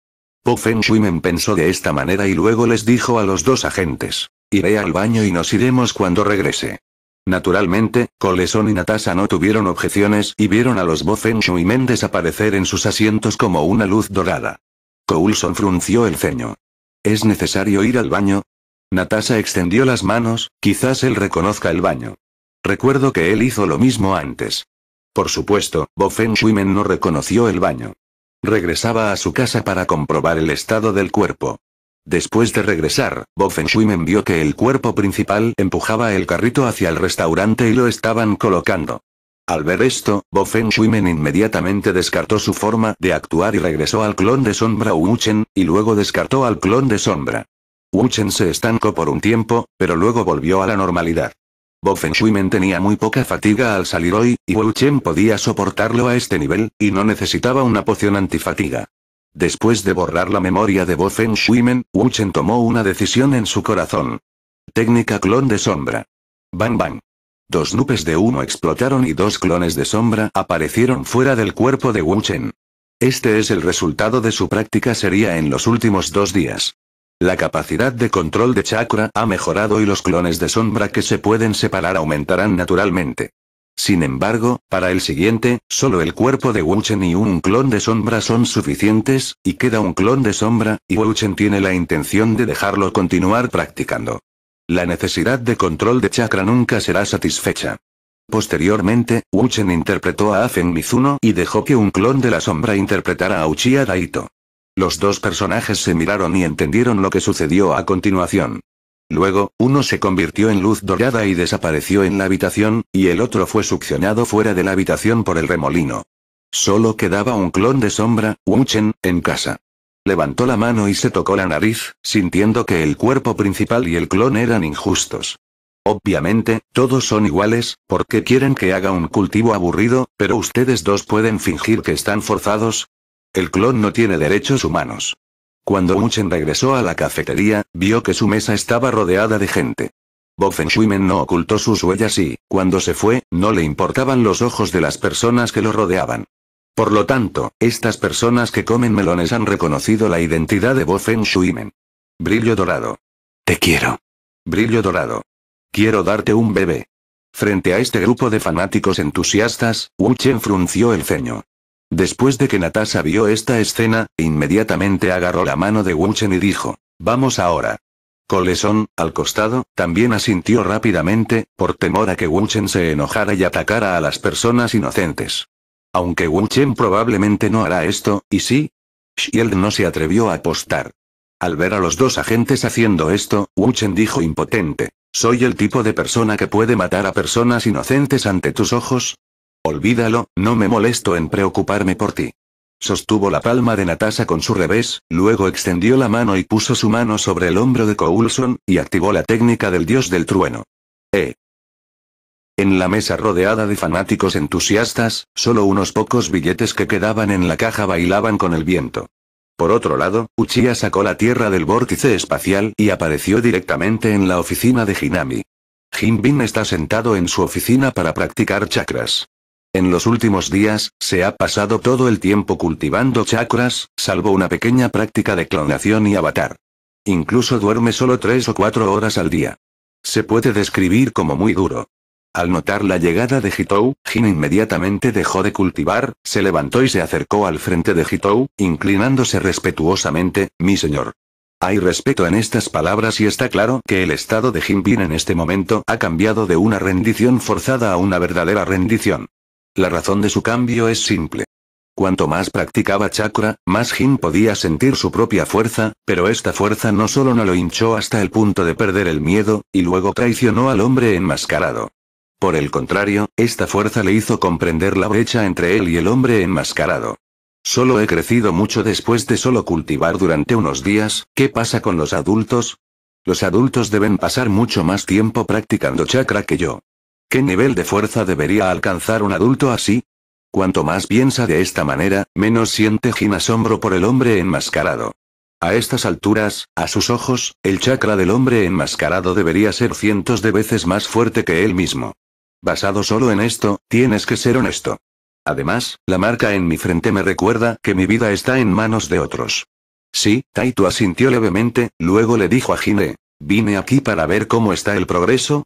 S1: Bo Feng Shuimen pensó de esta manera y luego les dijo a los dos agentes. Iré al baño y nos iremos cuando regrese. Naturalmente, Coulson y Natasha no tuvieron objeciones y vieron a los Bo Feng Shuimen desaparecer en sus asientos como una luz dorada. Coulson frunció el ceño. ¿Es necesario ir al baño? Natasha extendió las manos, quizás él reconozca el baño. Recuerdo que él hizo lo mismo antes. Por supuesto, Shui Men no reconoció el baño. Regresaba a su casa para comprobar el estado del cuerpo. Después de regresar, Men vio que el cuerpo principal empujaba el carrito hacia el restaurante y lo estaban colocando. Al ver esto, Men inmediatamente descartó su forma de actuar y regresó al clon de sombra Wuchen, y luego descartó al clon de sombra. Wuchen se estancó por un tiempo, pero luego volvió a la normalidad. Bo Feng Shui tenía muy poca fatiga al salir hoy, y Wu Chen podía soportarlo a este nivel, y no necesitaba una poción antifatiga. Después de borrar la memoria de Bo Feng Shuimen, Wu Chen tomó una decisión en su corazón. Técnica clon de sombra. Bang bang. Dos nubes de uno explotaron y dos clones de sombra aparecieron fuera del cuerpo de Wu Chen. Este es el resultado de su práctica sería en los últimos dos días. La capacidad de control de chakra ha mejorado y los clones de sombra que se pueden separar aumentarán naturalmente. Sin embargo, para el siguiente, solo el cuerpo de Wu-Chen y un clon de sombra son suficientes, y queda un clon de sombra, y Wu-Chen tiene la intención de dejarlo continuar practicando. La necesidad de control de chakra nunca será satisfecha. Posteriormente, Wuchen interpretó a Afen Mizuno y dejó que un clon de la sombra interpretara a Uchiha Daito. Los dos personajes se miraron y entendieron lo que sucedió a continuación. Luego, uno se convirtió en luz dorada y desapareció en la habitación, y el otro fue succionado fuera de la habitación por el remolino. Solo quedaba un clon de sombra, Wuchen, en casa. Levantó la mano y se tocó la nariz, sintiendo que el cuerpo principal y el clon eran injustos. Obviamente, todos son iguales, porque quieren que haga un cultivo aburrido, pero ustedes dos pueden fingir que están forzados, el clon no tiene derechos humanos. Cuando Muchen regresó a la cafetería, vio que su mesa estaba rodeada de gente. Shuimen no ocultó sus huellas y, cuando se fue, no le importaban los ojos de las personas que lo rodeaban. Por lo tanto, estas personas que comen melones han reconocido la identidad de Shuimen. Brillo dorado. Te quiero. Brillo dorado. Quiero darte un bebé. Frente a este grupo de fanáticos entusiastas, Wu Chen frunció el ceño. Después de que Natasha vio esta escena, inmediatamente agarró la mano de Wuchen y dijo, vamos ahora. Coleson, al costado, también asintió rápidamente, por temor a que Wuchen se enojara y atacara a las personas inocentes. Aunque Chen probablemente no hará esto, ¿y sí? Shield no se atrevió a apostar. Al ver a los dos agentes haciendo esto, Wuchen dijo impotente, soy el tipo de persona que puede matar a personas inocentes ante tus ojos, Olvídalo, no me molesto en preocuparme por ti. Sostuvo la palma de Natasha con su revés, luego extendió la mano y puso su mano sobre el hombro de Coulson, y activó la técnica del dios del trueno. ¡Eh! En la mesa rodeada de fanáticos entusiastas, solo unos pocos billetes que quedaban en la caja bailaban con el viento. Por otro lado, Uchiha sacó la tierra del vórtice espacial y apareció directamente en la oficina de Hinami. Jinbin está sentado en su oficina para practicar chakras. En los últimos días, se ha pasado todo el tiempo cultivando chakras, salvo una pequeña práctica de clonación y avatar. Incluso duerme solo tres o cuatro horas al día. Se puede describir como muy duro. Al notar la llegada de Hitou, Jin inmediatamente dejó de cultivar, se levantó y se acercó al frente de Hitou, inclinándose respetuosamente, mi señor. Hay respeto en estas palabras y está claro que el estado de Bin en este momento ha cambiado de una rendición forzada a una verdadera rendición. La razón de su cambio es simple. Cuanto más practicaba chakra, más Jin podía sentir su propia fuerza, pero esta fuerza no solo no lo hinchó hasta el punto de perder el miedo, y luego traicionó al hombre enmascarado. Por el contrario, esta fuerza le hizo comprender la brecha entre él y el hombre enmascarado. Solo he crecido mucho después de solo cultivar durante unos días, ¿qué pasa con los adultos? Los adultos deben pasar mucho más tiempo practicando chakra que yo. ¿Qué nivel de fuerza debería alcanzar un adulto así? Cuanto más piensa de esta manera, menos siente Jin asombro por el hombre enmascarado. A estas alturas, a sus ojos, el chakra del hombre enmascarado debería ser cientos de veces más fuerte que él mismo. Basado solo en esto, tienes que ser honesto. Además, la marca en mi frente me recuerda que mi vida está en manos de otros. Sí, Taito asintió levemente, luego le dijo a Jin. vine aquí para ver cómo está el progreso,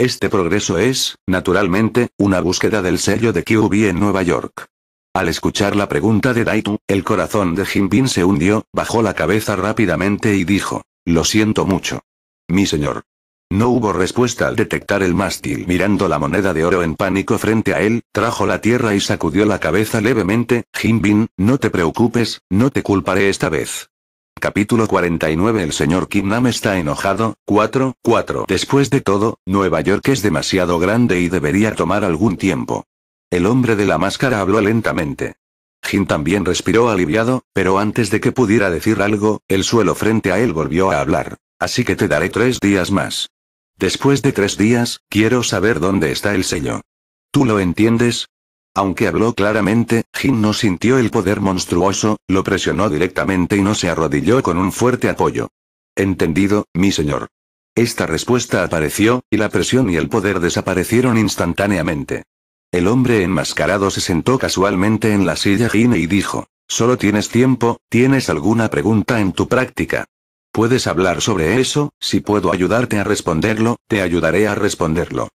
S1: este progreso es, naturalmente, una búsqueda del sello de QB en Nueva York. Al escuchar la pregunta de Daitu, el corazón de Jinbin se hundió, bajó la cabeza rápidamente y dijo, lo siento mucho. Mi señor. No hubo respuesta al detectar el mástil mirando la moneda de oro en pánico frente a él, trajo la tierra y sacudió la cabeza levemente, Jinbin, no te preocupes, no te culparé esta vez. Capítulo 49 El señor Nam está enojado, 4, 4. Después de todo, Nueva York es demasiado grande y debería tomar algún tiempo. El hombre de la máscara habló lentamente. Jin también respiró aliviado, pero antes de que pudiera decir algo, el suelo frente a él volvió a hablar. Así que te daré tres días más. Después de tres días, quiero saber dónde está el sello. ¿Tú lo entiendes? Aunque habló claramente, Jin no sintió el poder monstruoso, lo presionó directamente y no se arrodilló con un fuerte apoyo. Entendido, mi señor. Esta respuesta apareció, y la presión y el poder desaparecieron instantáneamente. El hombre enmascarado se sentó casualmente en la silla Jin y dijo, Solo tienes tiempo, ¿tienes alguna pregunta en tu práctica? Puedes hablar sobre eso, si puedo ayudarte a responderlo, te ayudaré a responderlo.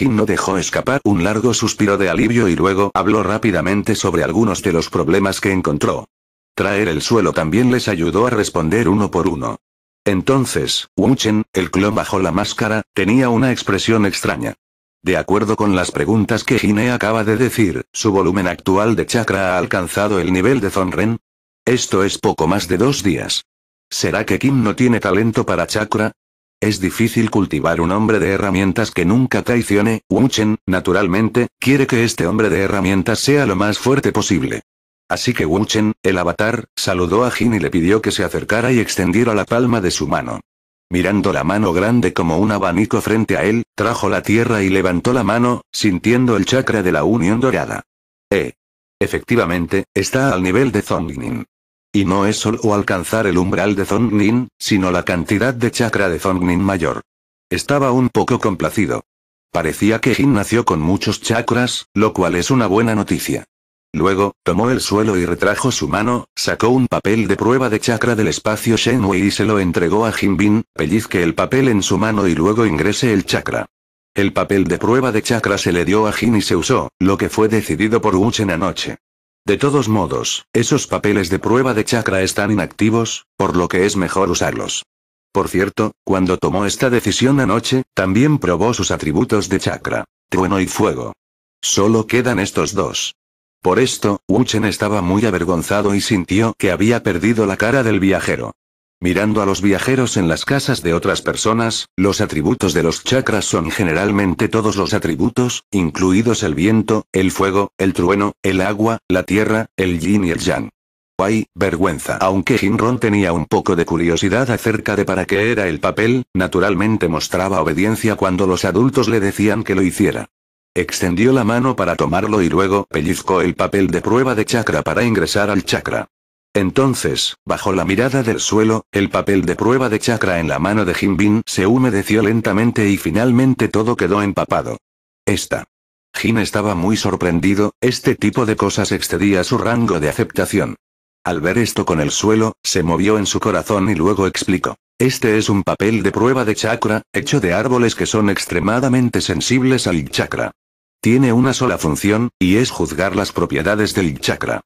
S1: Jin no dejó escapar un largo suspiro de alivio y luego habló rápidamente sobre algunos de los problemas que encontró. Traer el suelo también les ayudó a responder uno por uno. Entonces, Chen, el clon bajo la máscara, tenía una expresión extraña. De acuerdo con las preguntas que Hine acaba de decir, su volumen actual de chakra ha alcanzado el nivel de Zonren. Esto es poco más de dos días. ¿Será que Kim no tiene talento para chakra? Es difícil cultivar un hombre de herramientas que nunca traicione, Chen, naturalmente, quiere que este hombre de herramientas sea lo más fuerte posible. Así que Wu Chen, el avatar, saludó a Jin y le pidió que se acercara y extendiera la palma de su mano. Mirando la mano grande como un abanico frente a él, trajo la tierra y levantó la mano, sintiendo el chakra de la unión dorada. Eh. Efectivamente, está al nivel de Zongnin. Y no es solo alcanzar el umbral de Zongnin, sino la cantidad de chakra de Zongnin mayor. Estaba un poco complacido. Parecía que Jin nació con muchos chakras, lo cual es una buena noticia. Luego, tomó el suelo y retrajo su mano, sacó un papel de prueba de chakra del espacio Shenwei y se lo entregó a Jinbin, pellizque el papel en su mano y luego ingrese el chakra. El papel de prueba de chakra se le dio a Jin y se usó, lo que fue decidido por Wuchen anoche. De todos modos, esos papeles de prueba de chakra están inactivos, por lo que es mejor usarlos. Por cierto, cuando tomó esta decisión anoche, también probó sus atributos de chakra, trueno y fuego. Solo quedan estos dos. Por esto, Wuchen estaba muy avergonzado y sintió que había perdido la cara del viajero. Mirando a los viajeros en las casas de otras personas, los atributos de los chakras son generalmente todos los atributos, incluidos el viento, el fuego, el trueno, el agua, la tierra, el yin y el yang. Hay vergüenza. Aunque Jinron tenía un poco de curiosidad acerca de para qué era el papel, naturalmente mostraba obediencia cuando los adultos le decían que lo hiciera. Extendió la mano para tomarlo y luego pellizcó el papel de prueba de chakra para ingresar al chakra. Entonces, bajo la mirada del suelo, el papel de prueba de chakra en la mano de Jinbin se humedeció lentamente y finalmente todo quedó empapado. Esta. Jin estaba muy sorprendido, este tipo de cosas excedía su rango de aceptación. Al ver esto con el suelo, se movió en su corazón y luego explicó. Este es un papel de prueba de chakra, hecho de árboles que son extremadamente sensibles al chakra. Tiene una sola función, y es juzgar las propiedades del chakra.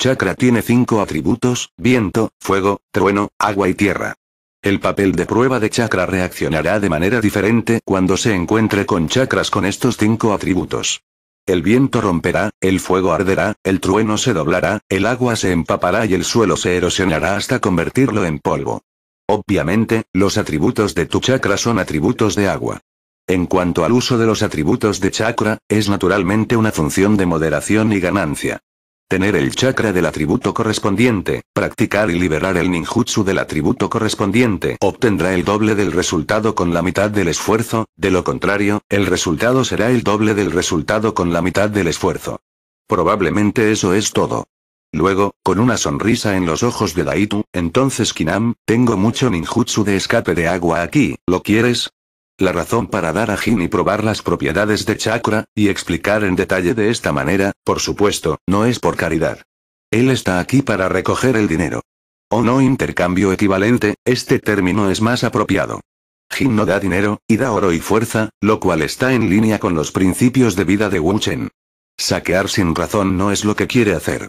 S1: Chakra tiene cinco atributos, viento, fuego, trueno, agua y tierra. El papel de prueba de chakra reaccionará de manera diferente cuando se encuentre con chakras con estos cinco atributos. El viento romperá, el fuego arderá, el trueno se doblará, el agua se empapará y el suelo se erosionará hasta convertirlo en polvo. Obviamente, los atributos de tu chakra son atributos de agua. En cuanto al uso de los atributos de chakra, es naturalmente una función de moderación y ganancia. Tener el chakra del atributo correspondiente, practicar y liberar el ninjutsu del atributo correspondiente, obtendrá el doble del resultado con la mitad del esfuerzo, de lo contrario, el resultado será el doble del resultado con la mitad del esfuerzo. Probablemente eso es todo. Luego, con una sonrisa en los ojos de Daitu, entonces Kinam, tengo mucho ninjutsu de escape de agua aquí, ¿lo quieres? La razón para dar a Jin y probar las propiedades de chakra, y explicar en detalle de esta manera, por supuesto, no es por caridad. Él está aquí para recoger el dinero. O no intercambio equivalente, este término es más apropiado. Jin no da dinero, y da oro y fuerza, lo cual está en línea con los principios de vida de Wu Chen. Saquear sin razón no es lo que quiere hacer.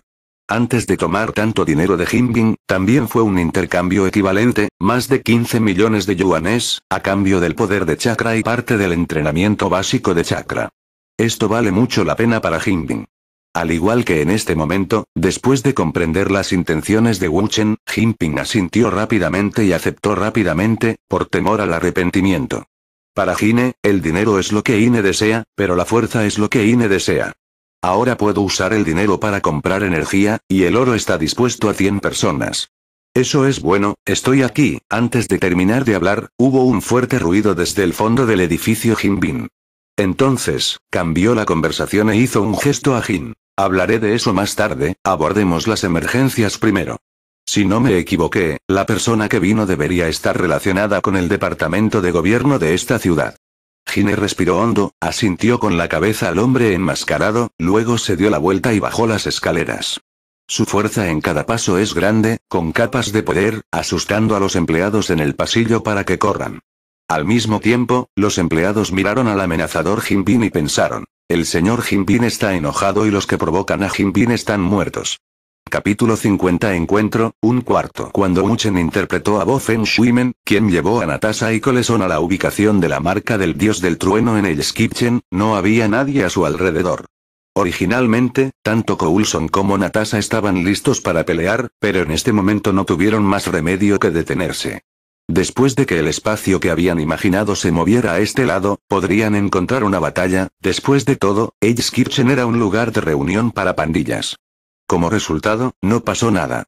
S1: Antes de tomar tanto dinero de Jinping, también fue un intercambio equivalente, más de 15 millones de yuanes, a cambio del poder de chakra y parte del entrenamiento básico de chakra. Esto vale mucho la pena para Jinping. Al igual que en este momento, después de comprender las intenciones de Wu Chen, Jinping asintió rápidamente y aceptó rápidamente, por temor al arrepentimiento. Para Jine, el dinero es lo que Ine desea, pero la fuerza es lo que Ine desea. Ahora puedo usar el dinero para comprar energía, y el oro está dispuesto a 100 personas. Eso es bueno, estoy aquí. Antes de terminar de hablar, hubo un fuerte ruido desde el fondo del edificio Jinbin. Entonces, cambió la conversación e hizo un gesto a Jin. Hablaré de eso más tarde, abordemos las emergencias primero. Si no me equivoqué, la persona que vino debería estar relacionada con el departamento de gobierno de esta ciudad. Gine respiró hondo, asintió con la cabeza al hombre enmascarado, luego se dio la vuelta y bajó las escaleras. Su fuerza en cada paso es grande, con capas de poder, asustando a los empleados en el pasillo para que corran. Al mismo tiempo, los empleados miraron al amenazador Bin y pensaron, el señor Bin está enojado y los que provocan a Bin están muertos. Capítulo 50 Encuentro, un cuarto. Cuando Muchen interpretó a Bofen Feng quien llevó a Natasha y Coleson a la ubicación de la marca del dios del trueno en el Skipchen, no había nadie a su alrededor. Originalmente, tanto Coulson como Natasha estaban listos para pelear, pero en este momento no tuvieron más remedio que detenerse. Después de que el espacio que habían imaginado se moviera a este lado, podrían encontrar una batalla, después de todo, el Skipchen era un lugar de reunión para pandillas. Como resultado, no pasó nada.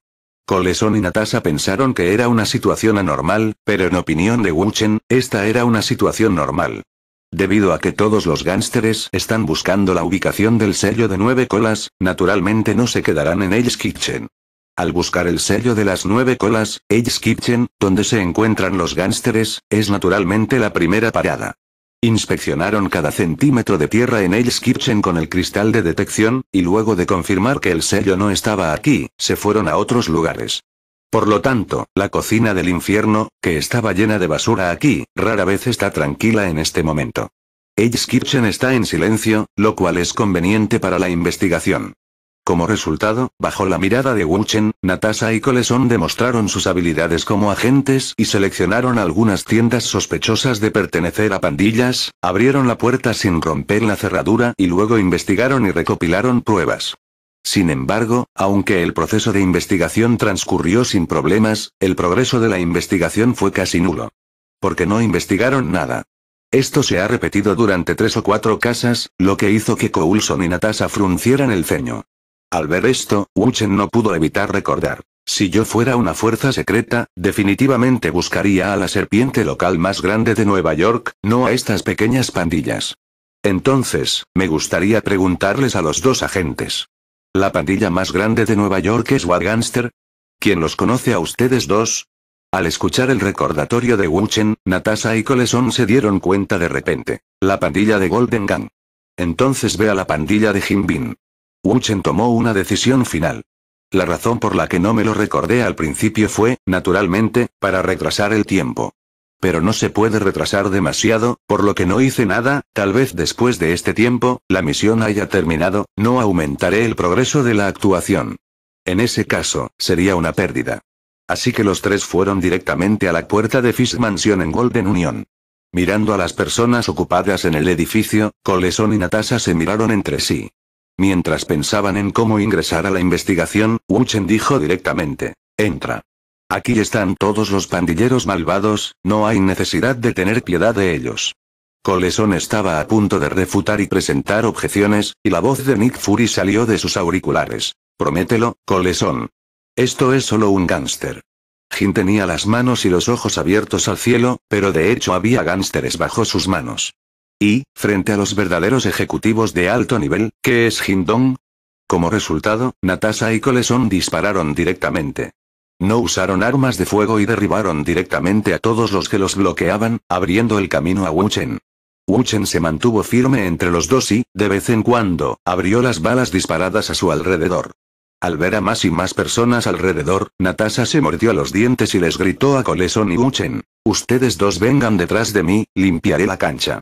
S1: Coleson y Natasha pensaron que era una situación anormal, pero en opinión de Wuchen, esta era una situación normal. Debido a que todos los gánsteres están buscando la ubicación del sello de nueve colas, naturalmente no se quedarán en Edge Kitchen. Al buscar el sello de las nueve colas, Edge Kitchen, donde se encuentran los gánsteres, es naturalmente la primera parada. Inspeccionaron cada centímetro de tierra en el Kitchen con el cristal de detección, y luego de confirmar que el sello no estaba aquí, se fueron a otros lugares. Por lo tanto, la cocina del infierno, que estaba llena de basura aquí, rara vez está tranquila en este momento. Edge Kitchen está en silencio, lo cual es conveniente para la investigación. Como resultado, bajo la mirada de Wuchen, Natasha y Coleson demostraron sus habilidades como agentes y seleccionaron algunas tiendas sospechosas de pertenecer a pandillas, abrieron la puerta sin romper la cerradura y luego investigaron y recopilaron pruebas. Sin embargo, aunque el proceso de investigación transcurrió sin problemas, el progreso de la investigación fue casi nulo. Porque no investigaron nada. Esto se ha repetido durante tres o cuatro casas, lo que hizo que Coulson y Natasha fruncieran el ceño. Al ver esto, Wuchen no pudo evitar recordar. Si yo fuera una fuerza secreta, definitivamente buscaría a la serpiente local más grande de Nueva York, no a estas pequeñas pandillas. Entonces, me gustaría preguntarles a los dos agentes. ¿La pandilla más grande de Nueva York es Wadgangster? Gangster? ¿Quién los conoce a ustedes dos? Al escuchar el recordatorio de Wuchen, Natasha y Coleson se dieron cuenta de repente. La pandilla de Golden Gang. Entonces ve a la pandilla de Bin. Wuchen tomó una decisión final. La razón por la que no me lo recordé al principio fue, naturalmente, para retrasar el tiempo. Pero no se puede retrasar demasiado, por lo que no hice nada, tal vez después de este tiempo, la misión haya terminado, no aumentaré el progreso de la actuación. En ese caso, sería una pérdida. Así que los tres fueron directamente a la puerta de Fish Mansion en Golden Union. Mirando a las personas ocupadas en el edificio, Coleson y Natasha se miraron entre sí. Mientras pensaban en cómo ingresar a la investigación, Wuchen dijo directamente, entra. Aquí están todos los pandilleros malvados, no hay necesidad de tener piedad de ellos. Coleson estaba a punto de refutar y presentar objeciones, y la voz de Nick Fury salió de sus auriculares. Promételo, Coleson. Esto es solo un gángster. Jin tenía las manos y los ojos abiertos al cielo, pero de hecho había gánsteres bajo sus manos. Y, frente a los verdaderos ejecutivos de alto nivel, ¿qué es Hindong? Como resultado, Natasha y Coleson dispararon directamente. No usaron armas de fuego y derribaron directamente a todos los que los bloqueaban, abriendo el camino a Wu Wu Chen se mantuvo firme entre los dos y, de vez en cuando, abrió las balas disparadas a su alrededor. Al ver a más y más personas alrededor, Natasha se mordió los dientes y les gritó a Coleson y Chen: Ustedes dos vengan detrás de mí, limpiaré la cancha.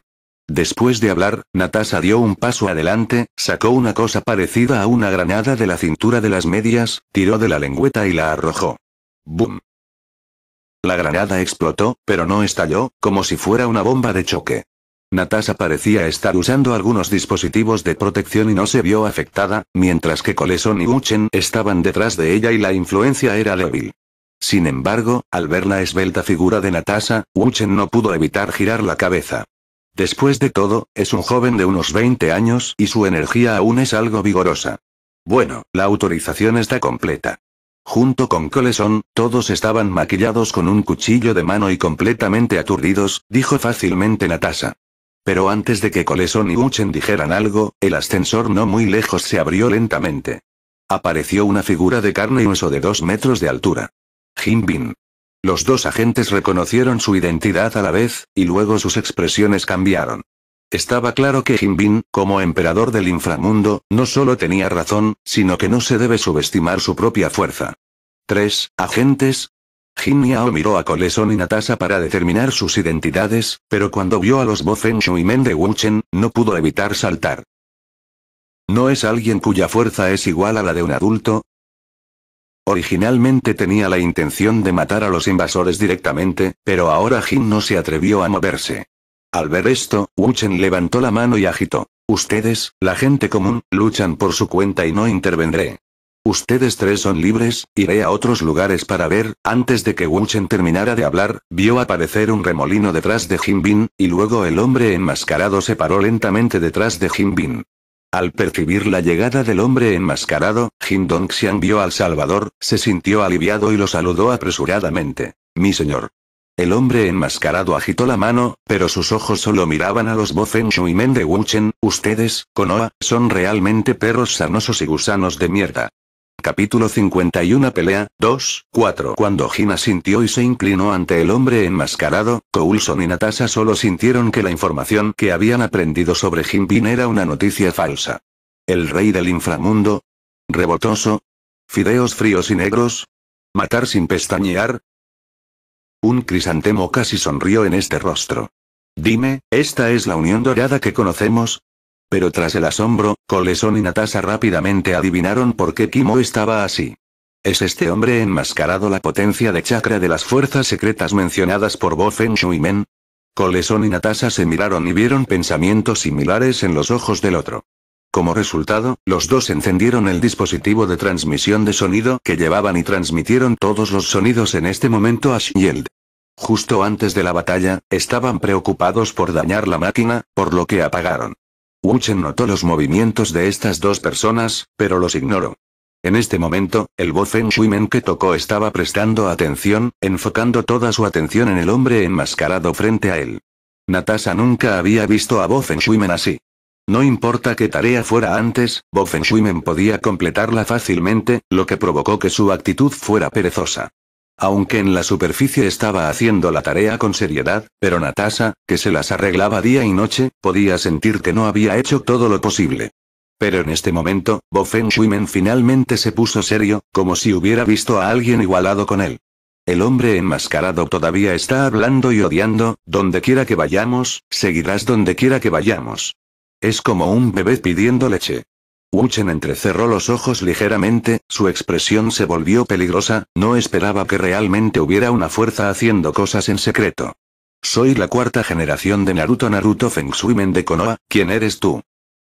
S1: Después de hablar, Natasha dio un paso adelante, sacó una cosa parecida a una granada de la cintura de las medias, tiró de la lengüeta y la arrojó. ¡Bum! La granada explotó, pero no estalló, como si fuera una bomba de choque. Natasha parecía estar usando algunos dispositivos de protección y no se vio afectada, mientras que Coleson y Uchen estaban detrás de ella y la influencia era débil. Sin embargo, al ver la esbelta figura de Natasha, Wuchen no pudo evitar girar la cabeza. Después de todo, es un joven de unos 20 años y su energía aún es algo vigorosa. Bueno, la autorización está completa. Junto con Coleson, todos estaban maquillados con un cuchillo de mano y completamente aturdidos, dijo fácilmente Natasha. Pero antes de que Coleson y Uchen dijeran algo, el ascensor no muy lejos se abrió lentamente. Apareció una figura de carne y hueso de dos metros de altura. Jim los dos agentes reconocieron su identidad a la vez, y luego sus expresiones cambiaron. Estaba claro que Jinbin, como emperador del inframundo, no solo tenía razón, sino que no se debe subestimar su propia fuerza. 3. Agentes. Jin Yao miró a Coleson y Natasa para determinar sus identidades, pero cuando vio a los Bo Feng y Men de Wuchen, no pudo evitar saltar. No es alguien cuya fuerza es igual a la de un adulto, Originalmente tenía la intención de matar a los invasores directamente, pero ahora Jin no se atrevió a moverse. Al ver esto, Chen levantó la mano y agitó. Ustedes, la gente común, luchan por su cuenta y no intervendré. Ustedes tres son libres, iré a otros lugares para ver, antes de que Wuchen terminara de hablar, vio aparecer un remolino detrás de Bin y luego el hombre enmascarado se paró lentamente detrás de Bin. Al percibir la llegada del hombre enmascarado, Jin Dongxian vio al Salvador, se sintió aliviado y lo saludó apresuradamente. Mi señor. El hombre enmascarado agitó la mano, pero sus ojos solo miraban a los y men de Wuchen, ustedes, Konoa, son realmente perros sanosos y gusanos de mierda. Capítulo 51 Pelea, 2, 4 Cuando Gina sintió y se inclinó ante el hombre enmascarado, Coulson y Natasha solo sintieron que la información que habían aprendido sobre Jinbin era una noticia falsa. ¿El rey del inframundo? ¿Rebotoso? ¿Fideos fríos y negros? ¿Matar sin pestañear? Un crisantemo casi sonrió en este rostro. Dime, ¿esta es la unión dorada que conocemos? Pero tras el asombro, Coleson y Natasha rápidamente adivinaron por qué Kimo estaba así. ¿Es este hombre enmascarado la potencia de chakra de las fuerzas secretas mencionadas por Bo Feng Shui Men? Coleson y Natasha se miraron y vieron pensamientos similares en los ojos del otro. Como resultado, los dos encendieron el dispositivo de transmisión de sonido que llevaban y transmitieron todos los sonidos en este momento a Shield. Justo antes de la batalla, estaban preocupados por dañar la máquina, por lo que apagaron. Wuchen notó los movimientos de estas dos personas, pero los ignoró. En este momento, el Shui Shuimen que tocó estaba prestando atención, enfocando toda su atención en el hombre enmascarado frente a él. Natasha nunca había visto a Shui Shuimen así. No importa qué tarea fuera antes, Shui Shuimen podía completarla fácilmente, lo que provocó que su actitud fuera perezosa aunque en la superficie estaba haciendo la tarea con seriedad, pero Natasha, que se las arreglaba día y noche, podía sentir que no había hecho todo lo posible. Pero en este momento, Bofen Shuimen finalmente se puso serio, como si hubiera visto a alguien igualado con él. El hombre enmascarado todavía está hablando y odiando, donde quiera que vayamos, seguirás donde quiera que vayamos. Es como un bebé pidiendo leche. Wuchen entrecerró los ojos ligeramente, su expresión se volvió peligrosa, no esperaba que realmente hubiera una fuerza haciendo cosas en secreto. Soy la cuarta generación de Naruto Naruto Feng Men de Konoha, ¿quién eres tú?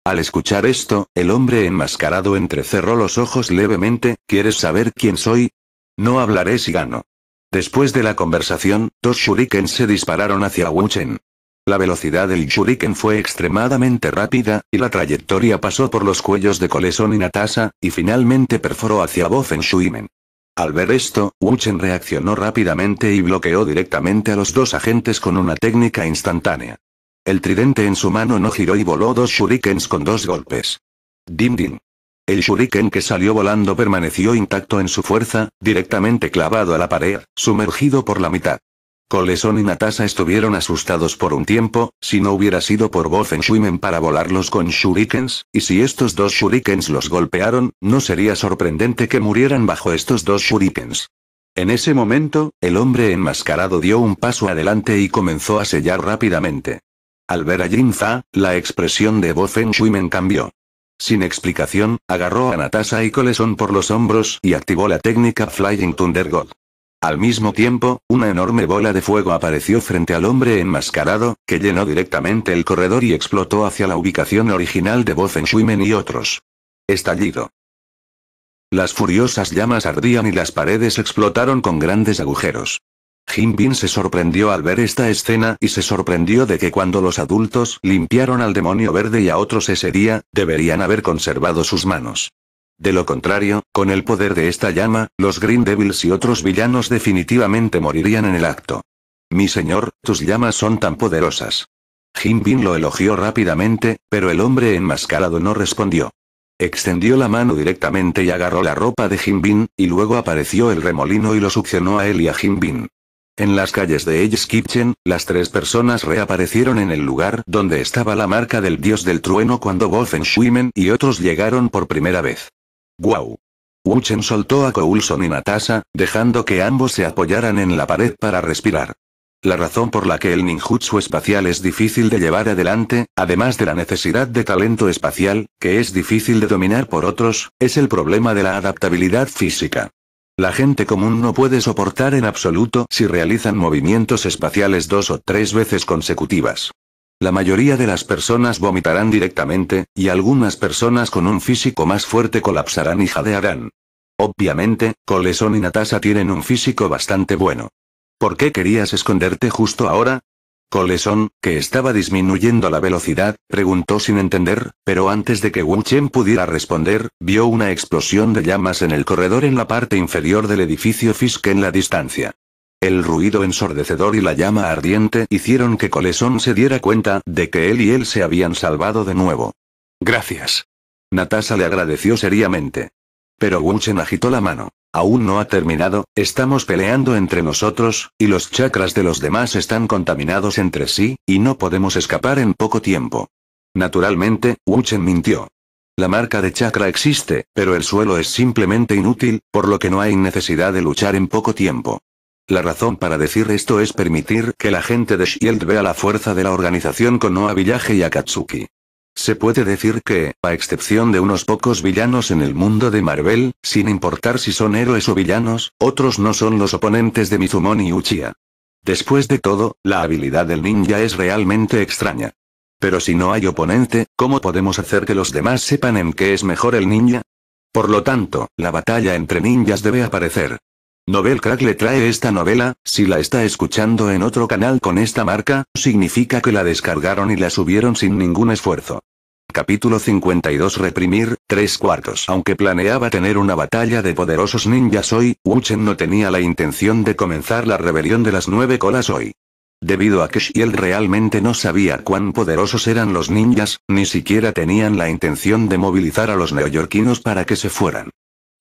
S1: Al escuchar esto, el hombre enmascarado entrecerró los ojos levemente, ¿quieres saber quién soy? No hablaré si gano. Después de la conversación, dos Shuriken se dispararon hacia Wuchen. La velocidad del shuriken fue extremadamente rápida, y la trayectoria pasó por los cuellos de Coleson y Natasa, y finalmente perforó hacia Bofen Shuimen. Al ver esto, Wuchen reaccionó rápidamente y bloqueó directamente a los dos agentes con una técnica instantánea. El tridente en su mano no giró y voló dos shurikens con dos golpes. Dim dim. El shuriken que salió volando permaneció intacto en su fuerza, directamente clavado a la pared, sumergido por la mitad. Coleson y Natasa estuvieron asustados por un tiempo, si no hubiera sido por Bofen para volarlos con shurikens, y si estos dos shurikens los golpearon, no sería sorprendente que murieran bajo estos dos shurikens. En ese momento, el hombre enmascarado dio un paso adelante y comenzó a sellar rápidamente. Al ver a Jinza, la expresión de Bofen cambió. Sin explicación, agarró a Natasa y Coleson por los hombros y activó la técnica Flying Thunder God. Al mismo tiempo, una enorme bola de fuego apareció frente al hombre enmascarado, que llenó directamente el corredor y explotó hacia la ubicación original de Shuimen y otros. Estallido. Las furiosas llamas ardían y las paredes explotaron con grandes agujeros. Jin se sorprendió al ver esta escena y se sorprendió de que cuando los adultos limpiaron al demonio verde y a otros ese día, deberían haber conservado sus manos. De lo contrario, con el poder de esta llama, los Green Devils y otros villanos definitivamente morirían en el acto. Mi señor, tus llamas son tan poderosas. Jim Bin lo elogió rápidamente, pero el hombre enmascarado no respondió. Extendió la mano directamente y agarró la ropa de Jim Bin, y luego apareció el remolino y lo succionó a él y a Jim Bin. En las calles de Edge Kitchen, las tres personas reaparecieron en el lugar donde estaba la marca del dios del trueno cuando Wolfenschwimmen y otros llegaron por primera vez. ¡Guau! Wuchen soltó a Coulson y Natasha, dejando que ambos se apoyaran en la pared para respirar. La razón por la que el ninjutsu espacial es difícil de llevar adelante, además de la necesidad de talento espacial, que es difícil de dominar por otros, es el problema de la adaptabilidad física. La gente común no puede soportar en absoluto si realizan movimientos espaciales dos o tres veces consecutivas. La mayoría de las personas vomitarán directamente, y algunas personas con un físico más fuerte colapsarán y jadearán. Obviamente, Coleson y Natasha tienen un físico bastante bueno. ¿Por qué querías esconderte justo ahora? Coleson, que estaba disminuyendo la velocidad, preguntó sin entender, pero antes de que Wu Chen pudiera responder, vio una explosión de llamas en el corredor en la parte inferior del edificio Fisk en la distancia. El ruido ensordecedor y la llama ardiente hicieron que Coleson se diera cuenta de que él y él se habían salvado de nuevo. Gracias. Natasha le agradeció seriamente. Pero Chen agitó la mano. Aún no ha terminado, estamos peleando entre nosotros, y los chakras de los demás están contaminados entre sí, y no podemos escapar en poco tiempo. Naturalmente, Chen mintió. La marca de chakra existe, pero el suelo es simplemente inútil, por lo que no hay necesidad de luchar en poco tiempo. La razón para decir esto es permitir que la gente de Shield vea la fuerza de la organización con Noah Villaje y Akatsuki. Se puede decir que, a excepción de unos pocos villanos en el mundo de Marvel, sin importar si son héroes o villanos, otros no son los oponentes de Mizumon y Uchiha. Después de todo, la habilidad del ninja es realmente extraña. Pero si no hay oponente, ¿cómo podemos hacer que los demás sepan en qué es mejor el ninja? Por lo tanto, la batalla entre ninjas debe aparecer, Novel Crack le trae esta novela, si la está escuchando en otro canal con esta marca, significa que la descargaron y la subieron sin ningún esfuerzo. Capítulo 52 Reprimir, tres cuartos. Aunque planeaba tener una batalla de poderosos ninjas hoy, Wuchen no tenía la intención de comenzar la rebelión de las nueve colas hoy. Debido a que Shiel realmente no sabía cuán poderosos eran los ninjas, ni siquiera tenían la intención de movilizar a los neoyorquinos para que se fueran.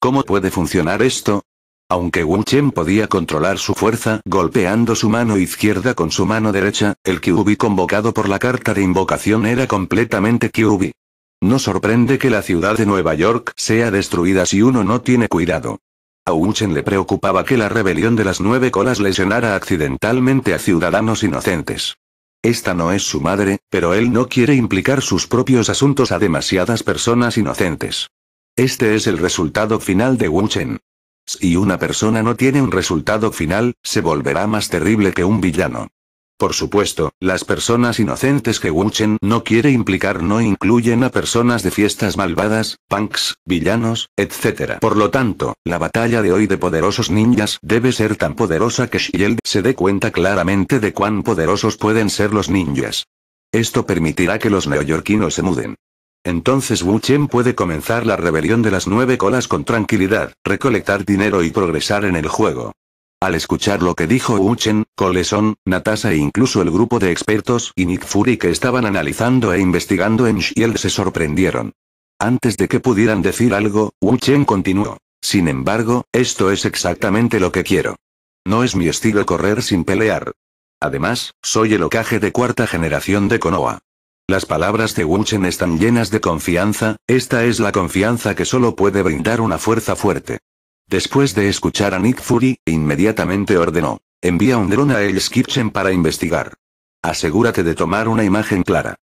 S1: ¿Cómo puede funcionar esto? Aunque Wu Chen podía controlar su fuerza golpeando su mano izquierda con su mano derecha, el Kyubi convocado por la carta de invocación era completamente Kyubi. No sorprende que la ciudad de Nueva York sea destruida si uno no tiene cuidado. A Wu Chen le preocupaba que la rebelión de las nueve colas lesionara accidentalmente a ciudadanos inocentes. Esta no es su madre, pero él no quiere implicar sus propios asuntos a demasiadas personas inocentes. Este es el resultado final de Wu Chen. Si una persona no tiene un resultado final, se volverá más terrible que un villano. Por supuesto, las personas inocentes que Wuchen no quiere implicar no incluyen a personas de fiestas malvadas, punks, villanos, etc. Por lo tanto, la batalla de hoy de poderosos ninjas debe ser tan poderosa que Shield se dé cuenta claramente de cuán poderosos pueden ser los ninjas. Esto permitirá que los neoyorquinos se muden. Entonces Wu Chen puede comenzar la rebelión de las nueve colas con tranquilidad, recolectar dinero y progresar en el juego. Al escuchar lo que dijo Wu Chen, Coleson, Natasa e incluso el grupo de expertos y Nick Fury que estaban analizando e investigando en Shield se sorprendieron. Antes de que pudieran decir algo, Wu Chen continuó. Sin embargo, esto es exactamente lo que quiero. No es mi estilo correr sin pelear. Además, soy el ocaje de cuarta generación de Konoha. Las palabras de Wuchen están llenas de confianza, esta es la confianza que solo puede brindar una fuerza fuerte. Después de escuchar a Nick Fury, inmediatamente ordenó. Envía un dron a Hell's Kitchen para investigar. Asegúrate de tomar una imagen clara.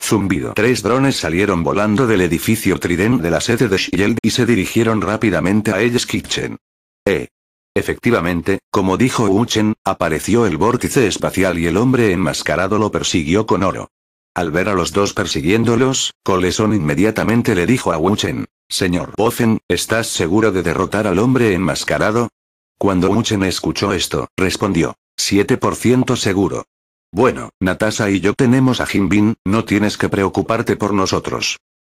S1: Zumbido. Tres drones salieron volando del edificio Trident de la sede de Shield y se dirigieron rápidamente a Hell's Kitchen. Eh. Efectivamente, como dijo Uchen, apareció el vórtice espacial y el hombre enmascarado lo persiguió con oro. Al ver a los dos persiguiéndolos, Coleson inmediatamente le dijo a Chen, Señor Ozen, ¿estás seguro de derrotar al hombre enmascarado? Cuando Chen escuchó esto, respondió. 7% seguro. Bueno, Natasha y yo tenemos a Jinbin, no tienes que preocuparte por nosotros.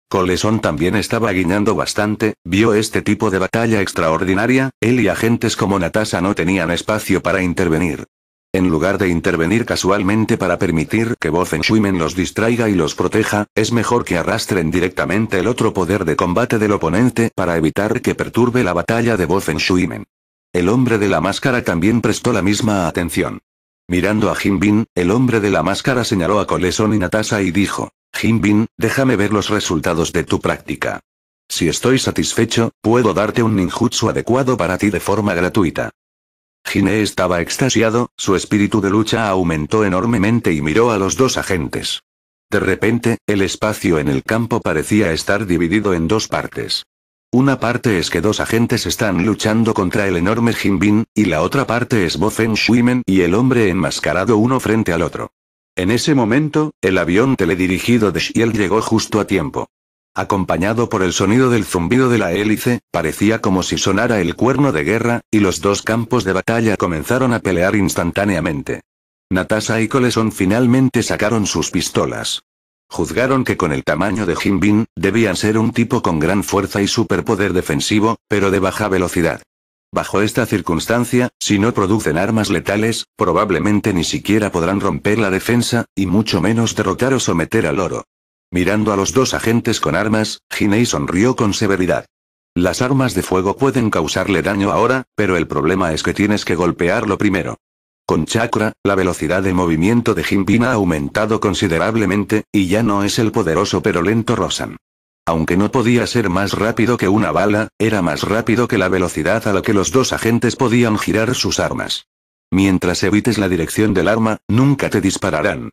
S1: Coleson también estaba guiñando bastante, vio este tipo de batalla extraordinaria, él y agentes como Natasha no tenían espacio para intervenir. En lugar de intervenir casualmente para permitir que Bozen Shuimen los distraiga y los proteja, es mejor que arrastren directamente el otro poder de combate del oponente para evitar que perturbe la batalla de Bozen Shuimen. El hombre de la máscara también prestó la misma atención. Mirando a Jinbin, el hombre de la máscara señaló a Coleson y Natasa y dijo, Jinbin, déjame ver los resultados de tu práctica. Si estoy satisfecho, puedo darte un ninjutsu adecuado para ti de forma gratuita. Gine estaba extasiado, su espíritu de lucha aumentó enormemente y miró a los dos agentes. De repente, el espacio en el campo parecía estar dividido en dos partes. Una parte es que dos agentes están luchando contra el enorme Jinbin, y la otra parte es Bofen Shuimen y el hombre enmascarado uno frente al otro. En ese momento, el avión teledirigido de Shiel llegó justo a tiempo. Acompañado por el sonido del zumbido de la hélice, parecía como si sonara el cuerno de guerra, y los dos campos de batalla comenzaron a pelear instantáneamente. Natasha y Coleson finalmente sacaron sus pistolas. Juzgaron que con el tamaño de Jim debían ser un tipo con gran fuerza y superpoder defensivo, pero de baja velocidad. Bajo esta circunstancia, si no producen armas letales, probablemente ni siquiera podrán romper la defensa, y mucho menos derrotar o someter al oro. Mirando a los dos agentes con armas, Hinei sonrió con severidad. Las armas de fuego pueden causarle daño ahora, pero el problema es que tienes que golpearlo primero. Con Chakra, la velocidad de movimiento de Jinbin ha aumentado considerablemente, y ya no es el poderoso pero lento Rosan. Aunque no podía ser más rápido que una bala, era más rápido que la velocidad a la que los dos agentes podían girar sus armas. Mientras evites la dirección del arma, nunca te dispararán.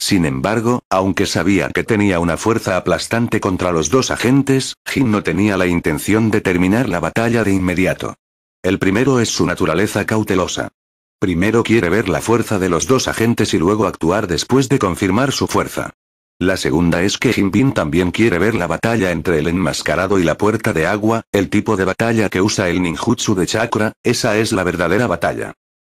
S1: Sin embargo, aunque sabía que tenía una fuerza aplastante contra los dos agentes, Jin no tenía la intención de terminar la batalla de inmediato. El primero es su naturaleza cautelosa. Primero quiere ver la fuerza de los dos agentes y luego actuar después de confirmar su fuerza. La segunda es que Jinbin también quiere ver la batalla entre el enmascarado y la puerta de agua, el tipo de batalla que usa el ninjutsu de chakra, esa es la verdadera batalla.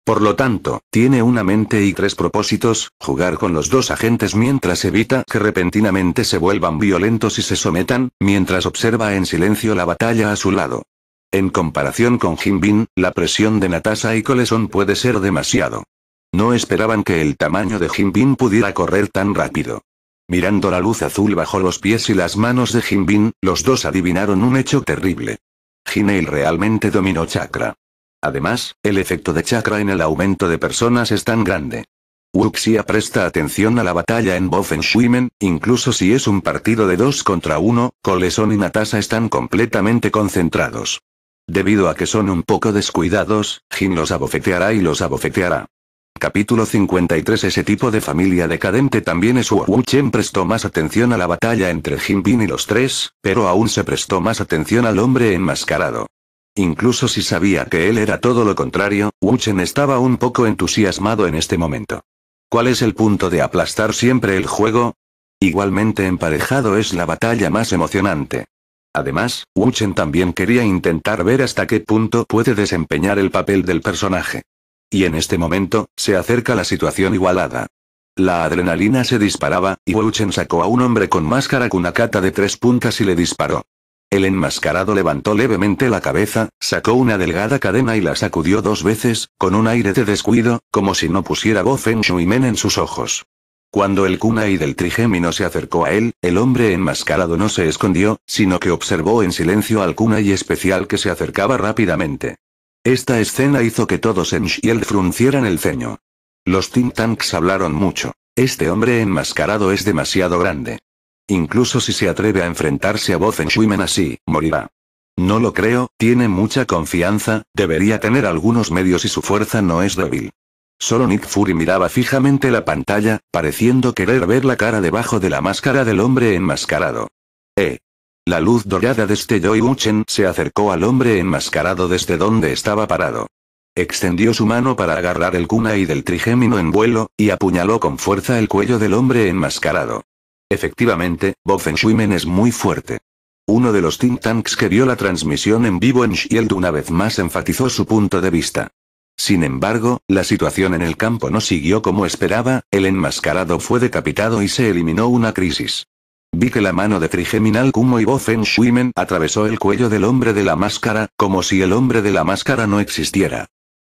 S1: Por lo tanto, tiene una mente y tres propósitos, jugar con los dos agentes mientras evita que repentinamente se vuelvan violentos y se sometan, mientras observa en silencio la batalla a su lado. En comparación con Jinbin, la presión de Natasha y Coleson puede ser demasiado. No esperaban que el tamaño de Jinbin pudiera correr tan rápido. Mirando la luz azul bajo los pies y las manos de Jinbin, los dos adivinaron un hecho terrible. Jineil realmente dominó Chakra. Además, el efecto de chakra en el aumento de personas es tan grande. Wuxia presta atención a la batalla en Bofenshuimen, incluso si es un partido de dos contra uno, Coleson y Natasa están completamente concentrados. Debido a que son un poco descuidados, Jin los abofeteará y los abofeteará. Capítulo 53 Ese tipo de familia decadente también es Chen prestó más atención a la batalla entre Bin y los tres, pero aún se prestó más atención al hombre enmascarado. Incluso si sabía que él era todo lo contrario, Wuchen estaba un poco entusiasmado en este momento. ¿Cuál es el punto de aplastar siempre el juego? Igualmente emparejado es la batalla más emocionante. Además, Wuchen también quería intentar ver hasta qué punto puede desempeñar el papel del personaje. Y en este momento, se acerca la situación igualada. La adrenalina se disparaba, y Wuchen sacó a un hombre con máscara kunakata de tres puntas y le disparó. El enmascarado levantó levemente la cabeza, sacó una delgada cadena y la sacudió dos veces, con un aire de descuido, como si no pusiera voz en Shui en sus ojos. Cuando el kunai del trigémino se acercó a él, el hombre enmascarado no se escondió, sino que observó en silencio al kunai especial que se acercaba rápidamente. Esta escena hizo que todos en el fruncieran el ceño. Los Tintanks tanks hablaron mucho. Este hombre enmascarado es demasiado grande. Incluso si se atreve a enfrentarse a Bozen Shumen así, morirá. No lo creo, tiene mucha confianza, debería tener algunos medios y su fuerza no es débil. Solo Nick Fury miraba fijamente la pantalla, pareciendo querer ver la cara debajo de la máscara del hombre enmascarado. Eh. La luz dorada de este y Uchen se acercó al hombre enmascarado desde donde estaba parado. Extendió su mano para agarrar el kunai del trigémino en vuelo, y apuñaló con fuerza el cuello del hombre enmascarado. Efectivamente, Bofenschwimen es muy fuerte. Uno de los think tanks que vio la transmisión en vivo en Shield una vez más enfatizó su punto de vista. Sin embargo, la situación en el campo no siguió como esperaba, el enmascarado fue decapitado y se eliminó una crisis. Vi que la mano de Trigeminal Kumo y Bofen atravesó el cuello del hombre de la máscara, como si el hombre de la máscara no existiera.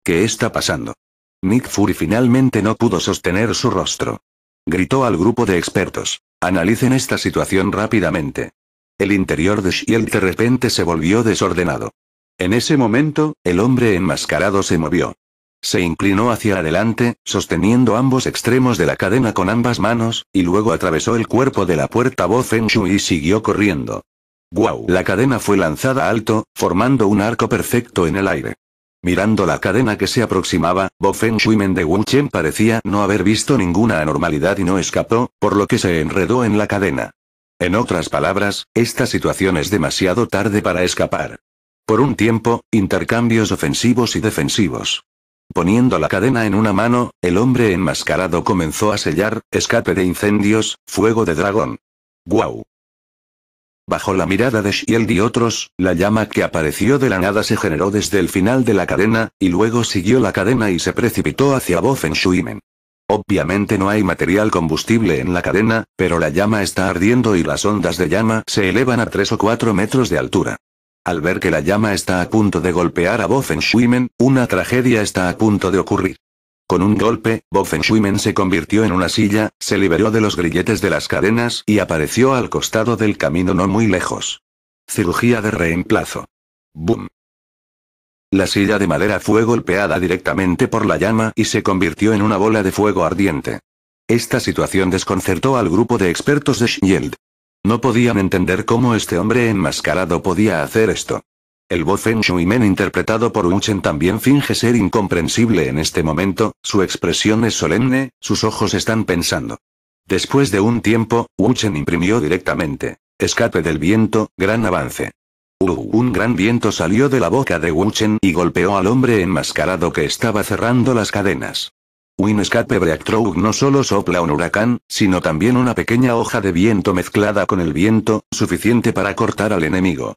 S1: ¿Qué está pasando? Nick Fury finalmente no pudo sostener su rostro. Gritó al grupo de expertos. Analicen esta situación rápidamente. El interior de Shield de repente se volvió desordenado. En ese momento, el hombre enmascarado se movió. Se inclinó hacia adelante, sosteniendo ambos extremos de la cadena con ambas manos, y luego atravesó el cuerpo de la puerta voz Feng Shui y siguió corriendo. ¡Guau! La cadena fue lanzada alto, formando un arco perfecto en el aire. Mirando la cadena que se aproximaba, Bo Feng Men de Wu Chen parecía no haber visto ninguna anormalidad y no escapó, por lo que se enredó en la cadena. En otras palabras, esta situación es demasiado tarde para escapar. Por un tiempo, intercambios ofensivos y defensivos. Poniendo la cadena en una mano, el hombre enmascarado comenzó a sellar, escape de incendios, fuego de dragón. ¡Guau! Bajo la mirada de Shield y otros, la llama que apareció de la nada se generó desde el final de la cadena, y luego siguió la cadena y se precipitó hacia Shuimen. Obviamente no hay material combustible en la cadena, pero la llama está ardiendo y las ondas de llama se elevan a 3 o 4 metros de altura. Al ver que la llama está a punto de golpear a Shuimen, una tragedia está a punto de ocurrir. Con un golpe, Shuimen se convirtió en una silla, se liberó de los grilletes de las cadenas y apareció al costado del camino no muy lejos. Cirugía de reemplazo. ¡Bum! La silla de madera fue golpeada directamente por la llama y se convirtió en una bola de fuego ardiente. Esta situación desconcertó al grupo de expertos de Shield. No podían entender cómo este hombre enmascarado podía hacer esto. El Bo Feng Men interpretado por Chen también finge ser incomprensible en este momento, su expresión es solemne, sus ojos están pensando. Después de un tiempo, Chen imprimió directamente. Escape del viento, gran avance. Uh, un gran viento salió de la boca de Chen y golpeó al hombre enmascarado que estaba cerrando las cadenas. Win escape Breakthrough no solo sopla un huracán, sino también una pequeña hoja de viento mezclada con el viento, suficiente para cortar al enemigo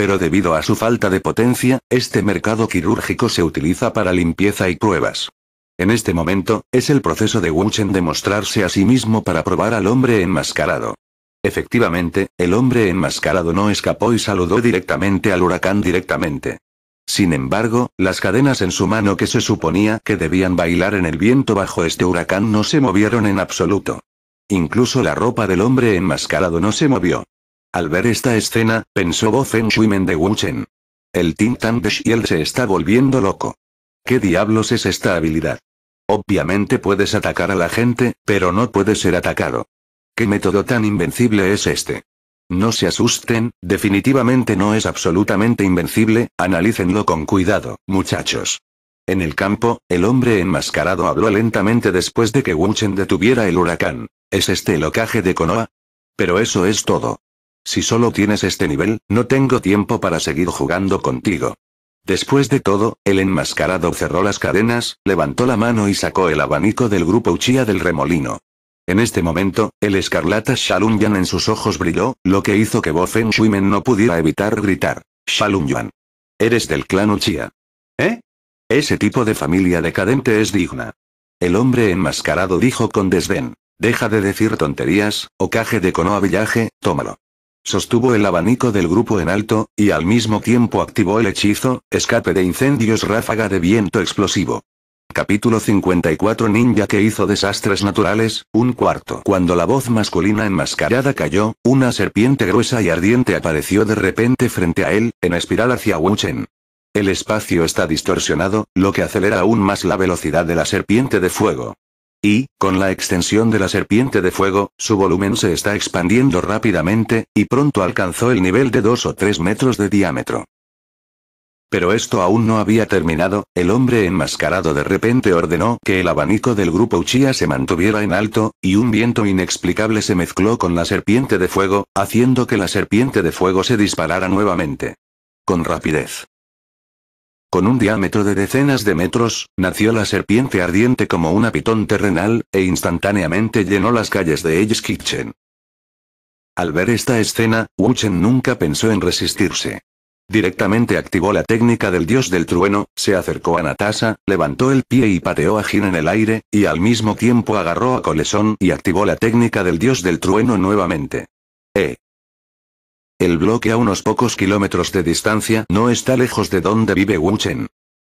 S1: pero debido a su falta de potencia, este mercado quirúrgico se utiliza para limpieza y pruebas. En este momento, es el proceso de Wuchen de mostrarse a sí mismo para probar al hombre enmascarado. Efectivamente, el hombre enmascarado no escapó y saludó directamente al huracán directamente. Sin embargo, las cadenas en su mano que se suponía que debían bailar en el viento bajo este huracán no se movieron en absoluto. Incluso la ropa del hombre enmascarado no se movió. Al ver esta escena, pensó Bo Feng Shuimen de Wuchen. El Tintan de Shiel se está volviendo loco. ¿Qué diablos es esta habilidad? Obviamente puedes atacar a la gente, pero no puedes ser atacado. ¿Qué método tan invencible es este? No se asusten, definitivamente no es absolutamente invencible, analícenlo con cuidado, muchachos. En el campo, el hombre enmascarado habló lentamente después de que Wuchen detuviera el huracán. ¿Es este el ocaje de Konoha? Pero eso es todo. Si solo tienes este nivel, no tengo tiempo para seguir jugando contigo. Después de todo, el enmascarado cerró las cadenas, levantó la mano y sacó el abanico del grupo Uchiha del remolino. En este momento, el escarlata Shalunyan en sus ojos brilló, lo que hizo que Bo Feng Shuimen no pudiera evitar gritar. Shalunyan. Eres del clan Uchiha. ¿Eh? Ese tipo de familia decadente es digna. El hombre enmascarado dijo con desdén. Deja de decir tonterías, o caje de cono villaje, tómalo. Sostuvo el abanico del grupo en alto, y al mismo tiempo activó el hechizo, escape de incendios ráfaga de viento explosivo. Capítulo 54 Ninja que hizo desastres naturales, un cuarto. Cuando la voz masculina enmascarada cayó, una serpiente gruesa y ardiente apareció de repente frente a él, en espiral hacia Wuchen. El espacio está distorsionado, lo que acelera aún más la velocidad de la serpiente de fuego. Y, con la extensión de la serpiente de fuego, su volumen se está expandiendo rápidamente, y pronto alcanzó el nivel de 2 o 3 metros de diámetro. Pero esto aún no había terminado, el hombre enmascarado de repente ordenó que el abanico del grupo Uchiha se mantuviera en alto, y un viento inexplicable se mezcló con la serpiente de fuego, haciendo que la serpiente de fuego se disparara nuevamente. Con rapidez. Con un diámetro de decenas de metros, nació la serpiente ardiente como una pitón terrenal, e instantáneamente llenó las calles de Edge Kitchen. Al ver esta escena, Chen nunca pensó en resistirse. Directamente activó la técnica del dios del trueno, se acercó a Natasha, levantó el pie y pateó a Jin en el aire, y al mismo tiempo agarró a Colesón y activó la técnica del dios del trueno nuevamente. ¡Eh! El bloque a unos pocos kilómetros de distancia no está lejos de donde vive Wuchen.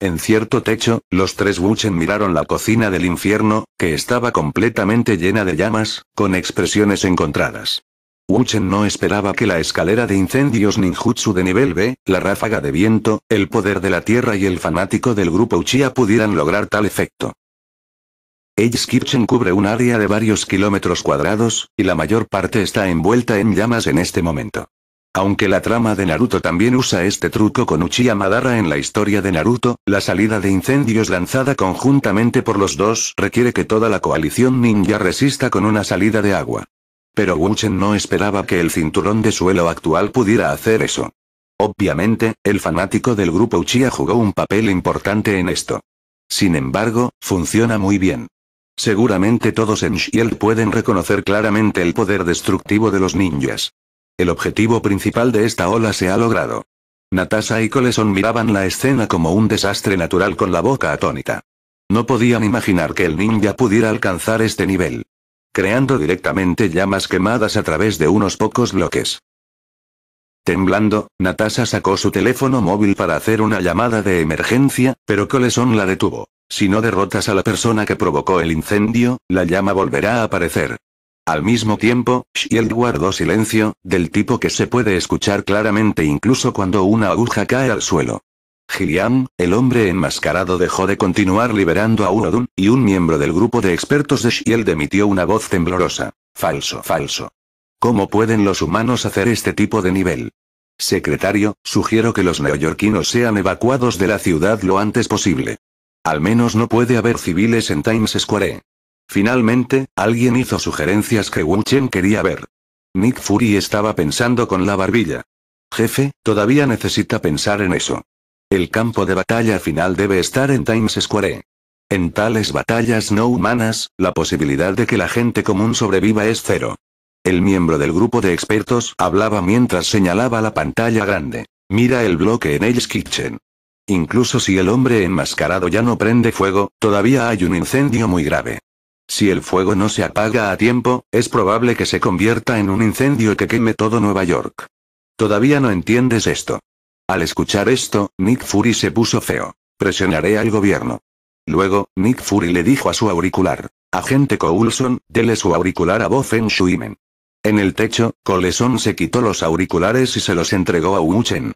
S1: En cierto techo, los tres Wuchen miraron la cocina del infierno, que estaba completamente llena de llamas, con expresiones encontradas. Wuchen no esperaba que la escalera de incendios ninjutsu de nivel B, la ráfaga de viento, el poder de la tierra y el fanático del grupo Uchiha pudieran lograr tal efecto. Edge Kirchen cubre un área de varios kilómetros cuadrados, y la mayor parte está envuelta en llamas en este momento. Aunque la trama de Naruto también usa este truco con Uchiha Madara en la historia de Naruto, la salida de incendios lanzada conjuntamente por los dos requiere que toda la coalición ninja resista con una salida de agua. Pero Wuchen no esperaba que el cinturón de suelo actual pudiera hacer eso. Obviamente, el fanático del grupo Uchiha jugó un papel importante en esto. Sin embargo, funciona muy bien. Seguramente todos en Shield pueden reconocer claramente el poder destructivo de los ninjas. El objetivo principal de esta ola se ha logrado. Natasha y Coleson miraban la escena como un desastre natural con la boca atónita. No podían imaginar que el ninja pudiera alcanzar este nivel. Creando directamente llamas quemadas a través de unos pocos bloques. Temblando, Natasha sacó su teléfono móvil para hacer una llamada de emergencia, pero Coleson la detuvo. Si no derrotas a la persona que provocó el incendio, la llama volverá a aparecer. Al mismo tiempo, Shield guardó silencio, del tipo que se puede escuchar claramente incluso cuando una aguja cae al suelo. Gilliam, el hombre enmascarado dejó de continuar liberando a Urodun, y un miembro del grupo de expertos de Shield emitió una voz temblorosa. Falso, falso. ¿Cómo pueden los humanos hacer este tipo de nivel? Secretario, sugiero que los neoyorquinos sean evacuados de la ciudad lo antes posible. Al menos no puede haber civiles en Times Square. Finalmente, alguien hizo sugerencias que Wu Chen quería ver. Nick Fury estaba pensando con la barbilla. Jefe, todavía necesita pensar en eso. El campo de batalla final debe estar en Times Square. En tales batallas no humanas, la posibilidad de que la gente común sobreviva es cero. El miembro del grupo de expertos hablaba mientras señalaba la pantalla grande. Mira el bloque en Hell's Kitchen. Incluso si el hombre enmascarado ya no prende fuego, todavía hay un incendio muy grave. Si el fuego no se apaga a tiempo, es probable que se convierta en un incendio que queme todo Nueva York. Todavía no entiendes esto. Al escuchar esto, Nick Fury se puso feo. Presionaré al gobierno. Luego, Nick Fury le dijo a su auricular. Agente Coulson, dele su auricular a Bofen En el techo, Coulson se quitó los auriculares y se los entregó a Wuchen.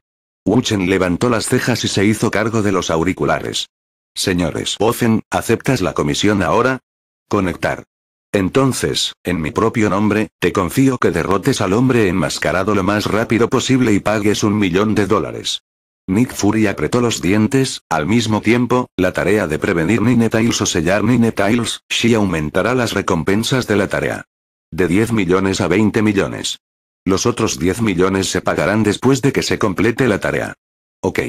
S1: Wuchen levantó las cejas y se hizo cargo de los auriculares. Señores Bofen, ¿aceptas la comisión ahora? Conectar. Entonces, en mi propio nombre, te confío que derrotes al hombre enmascarado lo más rápido posible y pagues un millón de dólares. Nick Fury apretó los dientes, al mismo tiempo, la tarea de prevenir Ninetiles o sellar Ninetiles, She aumentará las recompensas de la tarea. De 10 millones a 20 millones. Los otros 10 millones se pagarán después de que se complete la tarea. Ok.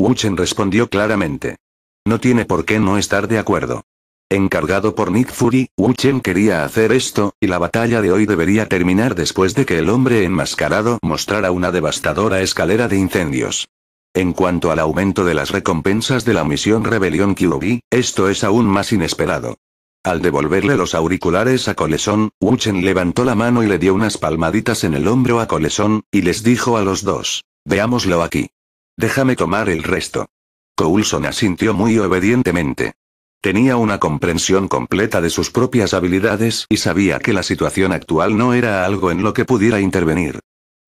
S1: Wuchen respondió claramente. No tiene por qué no estar de acuerdo. Encargado por Nick Fury, Wu Chen quería hacer esto, y la batalla de hoy debería terminar después de que el hombre enmascarado mostrara una devastadora escalera de incendios. En cuanto al aumento de las recompensas de la misión Rebelión Kyuubi, esto es aún más inesperado. Al devolverle los auriculares a Coleson, Wu Chen levantó la mano y le dio unas palmaditas en el hombro a Coleson, y les dijo a los dos, veámoslo aquí. Déjame tomar el resto. Coulson asintió muy obedientemente. Tenía una comprensión completa de sus propias habilidades y sabía que la situación actual no era algo en lo que pudiera intervenir.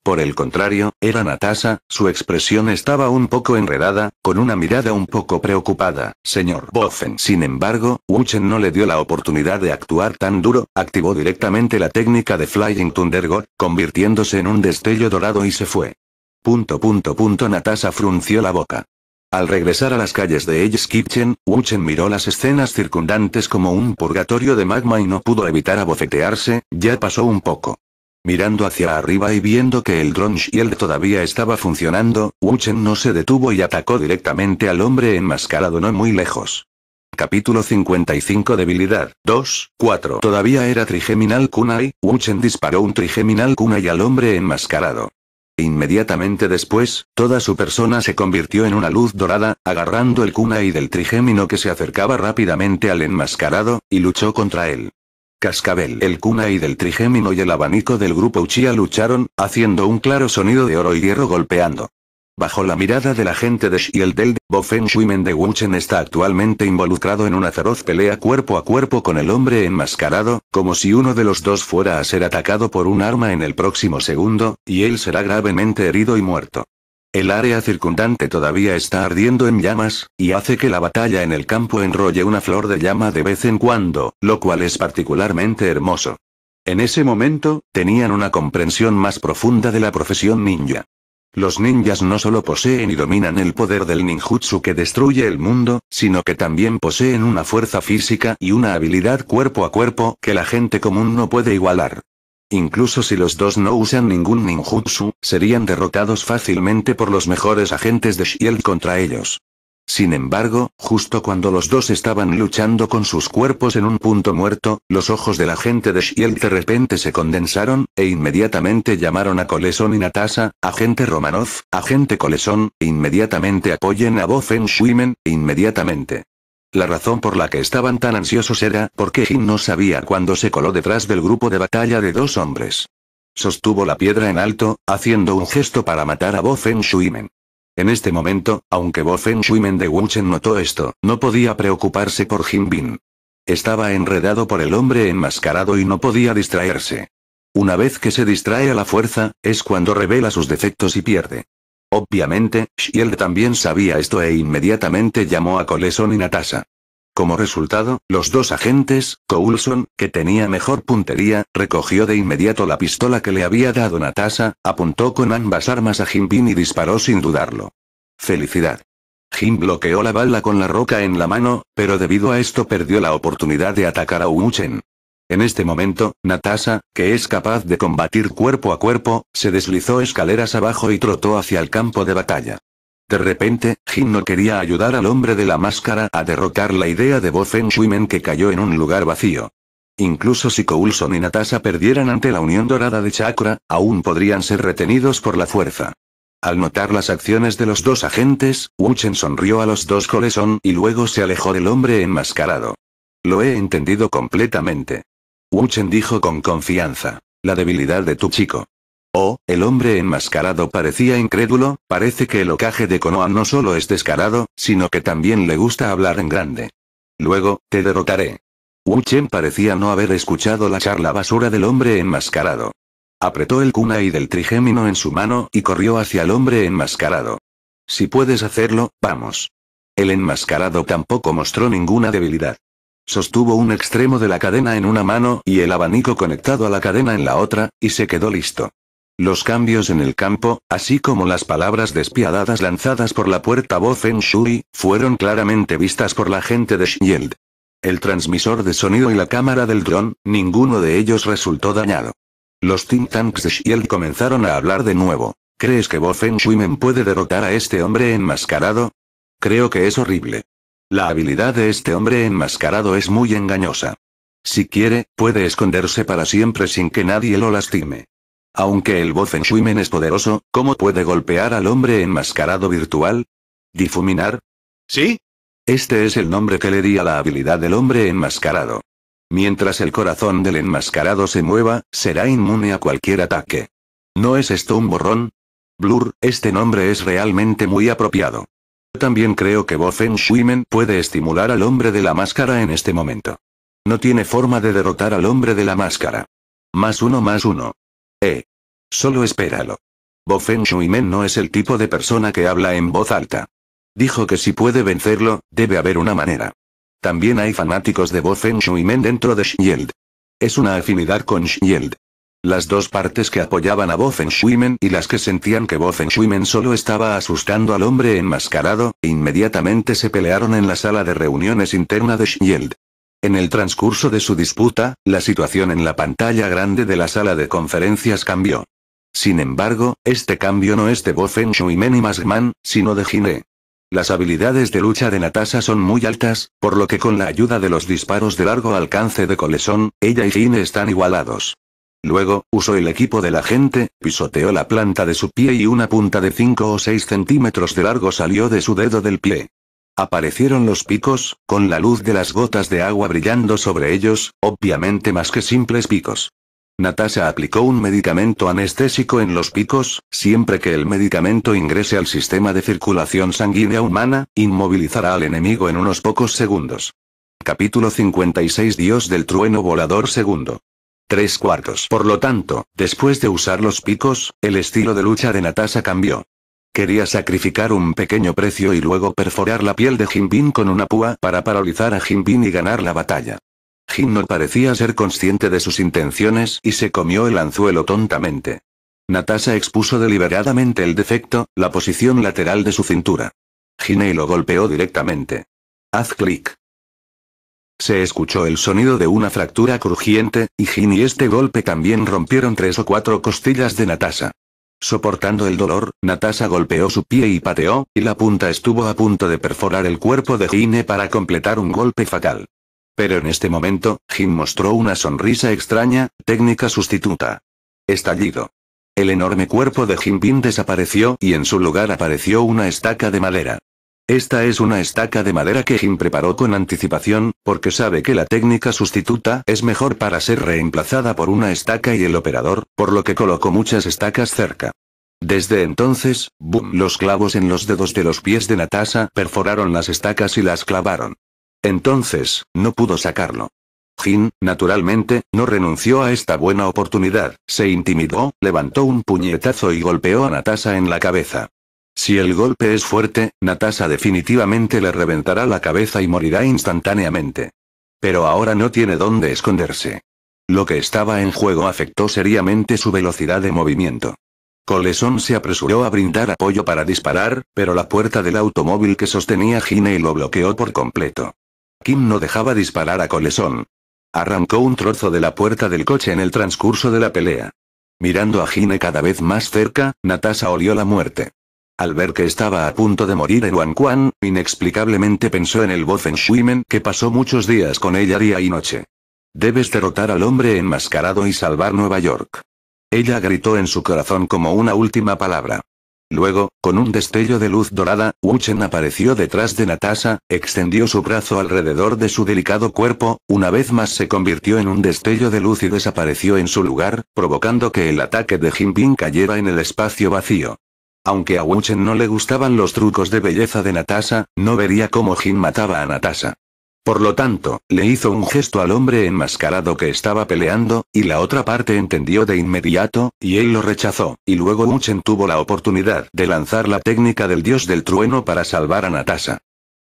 S1: Por el contrario, era Natasha, su expresión estaba un poco enredada, con una mirada un poco preocupada, señor Boffen. Sin embargo, Wuchen no le dio la oportunidad de actuar tan duro, activó directamente la técnica de Flying Thunder God, convirtiéndose en un destello dorado y se fue. Punto punto punto Natasha frunció la boca. Al regresar a las calles de Edge Kitchen, Wuchen miró las escenas circundantes como un purgatorio de magma y no pudo evitar abofetearse, ya pasó un poco. Mirando hacia arriba y viendo que el y Shield todavía estaba funcionando, Wuchen no se detuvo y atacó directamente al hombre enmascarado no muy lejos. Capítulo 55 Debilidad 2, 4 Todavía era trigeminal kunai, Wuchen disparó un trigeminal kunai al hombre enmascarado. Inmediatamente después, toda su persona se convirtió en una luz dorada, agarrando el kunai del trigémino que se acercaba rápidamente al enmascarado, y luchó contra él. Cascabel, el kunai del trigémino y el abanico del grupo Uchiha lucharon, haciendo un claro sonido de oro y hierro golpeando. Bajo la mirada de la gente de Shieldeld, Bofen Shuimen de Wuchen está actualmente involucrado en una feroz pelea cuerpo a cuerpo con el hombre enmascarado, como si uno de los dos fuera a ser atacado por un arma en el próximo segundo, y él será gravemente herido y muerto. El área circundante todavía está ardiendo en llamas, y hace que la batalla en el campo enrolle una flor de llama de vez en cuando, lo cual es particularmente hermoso. En ese momento, tenían una comprensión más profunda de la profesión ninja. Los ninjas no solo poseen y dominan el poder del ninjutsu que destruye el mundo, sino que también poseen una fuerza física y una habilidad cuerpo a cuerpo que la gente común no puede igualar. Incluso si los dos no usan ningún ninjutsu, serían derrotados fácilmente por los mejores agentes de Shield contra ellos. Sin embargo, justo cuando los dos estaban luchando con sus cuerpos en un punto muerto, los ojos de la gente de Shield de repente se condensaron, e inmediatamente llamaron a Colesón y Natasa, agente Romanov, agente Colesón, e inmediatamente apoyen a Bofen Schwimmen, e inmediatamente. La razón por la que estaban tan ansiosos era porque Jin no sabía cuándo se coló detrás del grupo de batalla de dos hombres. Sostuvo la piedra en alto, haciendo un gesto para matar a Bofen Schwimmen. En este momento, aunque Bo Feng Men de Wuchen notó esto, no podía preocuparse por Jin Bin. Estaba enredado por el hombre enmascarado y no podía distraerse. Una vez que se distrae a la fuerza, es cuando revela sus defectos y pierde. Obviamente, Shield también sabía esto e inmediatamente llamó a Coleson y Natasha. Como resultado, los dos agentes, Coulson, que tenía mejor puntería, recogió de inmediato la pistola que le había dado Natasha, apuntó con ambas armas a Jimbin y disparó sin dudarlo. Felicidad. Jim bloqueó la bala con la roca en la mano, pero debido a esto perdió la oportunidad de atacar a Chen. En este momento, Natasha, que es capaz de combatir cuerpo a cuerpo, se deslizó escaleras abajo y trotó hacia el campo de batalla. De repente, Jin no quería ayudar al hombre de la máscara a derrotar la idea de Bo Feng Shuimen que cayó en un lugar vacío. Incluso si Coulson y Natasha perdieran ante la unión dorada de Chakra, aún podrían ser retenidos por la fuerza. Al notar las acciones de los dos agentes, Wu Chen sonrió a los dos Coulson y luego se alejó del hombre enmascarado. Lo he entendido completamente. Wu Chen dijo con confianza. La debilidad de tu chico. Oh, el hombre enmascarado parecía incrédulo, parece que el ocaje de Konoha no solo es descarado, sino que también le gusta hablar en grande. Luego, te derrotaré. Wu Chen parecía no haber escuchado la charla basura del hombre enmascarado. Apretó el kunai del trigémino en su mano y corrió hacia el hombre enmascarado. Si puedes hacerlo, vamos. El enmascarado tampoco mostró ninguna debilidad. Sostuvo un extremo de la cadena en una mano y el abanico conectado a la cadena en la otra, y se quedó listo. Los cambios en el campo, así como las palabras despiadadas lanzadas por la voz en Shui, fueron claramente vistas por la gente de Shield. El transmisor de sonido y la cámara del dron, ninguno de ellos resultó dañado. Los think tanks de Shield comenzaron a hablar de nuevo. ¿Crees que Bo Feng Shui puede derrotar a este hombre enmascarado? Creo que es horrible. La habilidad de este hombre enmascarado es muy engañosa. Si quiere, puede esconderse para siempre sin que nadie lo lastime. Aunque el Shuimen es poderoso, ¿cómo puede golpear al hombre enmascarado virtual? ¿Difuminar? ¿Sí? Este es el nombre que le di a la habilidad del hombre enmascarado. Mientras el corazón del enmascarado se mueva, será inmune a cualquier ataque. ¿No es esto un borrón? Blur, este nombre es realmente muy apropiado. Yo También creo que Bofen Schwimmen puede estimular al hombre de la máscara en este momento. No tiene forma de derrotar al hombre de la máscara. Más uno más uno. Eh. Solo espéralo. Bo Shuimen no es el tipo de persona que habla en voz alta. Dijo que si puede vencerlo, debe haber una manera. También hay fanáticos de Bo Shuimen dentro de Shield. Es una afinidad con Shield. Las dos partes que apoyaban a Bo Feng Shuimen y las que sentían que Bo Shuimen solo estaba asustando al hombre enmascarado, inmediatamente se pelearon en la sala de reuniones interna de Shield. En el transcurso de su disputa, la situación en la pantalla grande de la sala de conferencias cambió. Sin embargo, este cambio no es de Bo Feng y Masman, sino de Jiné. E. Las habilidades de lucha de Natasha son muy altas, por lo que con la ayuda de los disparos de largo alcance de colesón, ella y Jiné e están igualados. Luego, usó el equipo de la gente, pisoteó la planta de su pie y una punta de 5 o 6 centímetros de largo salió de su dedo del pie. Aparecieron los picos, con la luz de las gotas de agua brillando sobre ellos, obviamente más que simples picos. Natasha aplicó un medicamento anestésico en los picos, siempre que el medicamento ingrese al sistema de circulación sanguínea humana, inmovilizará al enemigo en unos pocos segundos. Capítulo 56 Dios del trueno volador segundo. Tres cuartos. Por lo tanto, después de usar los picos, el estilo de lucha de Natasha cambió. Quería sacrificar un pequeño precio y luego perforar la piel de Jinbin con una púa para paralizar a Jinbin y ganar la batalla. Jin no parecía ser consciente de sus intenciones y se comió el anzuelo tontamente. Natasha expuso deliberadamente el defecto, la posición lateral de su cintura. Jiney lo golpeó directamente. Haz clic. Se escuchó el sonido de una fractura crujiente, y Jin y este golpe también rompieron tres o cuatro costillas de Natasha. Soportando el dolor, Natasha golpeó su pie y pateó, y la punta estuvo a punto de perforar el cuerpo de Gine para completar un golpe fatal. Pero en este momento, Jim mostró una sonrisa extraña, técnica sustituta. Estallido. El enorme cuerpo de Bin desapareció y en su lugar apareció una estaca de madera. Esta es una estaca de madera que Jim preparó con anticipación, porque sabe que la técnica sustituta es mejor para ser reemplazada por una estaca y el operador, por lo que colocó muchas estacas cerca. Desde entonces, boom, los clavos en los dedos de los pies de Natasha perforaron las estacas y las clavaron. Entonces, no pudo sacarlo. Jin, naturalmente, no renunció a esta buena oportunidad, se intimidó, levantó un puñetazo y golpeó a Natasha en la cabeza. Si el golpe es fuerte, Natasha definitivamente le reventará la cabeza y morirá instantáneamente. Pero ahora no tiene dónde esconderse. Lo que estaba en juego afectó seriamente su velocidad de movimiento. Coleson se apresuró a brindar apoyo para disparar, pero la puerta del automóvil que sostenía Gine lo bloqueó por completo. Kim no dejaba disparar a Coleson. Arrancó un trozo de la puerta del coche en el transcurso de la pelea. Mirando a Gine cada vez más cerca, Natasha olió la muerte. Al ver que estaba a punto de morir en Wanquan, inexplicablemente pensó en el Bofen Shuimen que pasó muchos días con ella día y noche. Debes derrotar al hombre enmascarado y salvar Nueva York. Ella gritó en su corazón como una última palabra. Luego, con un destello de luz dorada, Chen apareció detrás de Natasha, extendió su brazo alrededor de su delicado cuerpo, una vez más se convirtió en un destello de luz y desapareció en su lugar, provocando que el ataque de Jinping cayera en el espacio vacío. Aunque a Wuchen no le gustaban los trucos de belleza de Natasha, no vería cómo Jin mataba a Natasha. Por lo tanto, le hizo un gesto al hombre enmascarado que estaba peleando, y la otra parte entendió de inmediato, y él lo rechazó, y luego Wuchen tuvo la oportunidad de lanzar la técnica del dios del trueno para salvar a Natasha.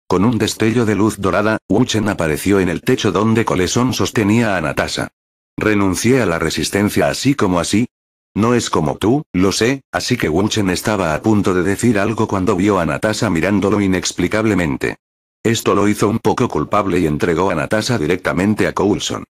S1: Con un destello de luz dorada, Wuchen apareció en el techo donde Colesón sostenía a Natasha. Renuncié a la resistencia así como así, no es como tú, lo sé, así que Wuchen estaba a punto de decir algo cuando vio a Natasha mirándolo inexplicablemente. Esto lo hizo un poco culpable y entregó a Natasha directamente a Coulson.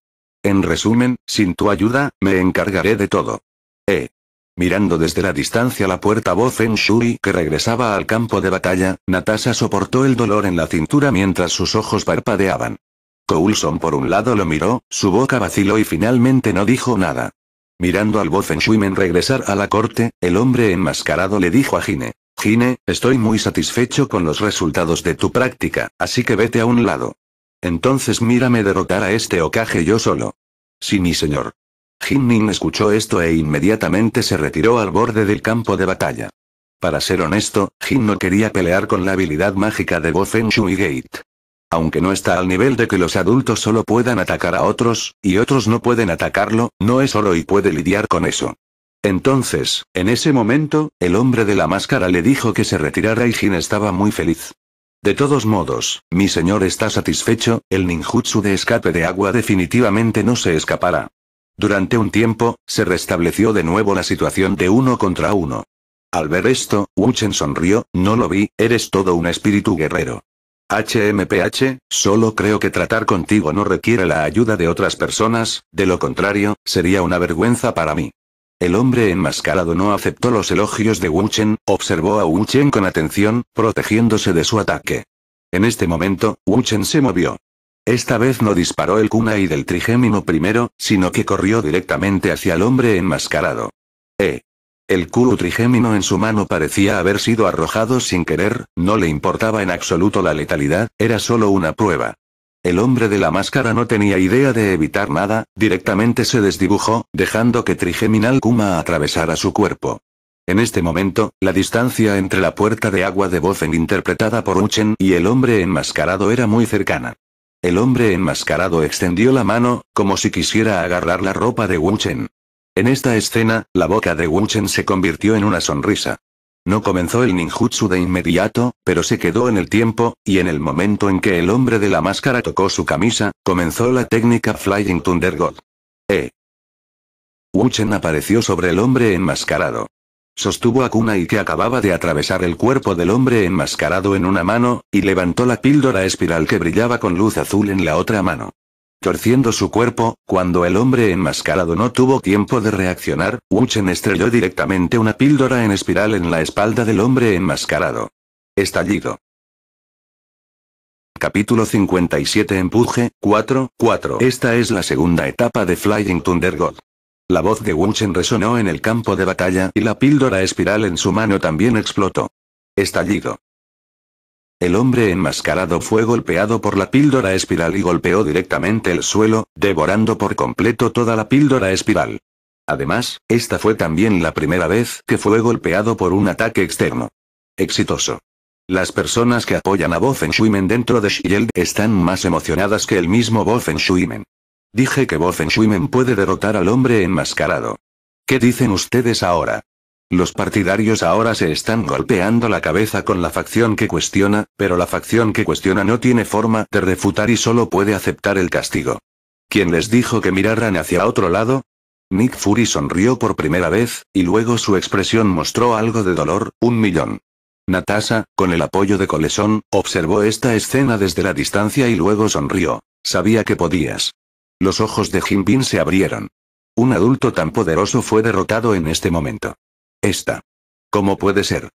S1: En resumen, sin tu ayuda, me encargaré de todo. Eh. Mirando desde la distancia la puerta voz en Shuri que regresaba al campo de batalla, Natasha soportó el dolor en la cintura mientras sus ojos parpadeaban. Coulson por un lado lo miró, su boca vaciló y finalmente no dijo nada. Mirando al Shuimen regresar a la corte, el hombre enmascarado le dijo a Gine. Gine, estoy muy satisfecho con los resultados de tu práctica, así que vete a un lado. Entonces mírame derrotar a este ocaje yo solo. Sí, mi señor. ning escuchó esto e inmediatamente se retiró al borde del campo de batalla. Para ser honesto, Jin no quería pelear con la habilidad mágica de Bofen Gate aunque no está al nivel de que los adultos solo puedan atacar a otros, y otros no pueden atacarlo, no es oro y puede lidiar con eso. Entonces, en ese momento, el hombre de la máscara le dijo que se retirara y Jin estaba muy feliz. De todos modos, mi señor está satisfecho, el ninjutsu de escape de agua definitivamente no se escapará. Durante un tiempo, se restableció de nuevo la situación de uno contra uno. Al ver esto, Wuchen sonrió, no lo vi, eres todo un espíritu guerrero. HMPH, solo creo que tratar contigo no requiere la ayuda de otras personas, de lo contrario, sería una vergüenza para mí. El hombre enmascarado no aceptó los elogios de Wu Chen, observó a Wu Chen con atención, protegiéndose de su ataque. En este momento, Wu Chen se movió. Esta vez no disparó el kunai del trigémino primero, sino que corrió directamente hacia el hombre enmascarado. Eh. El Kuru trigémino en su mano parecía haber sido arrojado sin querer, no le importaba en absoluto la letalidad, era solo una prueba. El hombre de la máscara no tenía idea de evitar nada, directamente se desdibujó, dejando que Trigeminal Kuma atravesara su cuerpo. En este momento, la distancia entre la puerta de agua de Bozen interpretada por Uchen y el hombre enmascarado era muy cercana. El hombre enmascarado extendió la mano, como si quisiera agarrar la ropa de Wuchen. En esta escena, la boca de Chen se convirtió en una sonrisa. No comenzó el ninjutsu de inmediato, pero se quedó en el tiempo, y en el momento en que el hombre de la máscara tocó su camisa, comenzó la técnica Flying Thunder God. E. Chen apareció sobre el hombre enmascarado. Sostuvo a Kunai que acababa de atravesar el cuerpo del hombre enmascarado en una mano, y levantó la píldora espiral que brillaba con luz azul en la otra mano. Torciendo su cuerpo, cuando el hombre enmascarado no tuvo tiempo de reaccionar, Wuchen estrelló directamente una píldora en espiral en la espalda del hombre enmascarado. Estallido. Capítulo 57 Empuje, 4, 4 Esta es la segunda etapa de Flying Thunder God. La voz de Wuchen resonó en el campo de batalla y la píldora espiral en su mano también explotó. Estallido. El hombre enmascarado fue golpeado por la píldora espiral y golpeó directamente el suelo, devorando por completo toda la píldora espiral. Además, esta fue también la primera vez que fue golpeado por un ataque externo. Exitoso. Las personas que apoyan a Bofen dentro de Shield están más emocionadas que el mismo Bofen Dije que Bofen puede derrotar al hombre enmascarado. ¿Qué dicen ustedes ahora? Los partidarios ahora se están golpeando la cabeza con la facción que cuestiona, pero la facción que cuestiona no tiene forma de refutar y solo puede aceptar el castigo. ¿Quién les dijo que miraran hacia otro lado? Nick Fury sonrió por primera vez, y luego su expresión mostró algo de dolor, un millón. Natasha, con el apoyo de Colesón, observó esta escena desde la distancia y luego sonrió. Sabía que podías. Los ojos de Jimbin se abrieron. Un adulto tan poderoso fue derrotado en este momento. Esta. ¿Cómo puede ser?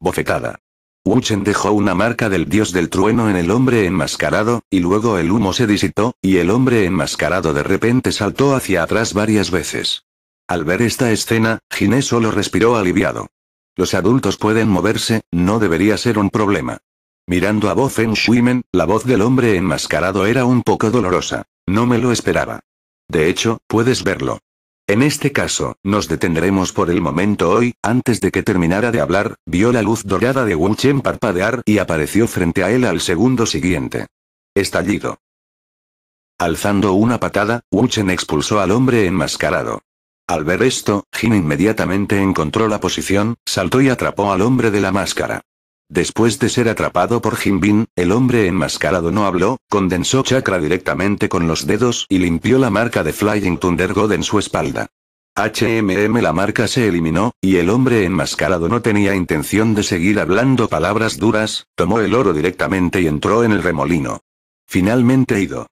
S1: Bofetada. Wuchen dejó una marca del dios del trueno en el hombre enmascarado, y luego el humo se disipó, y el hombre enmascarado de repente saltó hacia atrás varias veces. Al ver esta escena, Giné solo respiró aliviado. Los adultos pueden moverse, no debería ser un problema. Mirando a Bo en Shuimen, la voz del hombre enmascarado era un poco dolorosa. No me lo esperaba. De hecho, puedes verlo. En este caso, nos detendremos por el momento hoy, antes de que terminara de hablar, vio la luz dorada de Wu Chen parpadear y apareció frente a él al segundo siguiente. Estallido. Alzando una patada, Wu Chen expulsó al hombre enmascarado. Al ver esto, Jin inmediatamente encontró la posición, saltó y atrapó al hombre de la máscara. Después de ser atrapado por Jimbin, el hombre enmascarado no habló, condensó chakra directamente con los dedos y limpió la marca de Flying Thunder God en su espalda. HMM la marca se eliminó, y el hombre enmascarado no tenía intención de seguir hablando palabras duras, tomó el oro directamente y entró en el remolino. Finalmente ido.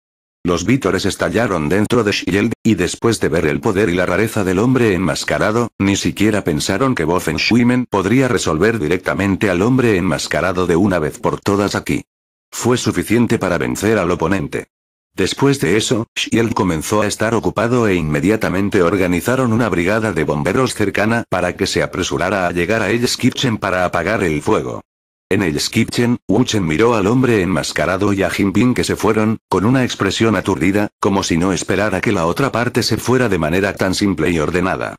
S1: Los vítores estallaron dentro de Shield, y después de ver el poder y la rareza del hombre enmascarado, ni siquiera pensaron que Bofen Schwimmen podría resolver directamente al hombre enmascarado de una vez por todas aquí. Fue suficiente para vencer al oponente. Después de eso, Shield comenzó a estar ocupado e inmediatamente organizaron una brigada de bomberos cercana para que se apresurara a llegar a Edge para apagar el fuego. En el Skipchen, Wuchen miró al hombre enmascarado y a Jinping que se fueron, con una expresión aturdida, como si no esperara que la otra parte se fuera de manera tan simple y ordenada.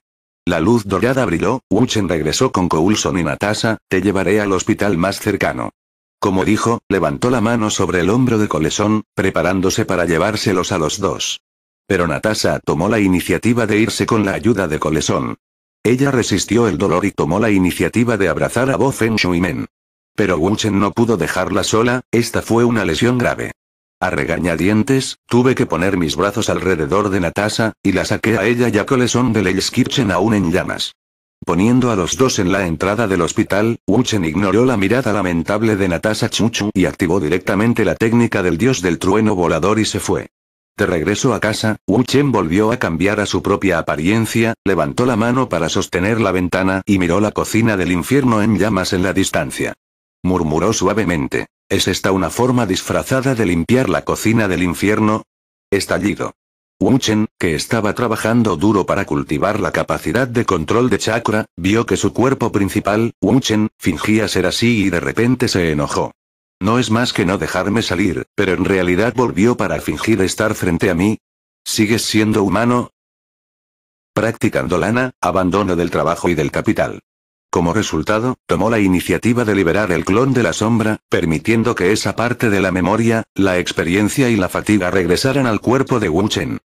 S1: La luz dorada brilló, Wuchen regresó con Coulson y Natasha, te llevaré al hospital más cercano. Como dijo, levantó la mano sobre el hombro de Coulson, preparándose para llevárselos a los dos. Pero Natasha tomó la iniciativa de irse con la ayuda de Coulson. Ella resistió el dolor y tomó la iniciativa de abrazar a Bo Feng Men. Pero Chen no pudo dejarla sola, esta fue una lesión grave. A regañadientes, tuve que poner mis brazos alrededor de Natasha, y la saqué a ella y a son de la aún en llamas. Poniendo a los dos en la entrada del hospital, Chen ignoró la mirada lamentable de Natasha Chuchu y activó directamente la técnica del dios del trueno volador y se fue. De regreso a casa, Chen volvió a cambiar a su propia apariencia, levantó la mano para sostener la ventana y miró la cocina del infierno en llamas en la distancia murmuró suavemente. ¿Es esta una forma disfrazada de limpiar la cocina del infierno? Estallido. Chen, que estaba trabajando duro para cultivar la capacidad de control de chakra, vio que su cuerpo principal, Chen, fingía ser así y de repente se enojó. No es más que no dejarme salir, pero en realidad volvió para fingir estar frente a mí. ¿Sigues siendo humano? Practicando lana, abandono del trabajo y del capital. Como resultado, tomó la iniciativa de liberar el clon de la sombra, permitiendo que esa parte de la memoria, la experiencia y la fatiga regresaran al cuerpo de Wu Chen.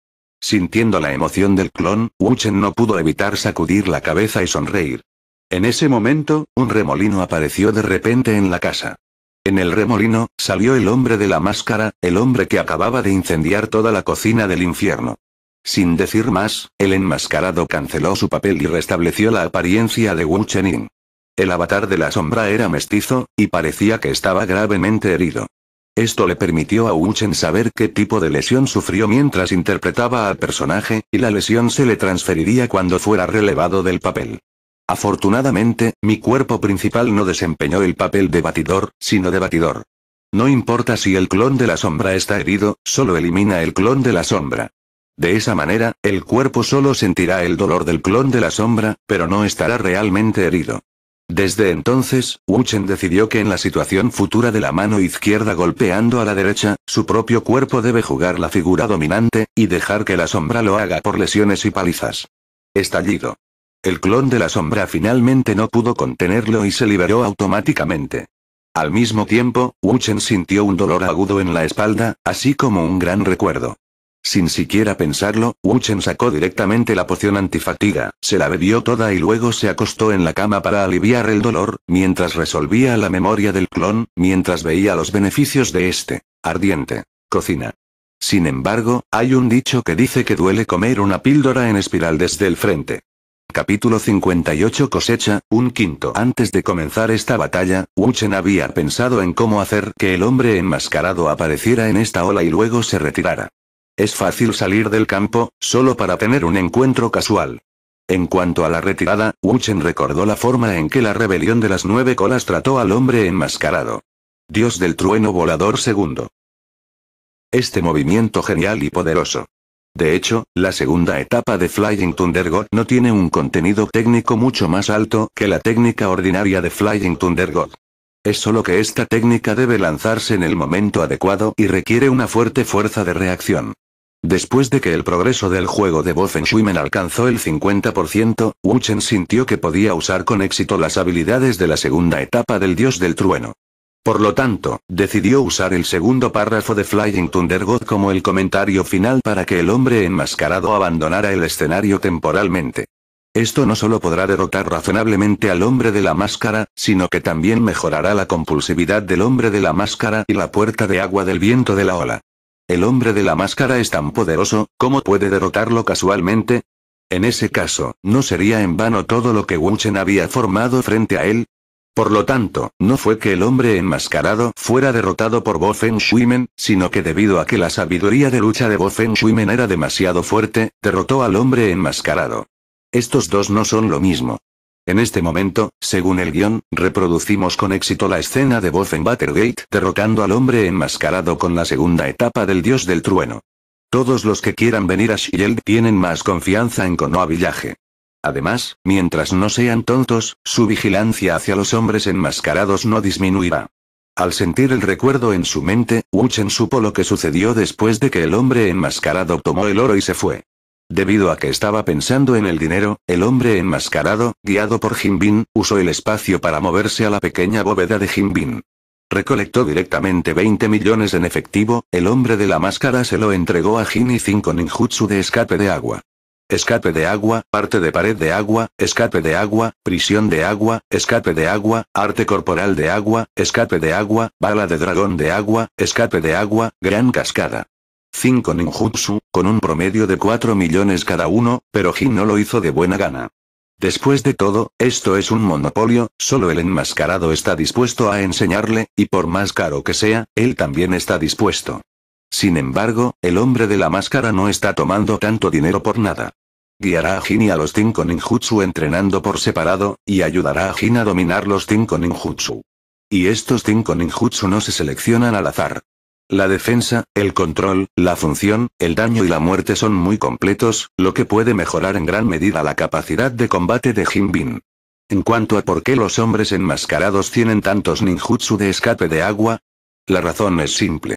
S1: Sintiendo la emoción del clon, Wu Chen no pudo evitar sacudir la cabeza y sonreír. En ese momento, un remolino apareció de repente en la casa. En el remolino, salió el hombre de la máscara, el hombre que acababa de incendiar toda la cocina del infierno. Sin decir más, el enmascarado canceló su papel y restableció la apariencia de Wu Chenin. El avatar de la sombra era mestizo, y parecía que estaba gravemente herido. Esto le permitió a Wu Chen saber qué tipo de lesión sufrió mientras interpretaba al personaje, y la lesión se le transferiría cuando fuera relevado del papel. Afortunadamente, mi cuerpo principal no desempeñó el papel de batidor, sino de batidor. No importa si el clon de la sombra está herido, solo elimina el clon de la sombra. De esa manera, el cuerpo solo sentirá el dolor del clon de la sombra, pero no estará realmente herido. Desde entonces, Wuchen decidió que en la situación futura de la mano izquierda golpeando a la derecha, su propio cuerpo debe jugar la figura dominante, y dejar que la sombra lo haga por lesiones y palizas. Estallido. El clon de la sombra finalmente no pudo contenerlo y se liberó automáticamente. Al mismo tiempo, Wuchen sintió un dolor agudo en la espalda, así como un gran recuerdo. Sin siquiera pensarlo, Wuchen sacó directamente la poción antifatiga, se la bebió toda y luego se acostó en la cama para aliviar el dolor, mientras resolvía la memoria del clon, mientras veía los beneficios de este. Ardiente. Cocina. Sin embargo, hay un dicho que dice que duele comer una píldora en espiral desde el frente. Capítulo 58 Cosecha, un quinto. Antes de comenzar esta batalla, Wuchen había pensado en cómo hacer que el hombre enmascarado apareciera en esta ola y luego se retirara. Es fácil salir del campo, solo para tener un encuentro casual. En cuanto a la retirada, Wuchen recordó la forma en que la rebelión de las nueve colas trató al hombre enmascarado. Dios del trueno volador segundo. Este movimiento genial y poderoso. De hecho, la segunda etapa de Flying Thunder God no tiene un contenido técnico mucho más alto que la técnica ordinaria de Flying Thunder God. Es solo que esta técnica debe lanzarse en el momento adecuado y requiere una fuerte fuerza de reacción. Después de que el progreso del juego de Shuimen alcanzó el 50%, Wuchen sintió que podía usar con éxito las habilidades de la segunda etapa del dios del trueno. Por lo tanto, decidió usar el segundo párrafo de Flying Thunder God como el comentario final para que el hombre enmascarado abandonara el escenario temporalmente. Esto no solo podrá derrotar razonablemente al hombre de la máscara, sino que también mejorará la compulsividad del hombre de la máscara y la puerta de agua del viento de la ola. El hombre de la máscara es tan poderoso, ¿cómo puede derrotarlo casualmente? En ese caso, ¿no sería en vano todo lo que Chen había formado frente a él? Por lo tanto, no fue que el hombre enmascarado fuera derrotado por Bo Feng Shuimen, sino que debido a que la sabiduría de lucha de Bo Feng Shuimen era demasiado fuerte, derrotó al hombre enmascarado. Estos dos no son lo mismo. En este momento, según el guión, reproducimos con éxito la escena de voz en Buttergate derrotando al hombre enmascarado con la segunda etapa del dios del trueno. Todos los que quieran venir a Shield tienen más confianza en Konoha Village. Además, mientras no sean tontos, su vigilancia hacia los hombres enmascarados no disminuirá. Al sentir el recuerdo en su mente, Wuchen supo lo que sucedió después de que el hombre enmascarado tomó el oro y se fue. Debido a que estaba pensando en el dinero, el hombre enmascarado, guiado por Jinbin, usó el espacio para moverse a la pequeña bóveda de Jinbin. Recolectó directamente 20 millones en efectivo, el hombre de la máscara se lo entregó a Jin y Zin ninjutsu de escape de agua. Escape de agua, parte de pared de agua, escape de agua, prisión de agua, escape de agua, arte corporal de agua, escape de agua, bala de dragón de agua, escape de agua, gran cascada. 5 ninjutsu, con un promedio de 4 millones cada uno, pero Jin no lo hizo de buena gana. Después de todo, esto es un monopolio, solo el enmascarado está dispuesto a enseñarle, y por más caro que sea, él también está dispuesto. Sin embargo, el hombre de la máscara no está tomando tanto dinero por nada. Guiará a Jin y a los 5 ninjutsu entrenando por separado, y ayudará a Jin a dominar los 5 ninjutsu. Y estos 5 ninjutsu no se seleccionan al azar. La defensa, el control, la función, el daño y la muerte son muy completos, lo que puede mejorar en gran medida la capacidad de combate de Jinbin. En cuanto a por qué los hombres enmascarados tienen tantos ninjutsu de escape de agua, la razón es simple.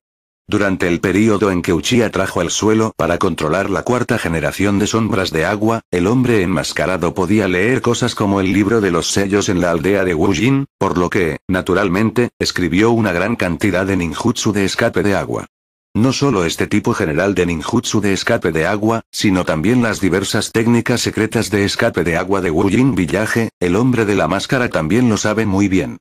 S1: Durante el período en que Uchiha trajo al suelo para controlar la cuarta generación de sombras de agua, el hombre enmascarado podía leer cosas como el libro de los sellos en la aldea de Wujin, por lo que, naturalmente, escribió una gran cantidad de ninjutsu de escape de agua. No solo este tipo general de ninjutsu de escape de agua, sino también las diversas técnicas secretas de escape de agua de Wujin Villaje, el hombre de la máscara también lo sabe muy bien.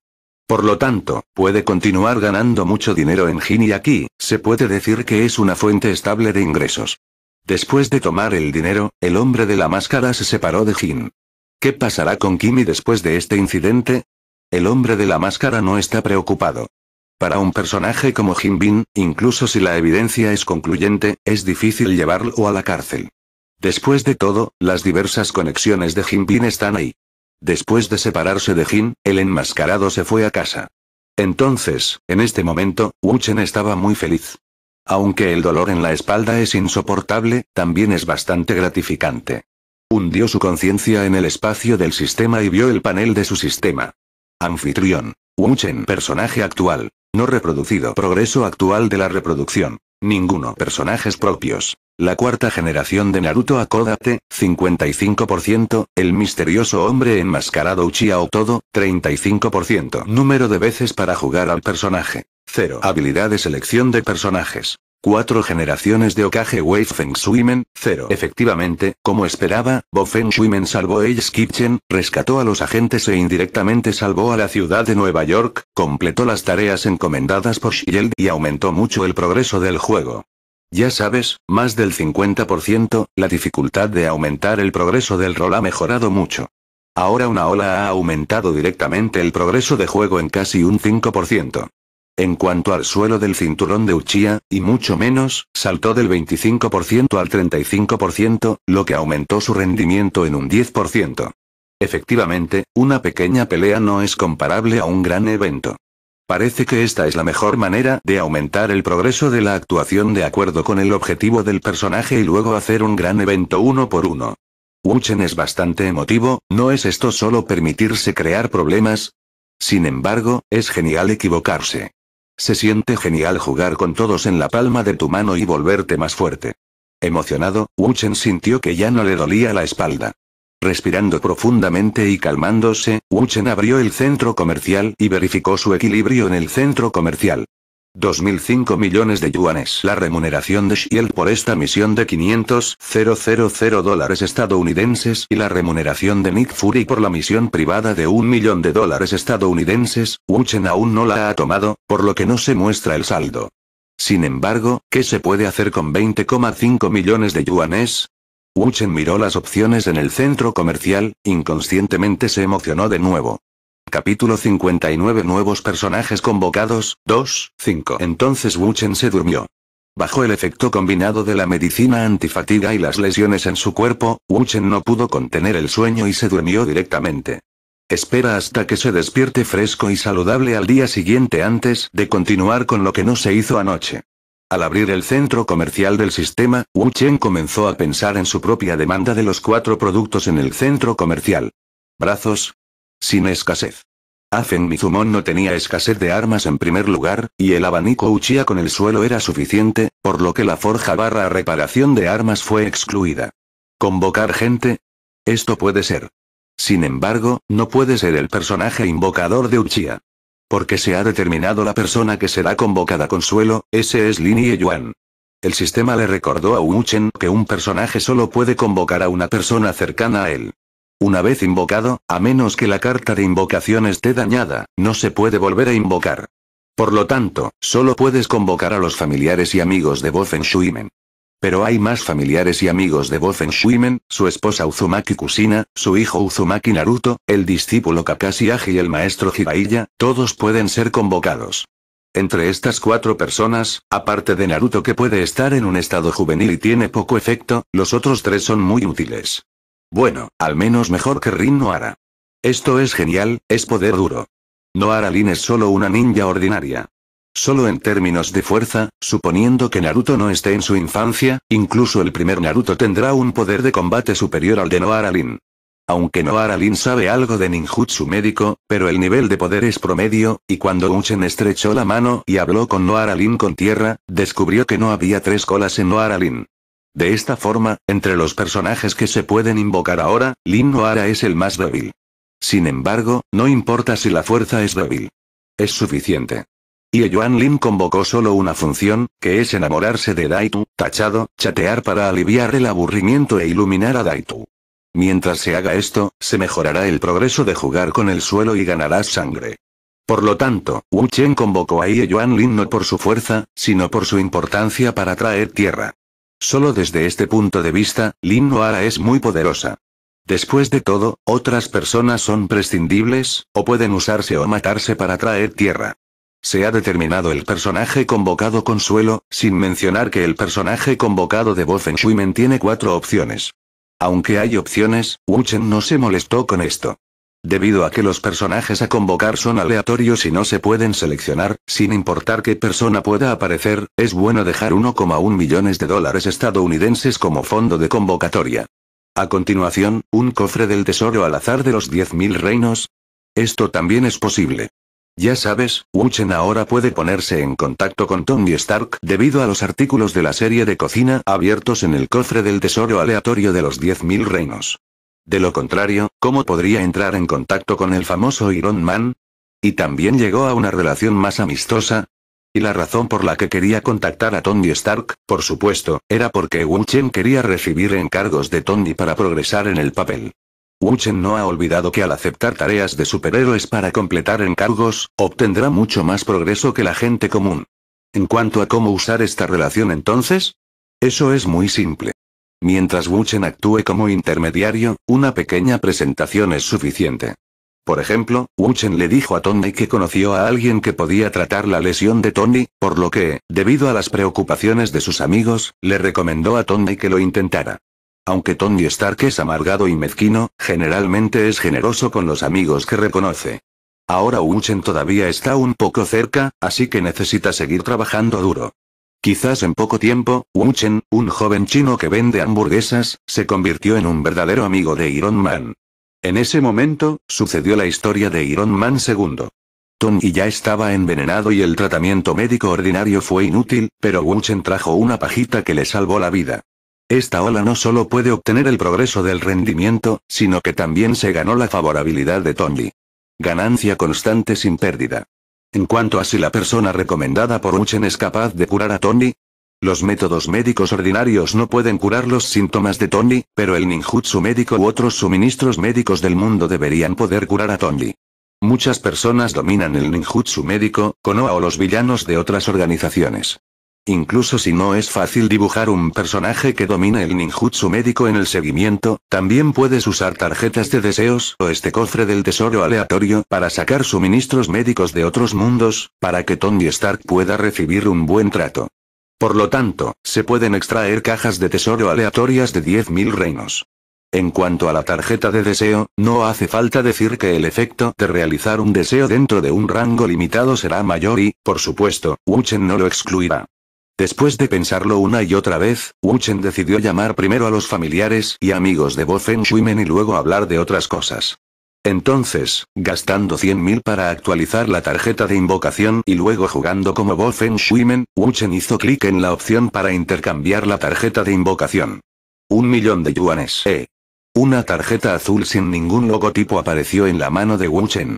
S1: Por lo tanto, puede continuar ganando mucho dinero en Jin y aquí, se puede decir que es una fuente estable de ingresos. Después de tomar el dinero, el hombre de la máscara se separó de Jin. ¿Qué pasará con Kimi después de este incidente? El hombre de la máscara no está preocupado. Para un personaje como Jin Bin, incluso si la evidencia es concluyente, es difícil llevarlo a la cárcel. Después de todo, las diversas conexiones de Jin Bin están ahí. Después de separarse de Jin, el enmascarado se fue a casa. Entonces, en este momento, Chen estaba muy feliz. Aunque el dolor en la espalda es insoportable, también es bastante gratificante. Hundió su conciencia en el espacio del sistema y vio el panel de su sistema. Anfitrión. Chen. personaje actual. No reproducido. Progreso actual de la reproducción. Ninguno. Personajes propios. La cuarta generación de Naruto Akodate, 55%, el misterioso hombre enmascarado Uchiha todo, 35%. Número de veces para jugar al personaje. 0. Habilidad de selección de personajes. Cuatro generaciones de Okage Wave Feng Shuimen, cero. Efectivamente, como esperaba, Bo Feng Shuimen salvó Age Kitchen, rescató a los agentes e indirectamente salvó a la ciudad de Nueva York, completó las tareas encomendadas por Shield y aumentó mucho el progreso del juego. Ya sabes, más del 50%, la dificultad de aumentar el progreso del rol ha mejorado mucho. Ahora una ola ha aumentado directamente el progreso de juego en casi un 5% en cuanto al suelo del cinturón de Uchia, y mucho menos, saltó del 25% al 35%, lo que aumentó su rendimiento en un 10%. Efectivamente, una pequeña pelea no es comparable a un gran evento. Parece que esta es la mejor manera de aumentar el progreso de la actuación de acuerdo con el objetivo del personaje y luego hacer un gran evento uno por uno. Wuchen es bastante emotivo, ¿no es esto solo permitirse crear problemas? Sin embargo, es genial equivocarse. Se siente genial jugar con todos en la palma de tu mano y volverte más fuerte. Emocionado, Wuchen sintió que ya no le dolía la espalda. Respirando profundamente y calmándose, Wuchen abrió el centro comercial y verificó su equilibrio en el centro comercial. 2.005 millones de yuanes. La remuneración de Shield por esta misión de 500 dólares estadounidenses y la remuneración de Nick Fury por la misión privada de un millón de dólares estadounidenses, Chen aún no la ha tomado, por lo que no se muestra el saldo. Sin embargo, ¿qué se puede hacer con 20,5 millones de yuanes? Wuchen miró las opciones en el centro comercial, inconscientemente se emocionó de nuevo. Capítulo 59 Nuevos personajes convocados, 2, 5. Entonces Chen se durmió. Bajo el efecto combinado de la medicina antifatiga y las lesiones en su cuerpo, Wu Chen no pudo contener el sueño y se durmió directamente. Espera hasta que se despierte fresco y saludable al día siguiente antes de continuar con lo que no se hizo anoche. Al abrir el centro comercial del sistema, Wu Chen comenzó a pensar en su propia demanda de los cuatro productos en el centro comercial. Brazos, sin escasez. Afen Mizumon no tenía escasez de armas en primer lugar, y el abanico Uchia con el suelo era suficiente, por lo que la forja barra reparación de armas fue excluida. ¿Convocar gente? Esto puede ser. Sin embargo, no puede ser el personaje invocador de Uchia, Porque se ha determinado la persona que será convocada con suelo, ese es Lin Yuan. El sistema le recordó a Wuchen que un personaje solo puede convocar a una persona cercana a él. Una vez invocado, a menos que la carta de invocación esté dañada, no se puede volver a invocar. Por lo tanto, solo puedes convocar a los familiares y amigos de Shuimen. Pero hay más familiares y amigos de Shuimen: su esposa Uzumaki Kusina, su hijo Uzumaki Naruto, el discípulo Kakashi Aji y el maestro Jiraiya, todos pueden ser convocados. Entre estas cuatro personas, aparte de Naruto que puede estar en un estado juvenil y tiene poco efecto, los otros tres son muy útiles. Bueno, al menos mejor que Rin Noara. Esto es genial, es poder duro. Noara Lin es solo una ninja ordinaria. Solo en términos de fuerza, suponiendo que Naruto no esté en su infancia, incluso el primer Naruto tendrá un poder de combate superior al de Noara Lin. Aunque Noara Lin sabe algo de ninjutsu médico, pero el nivel de poder es promedio, y cuando Uchen estrechó la mano y habló con Noara Lin con tierra, descubrió que no había tres colas en Noara Lin. De esta forma, entre los personajes que se pueden invocar ahora, Lin Noara es el más débil. Sin embargo, no importa si la fuerza es débil. Es suficiente. Y Yuan Lin convocó solo una función, que es enamorarse de Daitu, tachado, chatear para aliviar el aburrimiento e iluminar a Daitu. Mientras se haga esto, se mejorará el progreso de jugar con el suelo y ganarás sangre. Por lo tanto, Wu Chen convocó a Ye Yuan Lin no por su fuerza, sino por su importancia para traer tierra. Solo desde este punto de vista, Lin Noara es muy poderosa. Después de todo, otras personas son prescindibles, o pueden usarse o matarse para traer tierra. Se ha determinado el personaje convocado Consuelo, sin mencionar que el personaje convocado de Bofen shumen tiene cuatro opciones. Aunque hay opciones, Wuchen no se molestó con esto. Debido a que los personajes a convocar son aleatorios y no se pueden seleccionar, sin importar qué persona pueda aparecer, es bueno dejar 1,1 millones de dólares estadounidenses como fondo de convocatoria. A continuación, un cofre del tesoro al azar de los 10.000 reinos. Esto también es posible. Ya sabes, Wuchen ahora puede ponerse en contacto con Tony Stark debido a los artículos de la serie de cocina abiertos en el cofre del tesoro aleatorio de los 10.000 reinos. De lo contrario, ¿cómo podría entrar en contacto con el famoso Iron Man? Y también llegó a una relación más amistosa. Y la razón por la que quería contactar a Tony Stark, por supuesto, era porque Wu Chen quería recibir encargos de Tony para progresar en el papel. Wu Chen no ha olvidado que al aceptar tareas de superhéroes para completar encargos, obtendrá mucho más progreso que la gente común. En cuanto a cómo usar esta relación entonces, eso es muy simple. Mientras Wuchen actúe como intermediario, una pequeña presentación es suficiente. Por ejemplo, Wuchen le dijo a Tony que conoció a alguien que podía tratar la lesión de Tony, por lo que, debido a las preocupaciones de sus amigos, le recomendó a Tony que lo intentara. Aunque Tony Stark es amargado y mezquino, generalmente es generoso con los amigos que reconoce. Ahora Wuchen todavía está un poco cerca, así que necesita seguir trabajando duro. Quizás en poco tiempo, Wu Chen, un joven chino que vende hamburguesas, se convirtió en un verdadero amigo de Iron Man. En ese momento, sucedió la historia de Iron Man II. Tony ya estaba envenenado y el tratamiento médico ordinario fue inútil, pero Wu Chen trajo una pajita que le salvó la vida. Esta ola no solo puede obtener el progreso del rendimiento, sino que también se ganó la favorabilidad de Tony. Ganancia constante sin pérdida. En cuanto a si la persona recomendada por Uchen es capaz de curar a Tony, los métodos médicos ordinarios no pueden curar los síntomas de Tony, pero el ninjutsu médico u otros suministros médicos del mundo deberían poder curar a Tony. Muchas personas dominan el ninjutsu médico, Konoha o los villanos de otras organizaciones. Incluso si no es fácil dibujar un personaje que domine el ninjutsu médico en el seguimiento, también puedes usar tarjetas de deseos o este cofre del tesoro aleatorio para sacar suministros médicos de otros mundos, para que Tony Stark pueda recibir un buen trato. Por lo tanto, se pueden extraer cajas de tesoro aleatorias de 10.000 reinos. En cuanto a la tarjeta de deseo, no hace falta decir que el efecto de realizar un deseo dentro de un rango limitado será mayor y, por supuesto, Wuchen no lo excluirá. Después de pensarlo una y otra vez, Wu Chen decidió llamar primero a los familiares y amigos de Bo Feng Shuimen y luego hablar de otras cosas. Entonces, gastando 100.000 para actualizar la tarjeta de invocación y luego jugando como Bo Feng Shuimen, Chen hizo clic en la opción para intercambiar la tarjeta de invocación. Un millón de yuanes. Eh. Una tarjeta azul sin ningún logotipo apareció en la mano de Wu Chen.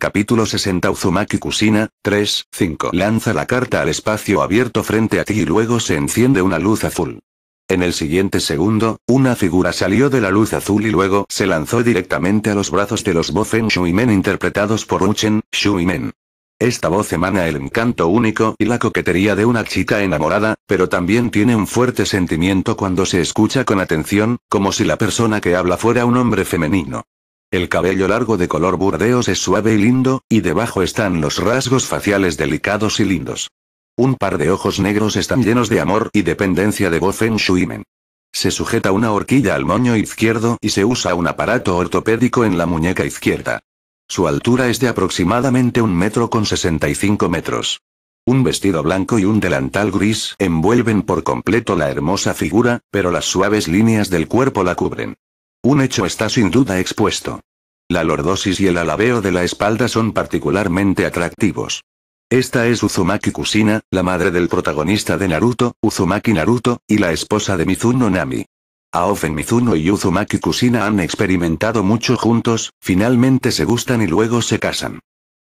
S1: Capítulo 60 Uzumaki Kusina, 3, 5 Lanza la carta al espacio abierto frente a ti y luego se enciende una luz azul. En el siguiente segundo, una figura salió de la luz azul y luego se lanzó directamente a los brazos de los Bofen Shuimen interpretados por Uchen, Shuimen. Esta voz emana el encanto único y la coquetería de una chica enamorada, pero también tiene un fuerte sentimiento cuando se escucha con atención, como si la persona que habla fuera un hombre femenino. El cabello largo de color burdeos es suave y lindo, y debajo están los rasgos faciales delicados y lindos. Un par de ojos negros están llenos de amor y dependencia de Bo Se sujeta una horquilla al moño izquierdo y se usa un aparato ortopédico en la muñeca izquierda. Su altura es de aproximadamente un metro con 65 metros. Un vestido blanco y un delantal gris envuelven por completo la hermosa figura, pero las suaves líneas del cuerpo la cubren. Un hecho está sin duda expuesto. La lordosis y el alabeo de la espalda son particularmente atractivos. Esta es Uzumaki Kusina, la madre del protagonista de Naruto, Uzumaki Naruto, y la esposa de Mizuno Nami. Aofen Mizuno y Uzumaki Kusina han experimentado mucho juntos, finalmente se gustan y luego se casan.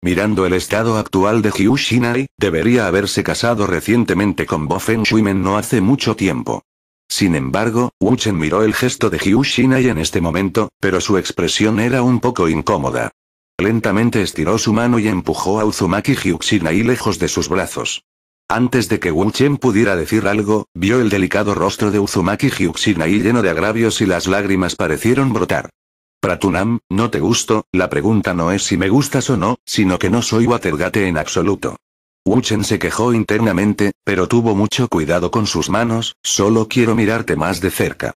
S1: Mirando el estado actual de Hyushinai, debería haberse casado recientemente con Bofen Shuimen no hace mucho tiempo. Sin embargo, Wu Chen miró el gesto de Hyushinai y en este momento, pero su expresión era un poco incómoda. Lentamente estiró su mano y empujó a Uzumaki Hyushinai lejos de sus brazos. Antes de que Wu Chen pudiera decir algo, vio el delicado rostro de Uzumaki Hyushinai lleno de agravios y las lágrimas parecieron brotar. Pratunam, no te gusto, la pregunta no es si me gustas o no, sino que no soy Watergate en absoluto. Wuchen se quejó internamente, pero tuvo mucho cuidado con sus manos, solo quiero mirarte más de cerca.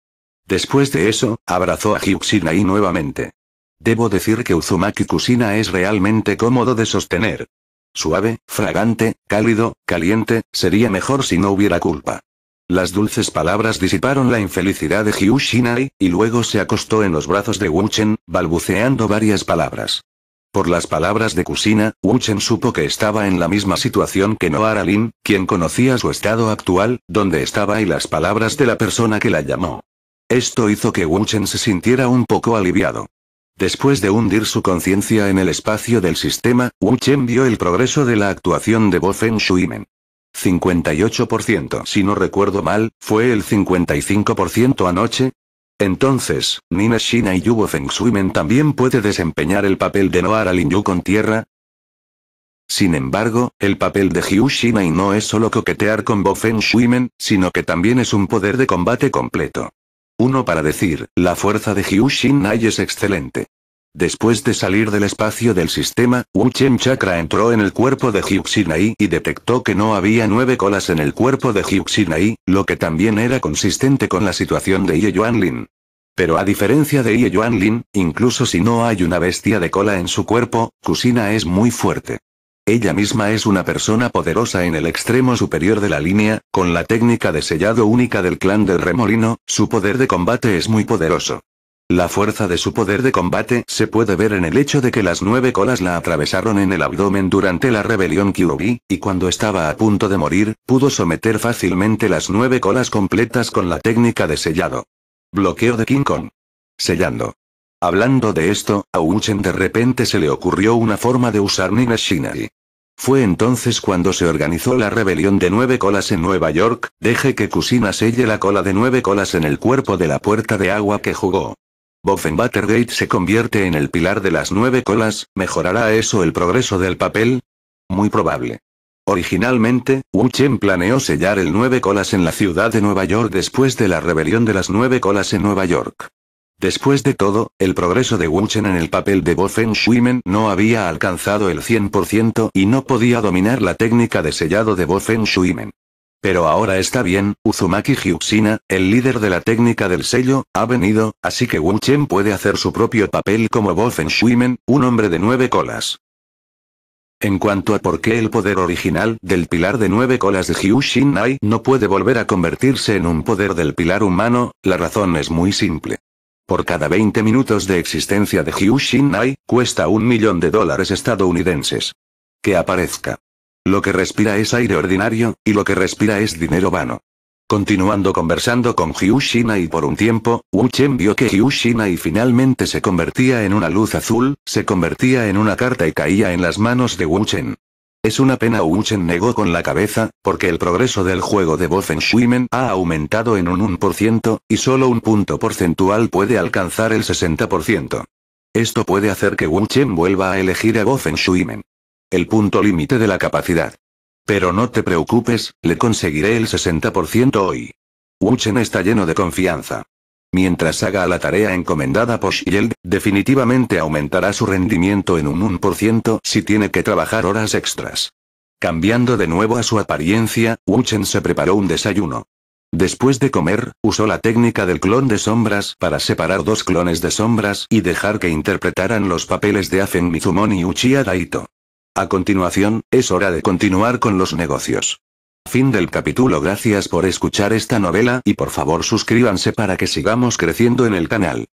S1: Después de eso, abrazó a y nuevamente. Debo decir que Uzumaki Kusina es realmente cómodo de sostener. Suave, fragante, cálido, caliente, sería mejor si no hubiera culpa. Las dulces palabras disiparon la infelicidad de Hyushinai, y luego se acostó en los brazos de Wuchen, balbuceando varias palabras. Por las palabras de Kusina, Chen supo que estaba en la misma situación que Noara Lin, quien conocía su estado actual, donde estaba y las palabras de la persona que la llamó. Esto hizo que Chen se sintiera un poco aliviado. Después de hundir su conciencia en el espacio del sistema, Chen vio el progreso de la actuación de Feng Shuimen. 58% si no recuerdo mal, fue el 55% anoche, entonces, Nina Shina y Yubo Feng también puede desempeñar el papel de Noara Yu con tierra. Sin embargo, el papel de Hyu no es solo coquetear con Bo Feng Shuimen, sino que también es un poder de combate completo. Uno para decir, la fuerza de Hyu es excelente. Después de salir del espacio del sistema, Chen Chakra entró en el cuerpo de Jiuxinai y detectó que no había nueve colas en el cuerpo de Jiuxinai, lo que también era consistente con la situación de Ye Yuanlin. Pero a diferencia de Ye Yuanlin, incluso si no hay una bestia de cola en su cuerpo, Kusina es muy fuerte. Ella misma es una persona poderosa en el extremo superior de la línea, con la técnica de sellado única del clan del remolino, su poder de combate es muy poderoso. La fuerza de su poder de combate se puede ver en el hecho de que las nueve colas la atravesaron en el abdomen durante la rebelión Kyuubi, y cuando estaba a punto de morir, pudo someter fácilmente las nueve colas completas con la técnica de sellado. Bloqueo de King Kong. Sellando. Hablando de esto, a Uchen de repente se le ocurrió una forma de usar Shinari. Fue entonces cuando se organizó la rebelión de nueve colas en Nueva York, deje que Kusina selle la cola de nueve colas en el cuerpo de la puerta de agua que jugó. Buttergate se convierte en el pilar de las nueve colas, ¿mejorará eso el progreso del papel? Muy probable. Originalmente, Wu Chen planeó sellar el Nueve Colas en la ciudad de Nueva York después de la rebelión de las Nueve Colas en Nueva York. Después de todo, el progreso de Wu Chen en el papel de Bofen Schwimmen no había alcanzado el 100% y no podía dominar la técnica de sellado de Bofen Schwimmen. Pero ahora está bien, Uzumaki Hyuksina, el líder de la técnica del sello, ha venido, así que Wu Chen puede hacer su propio papel como en Shuimen, un hombre de nueve colas. En cuanto a por qué el poder original del pilar de nueve colas de Ai no puede volver a convertirse en un poder del pilar humano, la razón es muy simple. Por cada 20 minutos de existencia de Ai, cuesta un millón de dólares estadounidenses. Que aparezca. Lo que respira es aire ordinario, y lo que respira es dinero vano. Continuando conversando con Hyushina y por un tiempo, Wu Chen vio que Hyushina y finalmente se convertía en una luz azul, se convertía en una carta y caía en las manos de Wu Chen. Es una pena Wu Chen negó con la cabeza, porque el progreso del juego de voz Shuimen ha aumentado en un 1%, y solo un punto porcentual puede alcanzar el 60%. Esto puede hacer que Wu Chen vuelva a elegir a Gofen Shuimen el punto límite de la capacidad. Pero no te preocupes, le conseguiré el 60% hoy. Wuchen está lleno de confianza. Mientras haga la tarea encomendada por Shield, definitivamente aumentará su rendimiento en un 1% si tiene que trabajar horas extras. Cambiando de nuevo a su apariencia, Wuchen se preparó un desayuno. Después de comer, usó la técnica del clon de sombras para separar dos clones de sombras y dejar que interpretaran los papeles de Afen Mizumon y Uchiha a continuación, es hora de continuar con los negocios. Fin del capítulo Gracias por escuchar esta novela y por favor suscríbanse para que sigamos creciendo en el canal.